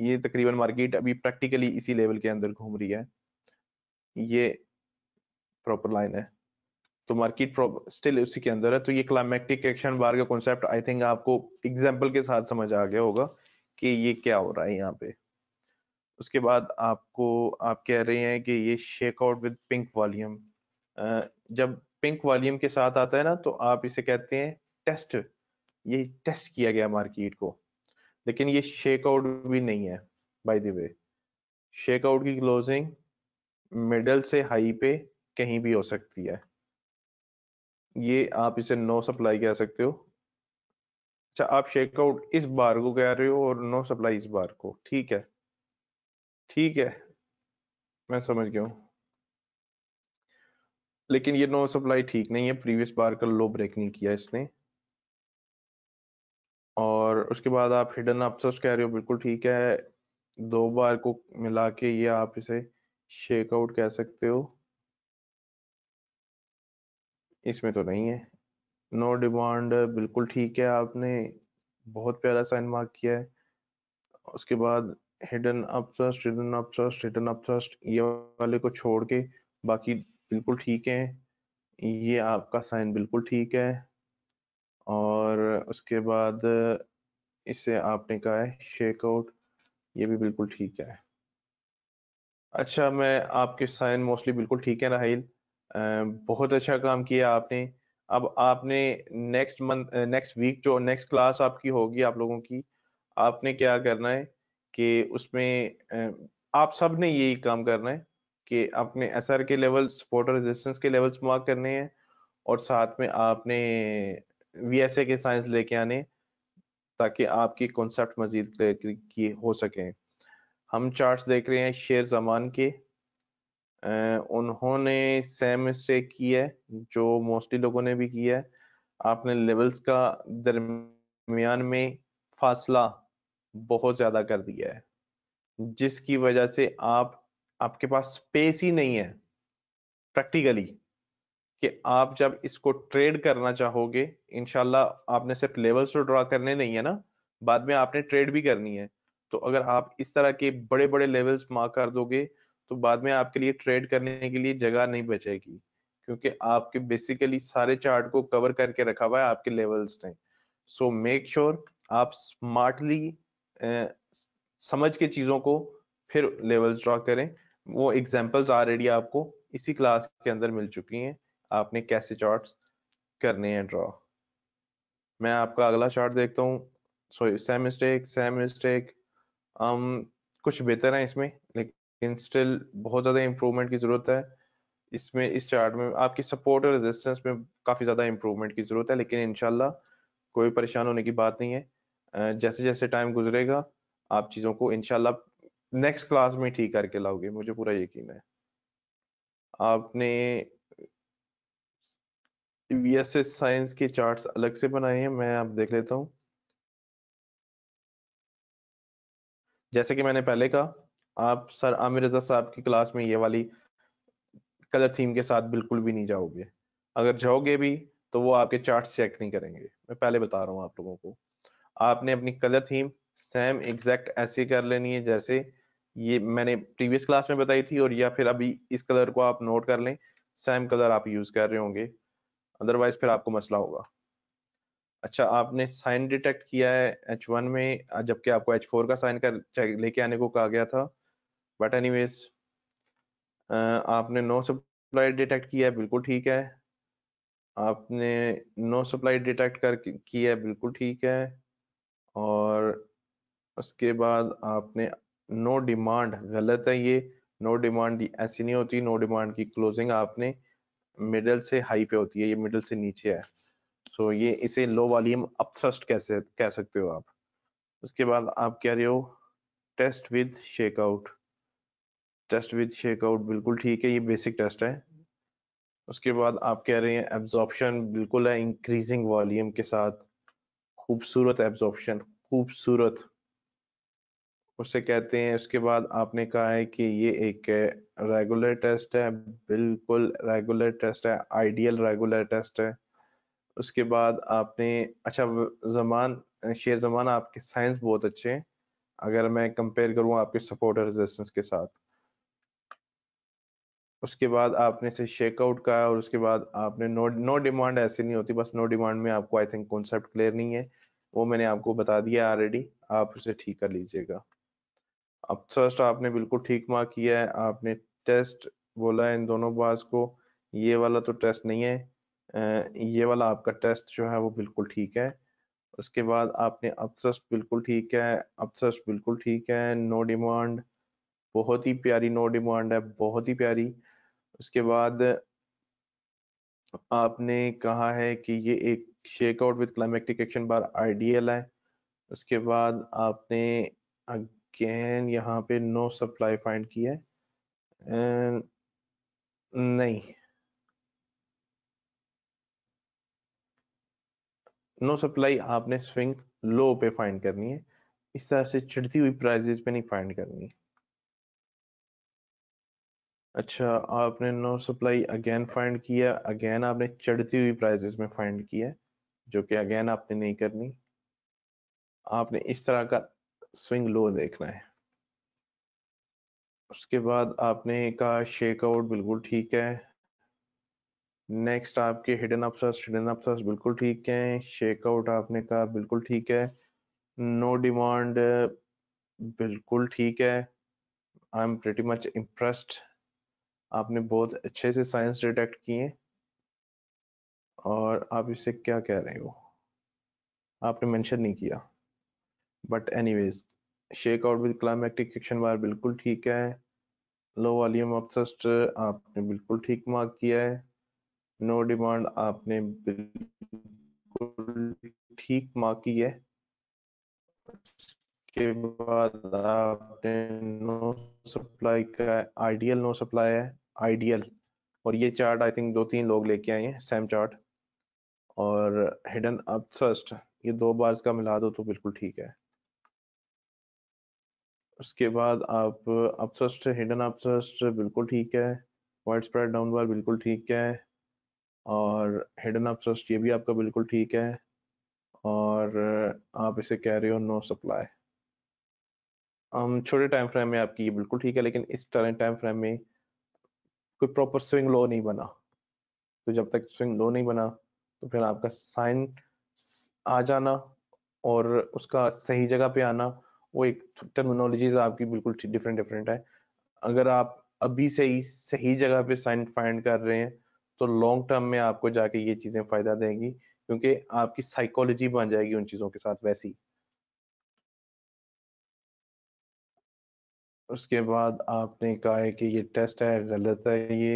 ये तकरीबन मार्केट अभी प्रैक्टिकली इसी लेवल के अंदर घूम रही है ये प्रॉपर लाइन है तो मार्केट स्टिल उसी के अंदर है तो ये क्लाइमेटिक एक्शन बार का कॉन्सेप्ट आई थिंक आपको एग्जाम्पल के साथ समझ आ गया होगा कि ये क्या हो रहा है यहाँ पे उसके बाद आपको आप कह रहे हैं कि ये shake out with pink volume जब पिंक वॉल्यूम के साथ आता है ना तो आप इसे कहते हैं टेस्ट ये टेस्ट किया गया मार्केट को लेकिन ये शेक आउट भी नहीं है by the way shake out की क्लोजिंग मिडल से हाई पे कहीं भी हो सकती है ये आप इसे नो सप्लाई कह सकते हो अच्छा आप शेकआउट इस बार को कह रहे हो और नो सप्लाई इस बार को ठीक है ठीक है मैं समझ गया हूँ लेकिन ये नो सप्लाई ठीक नहीं है प्रीवियस बार का लो ब्रेक नहीं किया इसने और उसके बाद आप हिडन अपसर्स कह रहे हो बिल्कुल ठीक है दो बार को मिला के ये आप इसे शेकआउट कह सकते हो इसमें तो नहीं है नो डिमांड बिल्कुल ठीक है आपने बहुत प्यारा साइन मार्क किया है उसके बाद hidden upthrust hidden upthrust hidden upthrust ये वाले को छोड़ के बाकी बिल्कुल ठीक है ये आपका साइन बिल्कुल ठीक है और उसके बाद इसे आपने कहा है शेकआउट ये भी बिल्कुल ठीक है अच्छा मैं आपके साइन मोस्टली बिल्कुल ठीक है राहिल बहुत अच्छा काम किया आपने अब आपने नेक्स्ट मंथ नेक्स्ट वीक जो नेक्स्ट क्लास आपकी होगी आप लोगों की आपने क्या करना है कि उसमें आप सब ने यही काम करना है कि आपने एस के लेवल सपोर्ट और रेजिस्टेंस के लेवल्स मार्क करने हैं और साथ में आपने वी एस ए के साइंस लेके आने ताकि आपकी कॉन्सेप्ट मजीद क्लियर की हो सके हम चार्ट्स देख रहे हैं शेर जमान के उन्होंने सेम मिस्टेक की है जो मोस्टली लोगों ने भी किया है आपने लेवल्स का दरमियान में फासला बहुत ज्यादा कर दिया है जिसकी वजह से आप आपके पास स्पेस ही नहीं है प्रैक्टिकली कि आप जब इसको ट्रेड करना चाहोगे इनशाला आपने सिर्फ लेवल्स तो ड्रा करने नहीं है ना बाद में आपने ट्रेड भी करनी है तो अगर आप इस तरह के बड़े बड़े लेवल्स मार्क कर दोगे तो बाद में आपके लिए ट्रेड करने के लिए जगह नहीं बचेगी क्योंकि आपके बेसिकली सारे चार्ट को कवर करके रखा हुआ है आपके लेवल्स ने सो मेक श्योर आप स्मार्टली समझ के चीज़ों को फिर लेवल ड्रॉ करें वो एग्जाम्पल्स ऑलरेडी आपको इसी क्लास के अंदर मिल चुकी हैं आपने कैसे चार्ट्स करने हैं ड्रॉ मैं आपका अगला चार्ट देखता हूँ सेम मिस्टेक सेम मिस्टेक कुछ बेहतर है इसमें लेकिन स्टिल बहुत ज़्यादा इम्प्रूवमेंट की ज़रूरत है इसमें इस चार्ट में आपकी सपोर्ट और रेजिस्टेंस में काफ़ी ज़्यादा इम्प्रूवमेंट की ज़रूरत है लेकिन इनशाला कोई परेशान होने की बात नहीं है जैसे जैसे टाइम गुजरेगा आप चीज़ों को इनशाला नेक्स्ट क्लास में ठीक करके लाओगे मुझे पूरा यकीन है आपने वी एस एस साइंस के चार्ट्स अलग से बनाए हैं मैं आप देख लेता हूँ जैसे कि मैंने पहले कहा आप सर आमिर रजा साहब की क्लास में ये वाली कलर थीम के साथ बिल्कुल भी नहीं जाओगे अगर जाओगे भी तो वो आपके चार्ट चेक नहीं करेंगे मैं पहले बता रहा हूँ आप लोगों को आपने अपनी कलर थीम सेम एग्जैक्ट ऐसे कर लेनी है जैसे ये मैंने प्रीवियस क्लास में बताई थी और या फिर अभी इस कलर को आप नोट कर लें सेम कलर आप यूज कर रहे होंगे अदरवाइज फिर आपको मसला होगा अच्छा आपने साइन डिटेक्ट किया है एच वन में जबकि आपको एच फोर का साइन कर लेके आने को कहा गया था बट एनीवेज आपने नो सप्लाई डिटेक्ट किया है बिल्कुल ठीक है आपने नो सप्लाई डिटेक्ट कर किया है बिल्कुल ठीक है और उसके बाद आपने नो डिमांड गलत है ये नो डिमांड ऐसी नहीं होती नो डिमांड की क्लोजिंग आपने मिडल से हाई पे होती है ये मिडल से नीचे है सो so, ये इसे लो वॉल्यूम अपथ्रस्ट कैसे कह सकते हो आप उसके बाद आप कह रहे हो test with shakeout test with shakeout बिल्कुल ठीक है ये बेसिक टेस्ट है उसके बाद आप कह रहे हैं एब्जॉर्प्शन बिल्कुल है इंक्रीजिंग वॉल्यूम के साथ खूबसूरत एब्जॉर्प्शन खूबसूरत उसे कहते हैं उसके बाद आपने कहा है कि ये एक रेगुलर टेस्ट है बिल्कुल रेगुलर टेस्ट है आइडियल रेगुलर टेस्ट है उसके बाद आपने अच्छा जमान शेर जमान आपके साइंस बहुत अच्छे हैं अगर मैं कंपेयर करूँ आपके सपोर्ट रेजिस्टेंस के साथ उसके बाद आपने से शेकआउट का और उसके बाद आपने नो नो डिमांड ऐसी नहीं होती बस नो डिमांड में आपको आई थिंक कॉन्सेप्ट क्लियर नहीं है वो मैंने आपको बता दिया ऑलरेडी आप उसे ठीक कर लीजिएगा अब फर्स्ट आपने बिल्कुल ठीक मार्क किया है आपने टेस्ट बोला है इन दोनों बाज को ये वाला तो टेस्ट नहीं है ये वाला आपका टेस्ट जो है वो बिल्कुल ठीक है उसके बाद आपने अपसस्ट बिल्कुल ठीक है अपसस्ट बिल्कुल ठीक है नो डिमांड बहुत ही प्यारी नो डिमांड है बहुत ही प्यारी उसके बाद आपने कहा है कि ये एक shakeout with climatic action bar ideal है उसके बाद आपने अगेन यहाँ पे नो सप्लाई फाइंड किया है नहीं नो सप्लाई आपने स्विंग लो पे फाइंड करनी है इस तरह से चढ़ती हुई प्राइजेस पे नहीं फाइंड करनी है अच्छा आपने नो सप्लाई अगेन फाइंड किया अगेन आपने चढ़ती हुई प्राइजेस में फाइंड किया जो कि अगेन आपने नहीं करनी आपने इस तरह का स्विंग लो देखना है उसके बाद आपने कहा शेकआउट बिल्कुल ठीक है नेक्स्ट आपके हिडन अपसर्स हिडन अपसर्स बिल्कुल ठीक है शेकआउट आपने कहा बिल्कुल ठीक है नो डिमांड बिल्कुल ठीक है I am pretty much impressed आपने बहुत अच्छे से साइंस डिटेक्ट किए और आप इसे क्या कह रहे हो आपने मेंशन नहीं किया but anyways shake out with climatic action bar बिल्कुल ठीक है लो वॉल्यूम ऑफ थ्रस्ट आपने बिल्कुल ठीक मार्क किया है नो no डिमांड आपने बिल्कुल ठीक मार्क किया है उसके बाद आपने नो सप्लाई का आइडियल नो सप्लाई है आइडियल और ये चार्ट आई थिंक दो तीन लोग लेके आए हैं सेम चार्ट और हिडन अप थ्रस्ट ये दो बार का मिला दो तो बिल्कुल ठीक है उसके बाद आप अपसस्ट हिडन अपसस्ट बिल्कुल ठीक है वाइड स्प्रेड डाउन बार बिल्कुल ठीक है और हिडन अपसस्ट ये भी आपका बिल्कुल ठीक है और आप इसे कह रहे हो नो सप्लाई छोटे टाइम फ्रेम में आपकी बिल्कुल ठीक है लेकिन इस तरह टाइम फ्रेम में कोई प्रॉपर स्विंग लो नहीं बना तो जब तक स्विंग लो नहीं बना तो फिर आपका साइन आ जाना और उसका सही जगह पे आना वो एक टर्मिनोलॉजीज आपकी बिल्कुल डिफरेंट डिफरेंट है अगर आप अभी से ही सही जगह पे साइन फाइंड कर रहे हैं तो लॉन्ग टर्म में आपको जाके ये चीजें फायदा देंगी क्योंकि आपकी साइकोलॉजी बन जाएगी उन चीजों के साथ वैसी उसके बाद आपने कहा है कि ये टेस्ट है गलत है ये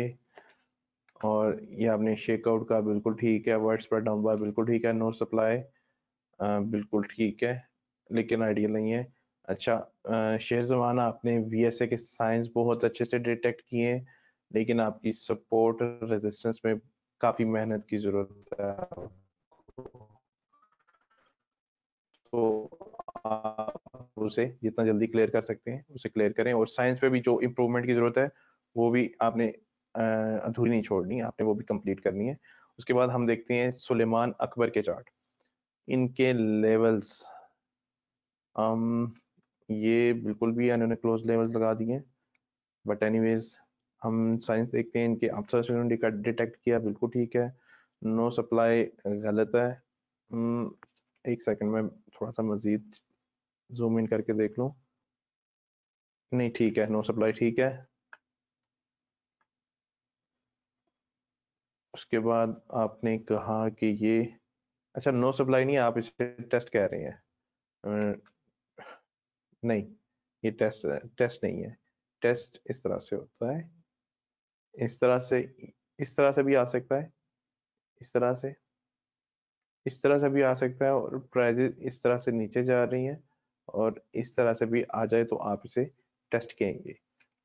और ये आपने शेकआउट का बिल्कुल ठीक है वर्ड्स पर डाउन बार बिल्कुल ठीक है नो सप्लाई बिल्कुल ठीक है लेकिन आइडिया नहीं है अच्छा शेर जमाना आपने वीएसए के साइंस बहुत अच्छे से डिटेक्ट किए लेकिन आपकी सपोर्ट रेजिस्टेंस में काफी मेहनत की जरूरत है तो आप उसे जितना जल्दी क्लियर कर सकते हैं उसे क्लियर करें और साइंस पे भी जो इम्प्रूवमेंट की जरूरत है वो भी आपने अधूरी नहीं छोड़नी आपने वो भी कंप्लीट करनी है उसके बाद हम देखते हैं सुलेमान अकबर के चार्ट इनके लेवल्स um, ये बिल्कुल भी इन्होंने क्लोज लेवल्स लगा दिए बट एनी हम साइंस देखते हैं इनके ऑब्सर्वेशन डिटेक्ट किया बिल्कुल ठीक है नो no सप्लाई गलत है hmm, एक सेकंड में थोड़ा सा मजीद जूम इन करके देख लूं नहीं ठीक है नो सप्लाई ठीक है उसके बाद आपने कहा कि ये अच्छा नो सप्लाई नहीं आप इसे टेस्ट कह रहे हैं नहीं ये टेस्ट टेस्ट नहीं है टेस्ट इस तरह से होता है इस तरह से इस तरह से भी आ सकता है इस तरह से इस तरह से भी आ सकता है और प्राइजेस इस तरह से नीचे जा रही हैं और इस तरह से भी आ जाए तो आप इसे टेस्ट कहेंगे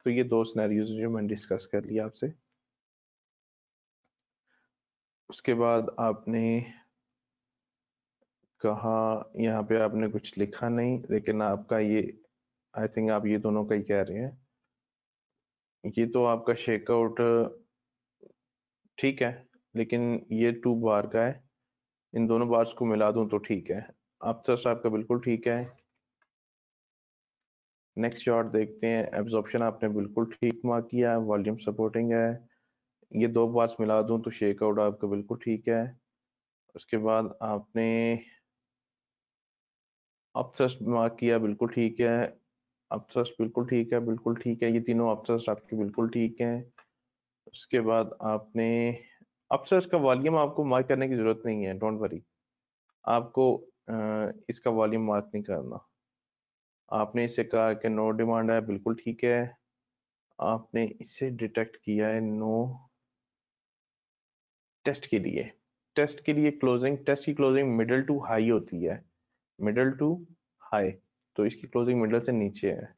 तो ये दो स्नैरियोज जो मैंने डिस्कस कर लिया आपसे उसके बाद आपने कहा यहाँ पे आपने कुछ लिखा नहीं लेकिन आपका ये आई थिंक आप ये दोनों का ही कह रहे हैं ये तो आपका शेकआउट ठीक है लेकिन ये टू बार का है इन दोनों बार्स को मिला दूं तो ठीक है आप सर साहब का बिल्कुल ठीक है नेक्स्ट शॉट देखते हैं एब्जॉर्प्शन आपने बिल्कुल ठीक मार्क किया है वॉल्यूम सपोर्टिंग है ये दो बार मिला दूं तो शेकआउट आपका बिल्कुल ठीक है उसके बाद आपने अपथ्रस्ट मार्क किया बिल्कुल ठीक है अपथ्रस्ट बिल्कुल ठीक है बिल्कुल ठीक है ये तीनों अपथ्रस्ट आपके बिल्कुल ठीक हैं उसके बाद आपने अपथ्रस्ट का वॉल्यूम आपको मार्क करने की जरूरत नहीं है डोंट वरी आपको इसका वॉल्यूम मार्क नहीं करना आपने इसे कहा कि नो डिमांड है बिल्कुल ठीक है आपने इसे डिटेक्ट किया है नो टेस्ट के लिए टेस्ट के लिए क्लोजिंग टेस्ट की क्लोजिंग मिडल टू हाई होती है मिडल टू हाई तो इसकी क्लोजिंग मिडल से नीचे है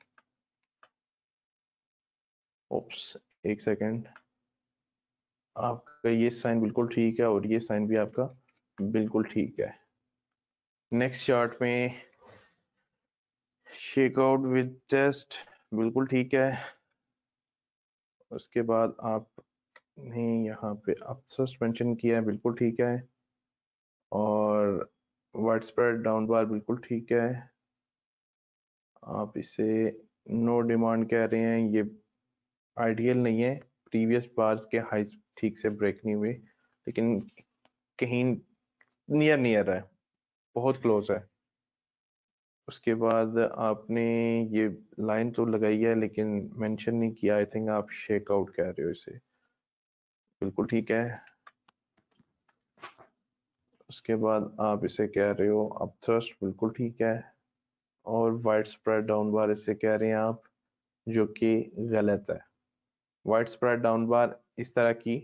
ओप्स एक सेकेंड आपका ये साइन बिल्कुल ठीक है और ये साइन भी आपका बिल्कुल ठीक है नेक्स्ट चार्ट में शेकआउट विद टेस्ट बिल्कुल ठीक है उसके बाद आप ने यहाँ पे अपसस्ट सस्पेंशन किया है बिल्कुल ठीक है और वाइड स्प्रेड डाउन बार बिल्कुल ठीक है आप इसे नो डिमांड कह रहे हैं ये आइडियल नहीं है प्रीवियस बार्स के हाइस ठीक से ब्रेक नहीं हुए लेकिन कहीं नियर नियर है बहुत क्लोज है उसके बाद आपने ये लाइन तो लगाई है लेकिन मेंशन नहीं किया आई थिंक आप शेक आउट कह रहे हो इसे बिल्कुल ठीक है उसके बाद आप इसे कह रहे हो अब थ्रस्ट बिल्कुल ठीक है और वाइड स्प्रेड डाउन बार इसे कह रहे हैं आप जो कि गलत है वाइड स्प्रेड डाउन बार इस तरह की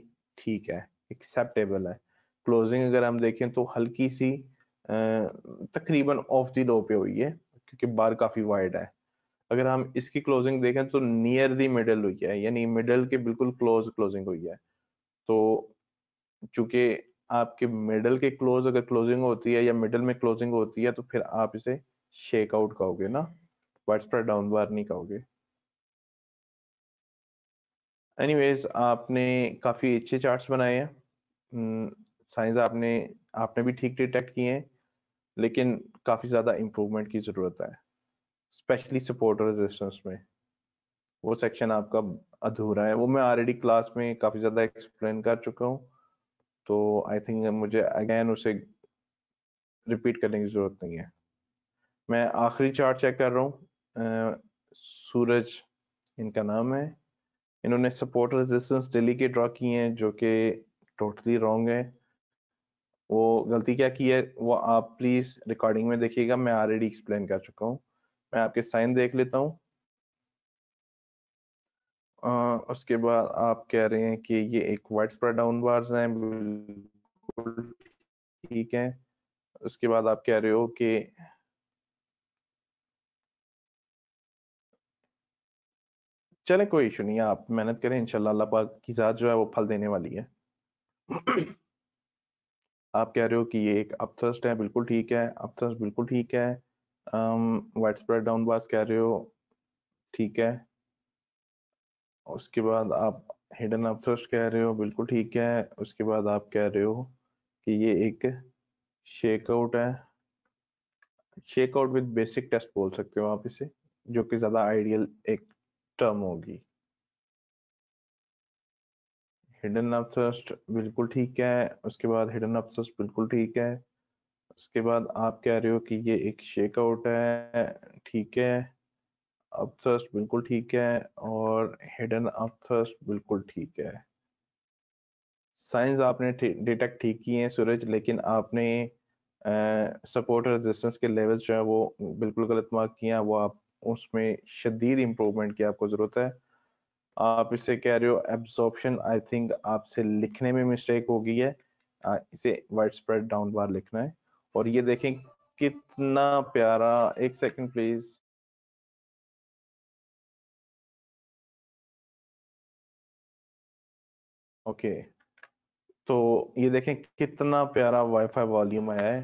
ठीक है एक्सेप्टेबल है क्लोजिंग अगर हम देखें तो हल्की सी तकरीबन ऑफ दी लो पे हुई है क्योंकि बार काफी वाइड है अगर हम इसकी क्लोजिंग देखें तो नियर दी मिडल हुई है यानी मिडल के बिल्कुल क्लोज क्लोजिंग हुई है तो चूंकि आपके मिडल के क्लोज अगर क्लोजिंग होती है या मिडल में क्लोजिंग होती है तो फिर आप इसे शेक आउट कहोगे ना वाइड स्प्रेड डाउन बार नहीं कहोगे एनीवेज आपने काफी अच्छे चार्ट्स बनाए हैं साइंस हम्म, आपने आपने भी ठीक डिटेक्ट किए हैं लेकिन काफ़ी ज़्यादा इम्प्रूवमेंट की ज़रूरत है स्पेशली सपोर्ट और रेजिस्टेंस में वो सेक्शन आपका अधूरा है वो मैं ऑलरेडी क्लास में काफ़ी ज़्यादा एक्सप्लेन कर चुका हूँ तो आई थिंक मुझे अगेन उसे रिपीट करने की ज़रूरत नहीं है मैं आखिरी चार्ट चेक कर रहा हूँ सूरज इनका नाम है इन्होंने सपोर्ट रेजिस्टेंस डेली के ड्रॉ किए हैं जो कि टोटली रॉन्ग है वो गलती क्या की है वो आप प्लीज रिकॉर्डिंग में देखिएगा मैं ऑलरेडी एक्सप्लेन कर चुका हूँ मैं आपके साइन देख लेता हूँ उसके बाद आप कह रहे हैं कि ये एक वाइट स्प्रेड डाउन बार्स हैं बिल्कुल ठीक है उसके बाद आप कह रहे हो कि चले कोई इशू नहीं आप मेहनत करें इंशाल्लाह अल्लाह पाक की जात जो है वो फल देने वाली है आप कह रहे हो कि ये एक अपथ्रस्ट है बिल्कुल ठीक है अपथ्रस्ट बिल्कुल ठीक है वाइट स्प्रेड डाउन बास कह रहे हो ठीक है उसके बाद आप हिडन अपथ्रस्ट कह रहे हो बिल्कुल ठीक है उसके बाद आप कह रहे हो कि ये एक शेकआउट है शेकआउट विद बेसिक टेस्ट बोल सकते हो आप इसे जो कि ज़्यादा आइडियल एक टर्म होगी हिडन अपसस्ट बिल्कुल ठीक है उसके बाद हिडन अपसस्ट बिल्कुल ठीक है उसके बाद आप कह रहे हो कि ये एक शेकआउट है ठीक है अपसस्ट बिल्कुल ठीक है और हिडन अपसस्ट बिल्कुल ठीक है साइंस आपने डिटेक्ट ठीक किए हैं सूरज लेकिन आपने सपोर्ट uh, रेजिस्टेंस के लेवल्स जो है वो बिल्कुल गलत मार्क किए हैं वो आप उसमें शदीद इम्प्रूवमेंट की आपको ज़रूरत है आप इसे कह रहे हो एब्सॉर्प्शन आई थिंक आपसे लिखने में मिस्टेक हो गई है आ, इसे वाइट स्प्रेड डाउन बार लिखना है और ये देखें कितना प्यारा एक सेकंड प्लीज ओके तो ये देखें कितना प्यारा वाईफाई वॉल्यूम आया है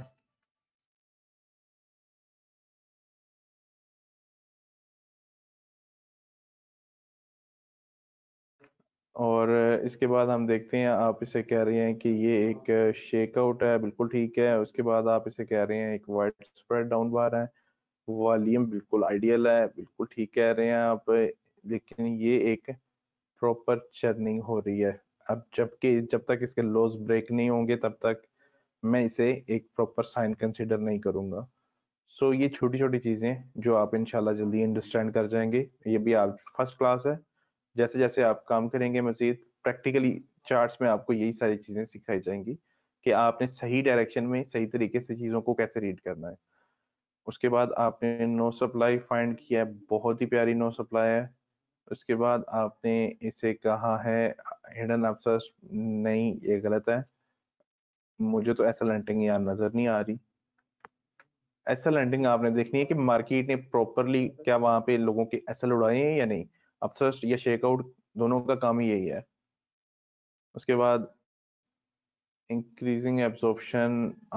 और इसके बाद हम देखते हैं आप इसे कह रहे हैं कि ये एक शेकआउट है बिल्कुल ठीक है उसके बाद आप इसे कह रहे हैं एक वाइड स्प्रेड डाउन बार है वॉल्यूम बिल्कुल आइडियल है बिल्कुल ठीक कह रहे हैं आप लेकिन ये एक प्रॉपर चर्निंग हो रही है अब जबकि जब तक इसके लॉस ब्रेक नहीं होंगे तब तक मैं इसे एक प्रॉपर साइन कंसिडर नहीं करूँगा सो so, ये छोटी छोटी चीज़ें जो आप इनशाला जल्दी अंडरस्टैंड कर जाएंगे ये भी आप फर्स्ट क्लास है जैसे जैसे आप काम करेंगे मजीद प्रैक्टिकली चार्ट में आपको यही सारी चीज़ें सिखाई जाएंगी कि आपने सही डायरेक्शन में सही तरीके से चीज़ों को कैसे रीड करना है उसके बाद आपने नो सप्लाई फाइंड किया है बहुत ही प्यारी नो सप्लाई है उसके बाद आपने इसे कहा है हिडन नहीं ये गलत है मुझे तो ऐसा लैंडिंग यहाँ नज़र नहीं आ रही ऐसा लैंडिंग आपने देखनी है कि मार्केट ने प्रॉपरली क्या वहां पे लोगों के असल उड़ाए हैं या नहीं अपसर्स्ट या शेकआउट दोनों का काम ही यही है उसके बाद इंक्रीजिंग एब्जॉर्प्शन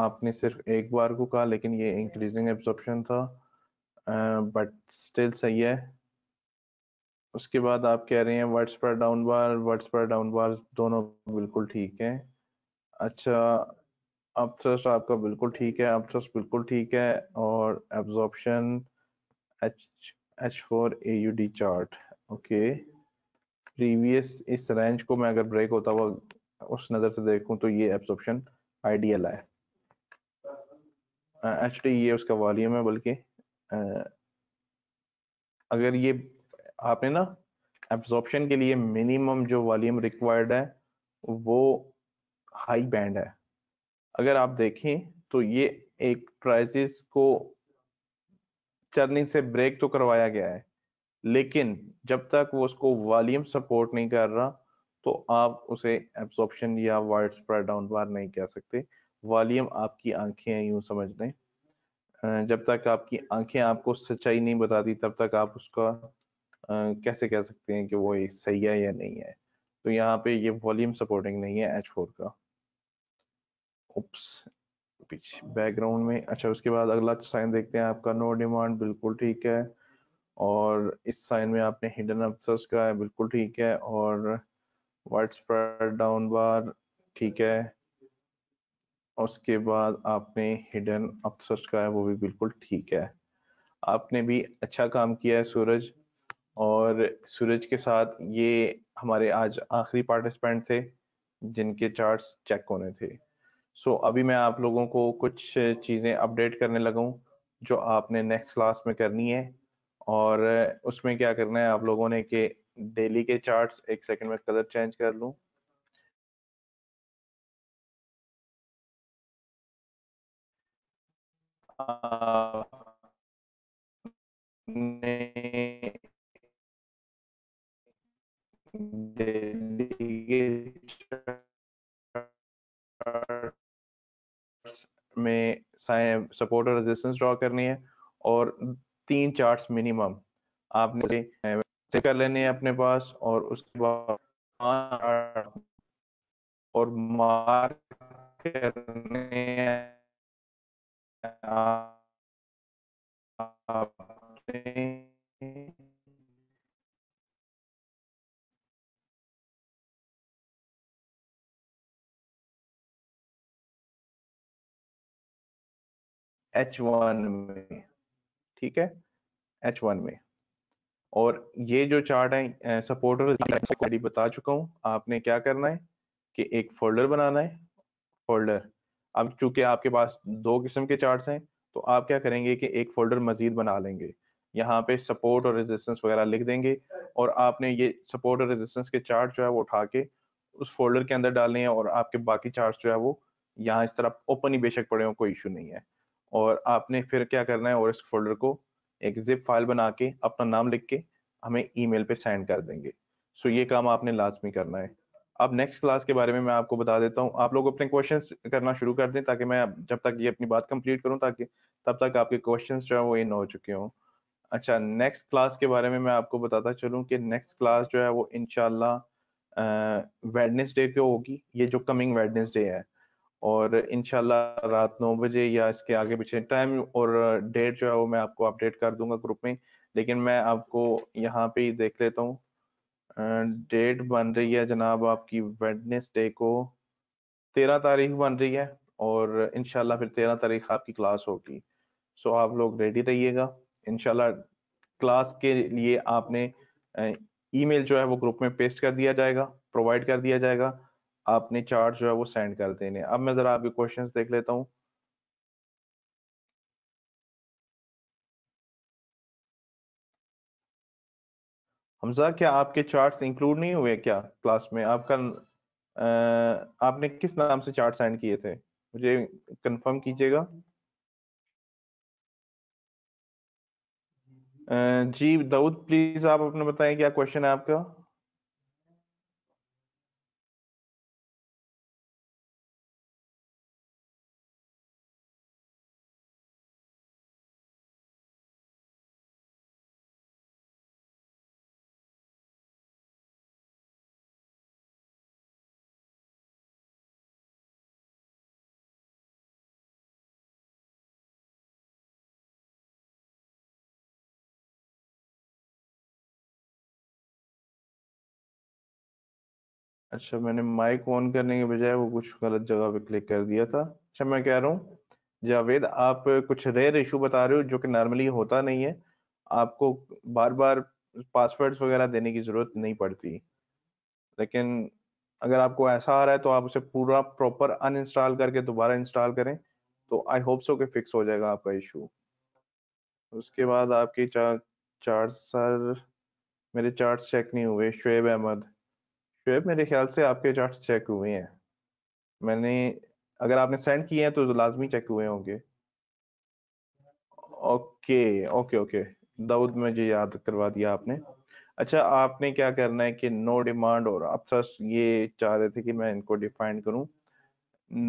आपने सिर्फ एक बार को कहा लेकिन ये इंक्रीजिंग एब्जॉर्प्शन था बट स्टिल सही है उसके बाद आप कह रहे हैं वर्ड्स पर डाउन बार वर्ड्स पर डाउन बार दोनों बिल्कुल ठीक है अच्छा थ्रस्ट आपका बिल्कुल ठीक है थ्रस्ट बिल्कुल ठीक है और absorption H H four A U D chart okay previous इस रेंज को मैं अगर ब्रेक होता हुआ उस नज़र से देखूं तो ये एब्सॉर्प्शन आइडियल है एक्चुअली ये उसका वॉल्यूम है बल्कि अगर ये आपने ना एब्जॉर्प्शन के लिए मिनिमम जो वॉल्यूम रिक्वायर्ड है वो हाई बैंड है अगर आप देखें तो ये एक प्राइसेस को चर्निंग से ब्रेक तो करवाया गया है लेकिन जब तक वो उसको वॉल्यूम सपोर्ट नहीं कर रहा तो आप उसे एब्सॉर्प्शन या वाइड स्प्रेड डाउन बार नहीं कह सकते वॉल्यूम आपकी आंखें हैं यूं समझ लें जब तक आपकी आंखें आपको सच्चाई नहीं बताती तब तक आप उसका कैसे कह सकते हैं कि वो सही है या नहीं है तो यहाँ पे ये वॉल्यूम सपोर्टिंग नहीं है एच फोर का उप्स पीछे बैकग्राउंड में अच्छा उसके बाद अगला साइन देखते हैं आपका नो डिमांड बिल्कुल ठीक है और इस साइन में आपने हिडन अपसर्स सर्च कराया बिल्कुल ठीक है और वाइड स्प्रेड डाउन बार ठीक है उसके बाद आपने हिडन अपसर्स सर्च कराया वो भी बिल्कुल ठीक है आपने भी अच्छा काम किया है सूरज और सूरज के साथ ये हमारे आज आखिरी पार्टिसिपेंट थे जिनके चार्ट्स चेक होने थे सो so, अभी मैं आप लोगों को कुछ चीज़ें अपडेट करने लगा हूँ जो आपने नेक्स्ट क्लास में करनी है और उसमें क्या करना है आप लोगों ने कि डेली के चार्ट्स एक सेकंड में कलर चेंज कर लूँ में सपोर्ट और रेजिस्टेंस ड्रॉ करनी है और तीन चार्ट्स मिनिमम आपने से कर लेने अपने पास और उसके बाद और मार्क करने H1 में ठीक है एच वन में और ये जो चार्ट है सपोर्टर बता चुका हूँ आपने क्या करना है कि एक फोल्डर बनाना है फोल्डर अब चूंकि आपके पास दो किस्म के चार्ट्स हैं तो आप क्या करेंगे कि एक फोल्डर मजीद बना लेंगे यहाँ पे सपोर्ट और रेजिस्टेंस वगैरह लिख देंगे और आपने ये सपोर्ट और रेजिस्टेंस के चार्ट जो है वो उठा के उस फोल्डर के अंदर डालने हैं और आपके बाकी चार्ट जो है वो यहाँ इस तरह ओपन ही बेशक पड़े हो कोई इशू नहीं है और आपने फिर क्या करना है और इस फोल्डर को एक जिप फाइल बना के अपना नाम लिख के हमें ईमेल पे सेंड कर देंगे सो ये काम आपने लाजमी करना है अब नेक्स्ट क्लास के बारे में मैं आपको बता देता हूँ आप लोग अपने क्वेश्चन करना शुरू कर दें ताकि मैं जब तक ये अपनी बात कंप्लीट करूँ ताकि तब तक आपके क्वेश्चन जो है वो इन हो चुके हों अच्छा नेक्स्ट क्लास के बारे में मैं आपको बताता चलूँ कि नेक्स्ट क्लास जो है वो इनशाला वेडनेसडे को होगी ये जो कमिंग वेडनेसडे है और इनशाला रात नौ बजे या इसके आगे पीछे टाइम और डेट जो है वो मैं आपको अपडेट कर दूंगा ग्रुप में लेकिन मैं आपको यहाँ पे ही देख लेता हूँ डेट बन रही है जनाब आपकी वेडनेसडे को तेरह तारीख बन रही है और इनशाला फिर तेरह तारीख आपकी क्लास होगी सो आप लोग रेडी रहिएगा इनशाला क्लास के लिए आपने ईमेल जो है वो ग्रुप में पेस्ट कर दिया जाएगा प्रोवाइड कर दिया जाएगा आपने चार्ट जो है वो सेंड कर देने अब मैं जरा आपके क्वेश्चन देख लेता हूँ हमजा क्या आपके चार्ट्स इंक्लूड नहीं हुए क्या क्लास में आपका आ, आपने किस नाम से चार्ट सेंड किए थे मुझे कंफर्म कीजिएगा जी दाऊद प्लीज आप अपने बताएं क्या क्वेश्चन है आपका अच्छा मैंने माइक ऑन करने के बजाय वो कुछ गलत जगह पे क्लिक कर दिया था अच्छा मैं कह रहा हूँ जावेद आप कुछ रेयर इशू बता रहे हो जो कि नॉर्मली होता नहीं है आपको बार बार पासवर्ड्स वगैरह देने की जरूरत नहीं पड़ती लेकिन अगर आपको ऐसा आ रहा है तो आप उसे पूरा प्रॉपर अनइंस्टॉल करके दोबारा इंस्टॉल करें तो आई होप सो कि फिक्स हो जाएगा आपका इशू उसके बाद आपके चार चार्ज सर मेरे चार्ट चेक नहीं हुए शुएब अहमद शुएब मेरे ख्याल से आपके चार्ट चेक हुए हैं मैंने अगर आपने सेंड किए हैं तो लाजमी चेक हुए होंगे ओके ओके ओके दाऊद मुझे याद करवा दिया आपने अच्छा आपने क्या करना है कि नो डिमांड और अब सर ये चाह रहे थे कि मैं इनको डिफाइन करूं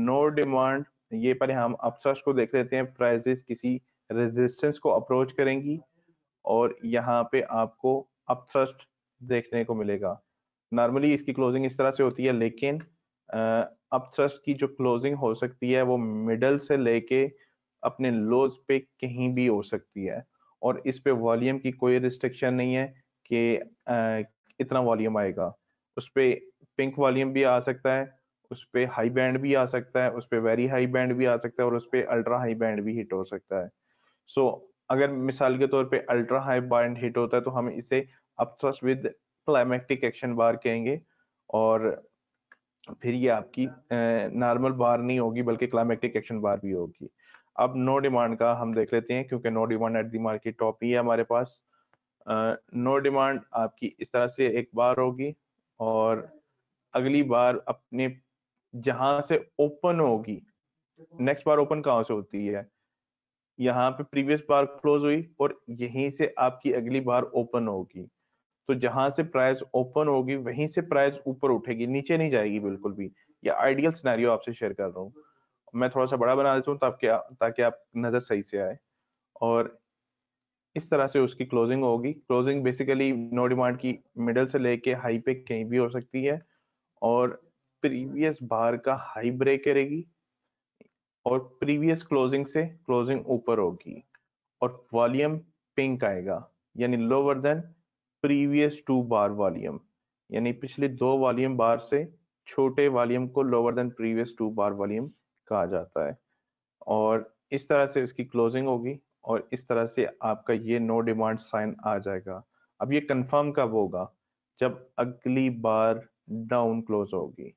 नो डिमांड ये पहले हम अपसर्च को देख लेते हैं प्राइजेस किसी रेजिस्टेंस को अप्रोच करेंगी और यहाँ पे आपको अपसर्च देखने को मिलेगा नॉर्मली इसकी क्लोजिंग इस तरह से होती है लेकिन अप थ्रस्ट की जो क्लोजिंग हो सकती है वो मिडल से लेके अपने लोज पे कहीं भी हो सकती है और इस पे वॉल्यूम की कोई रिस्ट्रिक्शन नहीं है कि इतना वॉल्यूम आएगा उस पे पिंक वॉल्यूम भी आ सकता है उस पे हाई बैंड भी आ सकता है उस पे वेरी हाई बैंड भी आ सकता है और उस पे अल्ट्रा हाई बैंड भी हिट हो सकता है सो so, अगर मिसाल के तौर पे अल्ट्रा हाई बैंड हिट होता है तो हम इसे upthrust with climatic action bar कहेंगे और फिर ये आपकी नॉर्मल बार नहीं होगी बल्कि क्लाइमेटिक एक्शन बार भी होगी अब नो डिमांड का हम देख लेते हैं क्योंकि no demand at the market top ही है हमारे पास नो डिमांड आपकी इस तरह से एक बार होगी और अगली बार अपने जहां से ओपन होगी नेक्स्ट बार ओपन कहाँ से होती है यहाँ पे प्रीवियस बार क्लोज हुई और यहीं से आपकी अगली बार ओपन होगी तो जहां से प्राइस ओपन होगी वहीं से प्राइस ऊपर उठेगी नीचे नहीं जाएगी बिल्कुल भी ये आइडियल सिनेरियो आपसे शेयर कर रहा हूँ मैं थोड़ा सा बड़ा बना देता हूँ ताकि ताकि आप नजर सही से आए और इस तरह से उसकी क्लोजिंग होगी क्लोजिंग बेसिकली नो डिमांड की मिडल से लेके हाई पे कहीं भी हो सकती है और प्रीवियस बार का हाई ब्रेक करेगी और प्रीवियस क्लोजिंग से क्लोजिंग ऊपर होगी और वॉल्यूम पिंक आएगा यानी lower than previous two bar volume यानी पिछले दो वॉल्यूम बार से छोटे वॉल्यूम को lower than previous two bar volume कहा जाता है और इस तरह से इसकी क्लोजिंग होगी और इस तरह से आपका ये नो डिमांड साइन आ जाएगा अब ये कंफर्म कब होगा जब अगली बार डाउन क्लोज होगी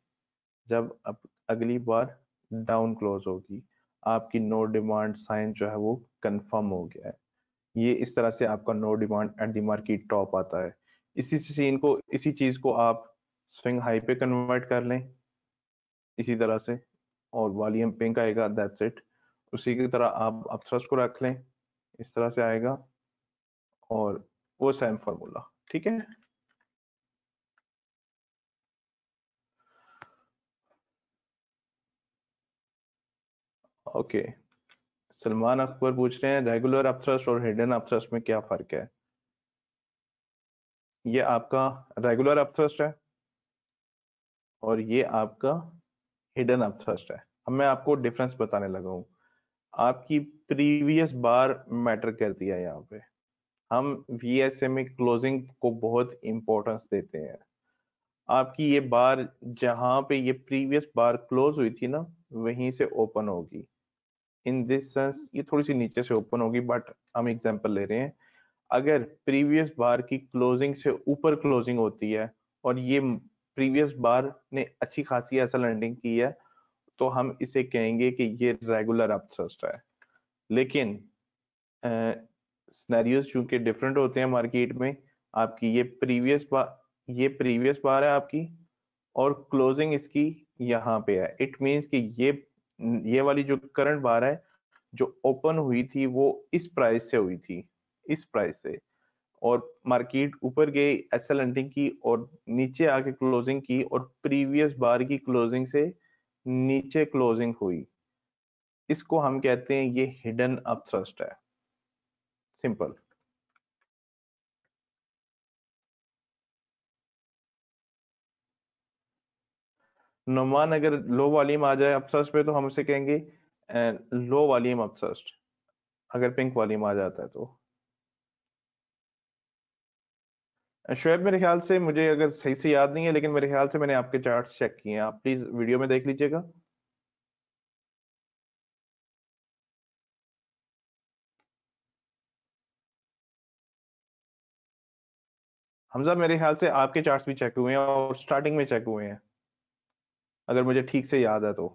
जब अब अगली बार डाउन क्लोज होगी आपकी नो डिमांड साइन जो है वो कंफर्म हो गया है ये इस तरह से आपका no demand at the market top आता है इसी सीन को इसी चीज को आप स्विंग हाई पे कन्वर्ट कर लें इसी तरह से और वॉल्यूम पिंक आएगा दैट्स इट उसी की तरह आप अपथ्रस्ट को रख लें इस तरह से आएगा और वो सेम फॉर्मूला ठीक है ओके okay. सलमान अकबर पूछ रहे हैं रेगुलर अपथ्रस्ट और हिडन अपथ्रस्ट में क्या फर्क है ये आपका रेगुलर अपथ्रस्ट है और ये आपका हिडन अपथ्रस्ट है अब मैं आपको डिफरेंस बताने लगा हूँ आपकी प्रीवियस बार मैटर करती है यहाँ पे हम वी एस एम में क्लोजिंग को बहुत इंपॉर्टेंस देते हैं आपकी ये बार जहां पे ये प्रीवियस बार क्लोज हुई थी ना वहीं से ओपन होगी इन दिस सेंस ये थोड़ी सी नीचे से ओपन होगी बट हम एग्जाम्पल ले रहे हैं अगर प्रीवियस बार की क्लोजिंग से ऊपर क्लोजिंग होती है और ये प्रीवियस बार ने अच्छी खासी ऐसा लैंडिंग की है तो हम इसे कहेंगे कि ये रेगुलर अपसस्ट है लेकिन स्नैरियोज चूंकि डिफरेंट होते हैं मार्केट में आपकी ये प्रीवियस बार ये प्रीवियस बार है आपकी और क्लोजिंग इसकी यहाँ पे है इट मीन्स कि ये ये वाली जो करंट बार है जो ओपन हुई थी वो इस प्राइस से हुई थी इस प्राइस से और मार्केट ऊपर गई एस एल की और नीचे आके क्लोजिंग की और प्रीवियस बार की क्लोजिंग से नीचे क्लोजिंग हुई इसको हम कहते हैं ये हिडन अप थ्रस्ट है सिंपल नुमान अगर लो वॉल्यूम आ जाए अपसर्स्ट पे तो हम उसे कहेंगे लो वॉल्यूम अपसर्स्ट अगर पिंक वॉल्यूम आ जाता है तो शुएब मेरे ख्याल से मुझे अगर सही से याद नहीं है लेकिन मेरे ख्याल से मैंने आपके चार्ट चेक किए हैं आप प्लीज वीडियो में देख लीजिएगा हमजा मेरे ख्याल से आपके चार्ट्स भी चेक हुए हैं और स्टार्टिंग में चेक हुए हैं अगर मुझे ठीक से याद है तो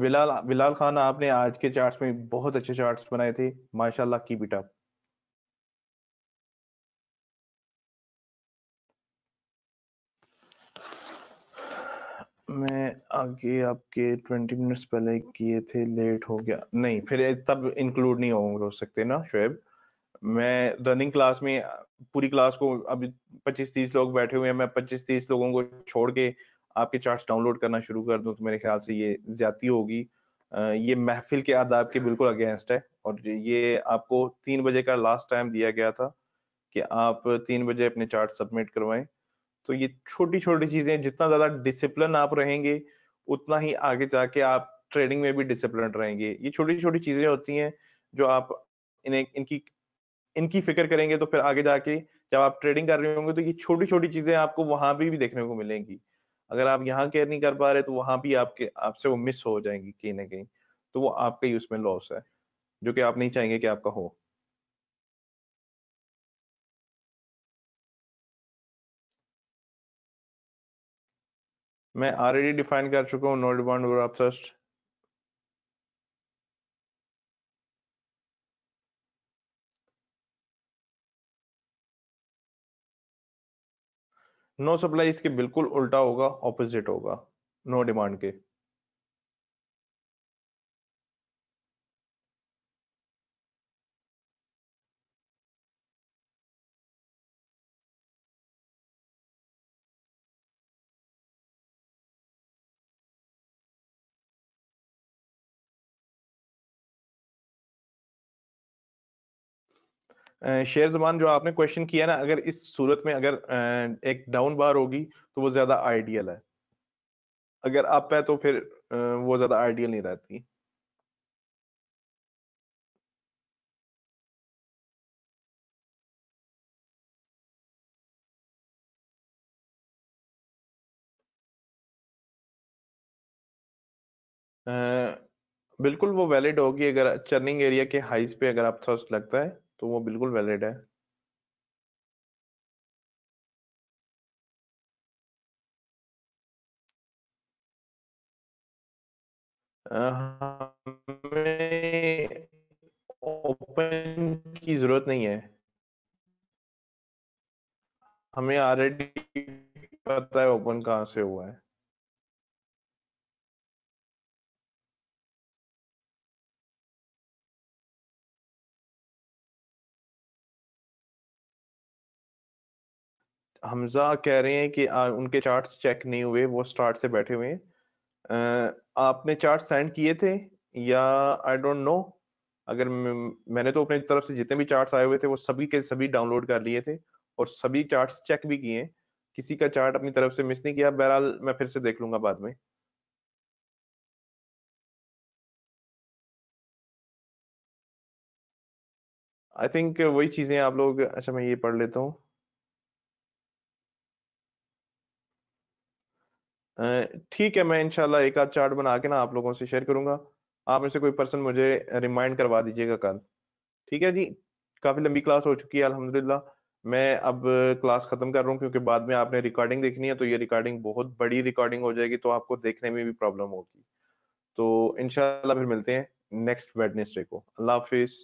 बिलाल बिलाल खान आपने आज के चार्ट्स में बहुत अच्छे चार्ट्स बनाए थे माशाल्लाह की बिटा मैं आगे आपके ट्वेंटी मिनट्स पहले किए थे लेट हो गया नहीं फिर तब इंक्लूड नहीं हो सकते ना शुएब मैं रनिंग क्लास में पूरी क्लास को अभी पच्चीस तीस लोग बैठे हुए हैं मैं पच्चीस तीस लोगों को छोड़ के आपके चार्ट डाउनलोड करना शुरू कर दूं तो मेरे ख्याल से ये ज्यादा होगी ये महफिल के आदाब के बिल्कुल अगेंस्ट है और ये आपको तीन बजे का लास्ट टाइम दिया गया था कि आप तीन बजे अपने चार्ट सबमिट करवाएं तो ये छोटी छोटी चीजें जितना ज्यादा डिसिप्लिन आप रहेंगे उतना ही आगे जाके आप ट्रेडिंग में भी डिसिप्लिन रहेंगे ये छोटी छोटी चीजें होती हैं जो आप इन्हें इनकी इनकी फिक्र करेंगे तो फिर आगे जाके जब आप ट्रेडिंग कर रहे होंगे तो ये छोटी छोटी चीजें आपको वहां भी, भी देखने को मिलेंगी अगर आप यहाँ केयर नहीं कर पा रहे तो वहां भी आपके आपसे वो मिस हो जाएंगी कहीं ना कहीं तो वो आपके ही उसमें लॉस है जो कि आप नहीं चाहेंगे कि आपका हो मैं ऑलरेडी डिफाइन कर चुका हूँ नो डिमांड और अपसस्ट नो सप्लाई इसके बिल्कुल उल्टा होगा ऑपोजिट होगा नो डिमांड के शेयर जबान जो आपने क्वेश्चन किया ना अगर इस सूरत में अगर एक डाउन बार होगी तो वो ज्यादा आइडियल है अगर अप है तो फिर वो ज्यादा आइडियल नहीं रहती बिल्कुल वो वैलिड होगी अगर चर्निंग एरिया के हाइज पे अगर आप थर्स्ट लगता है तो वो बिल्कुल वैलिड है। हमें ओपन की ज़रूरत नहीं है। हमें ऑलरेडी पता है ओपन कहाँ से हुआ है। हमजा कह रहे हैं कि आ, उनके चार्ट्स चेक नहीं हुए वो स्टार्ट से बैठे हुए हैं आपने चार्ट सेंड किए थे या आई डोंट नो अगर मैंने तो अपनी तरफ से जितने भी चार्ट्स आए हुए थे वो सभी के सभी डाउनलोड कर लिए थे और सभी चार्ट्स चेक भी किए किसी का चार्ट अपनी तरफ से मिस नहीं किया बहरहाल मैं फिर से देख लूंगा बाद में आई थिंक वही चीजें आप लोग अच्छा मैं ये पढ़ लेता हूँ ठीक है मैं इनशाला एक आध चार्ट बना के ना आप लोगों से शेयर करूंगा आप में से कोई पर्सन मुझे रिमाइंड करवा दीजिएगा कल ठीक है जी काफी लंबी क्लास हो चुकी है अलहमदिल्ला मैं अब क्लास खत्म कर रहा हूँ क्योंकि बाद में आपने रिकॉर्डिंग देखनी है तो ये रिकॉर्डिंग बहुत बड़ी रिकॉर्डिंग हो जाएगी तो आपको देखने में भी प्रॉब्लम होगी तो इनशाला फिर मिलते हैं नेक्स्ट वेडनेसडे को अल्लाह हाफिज़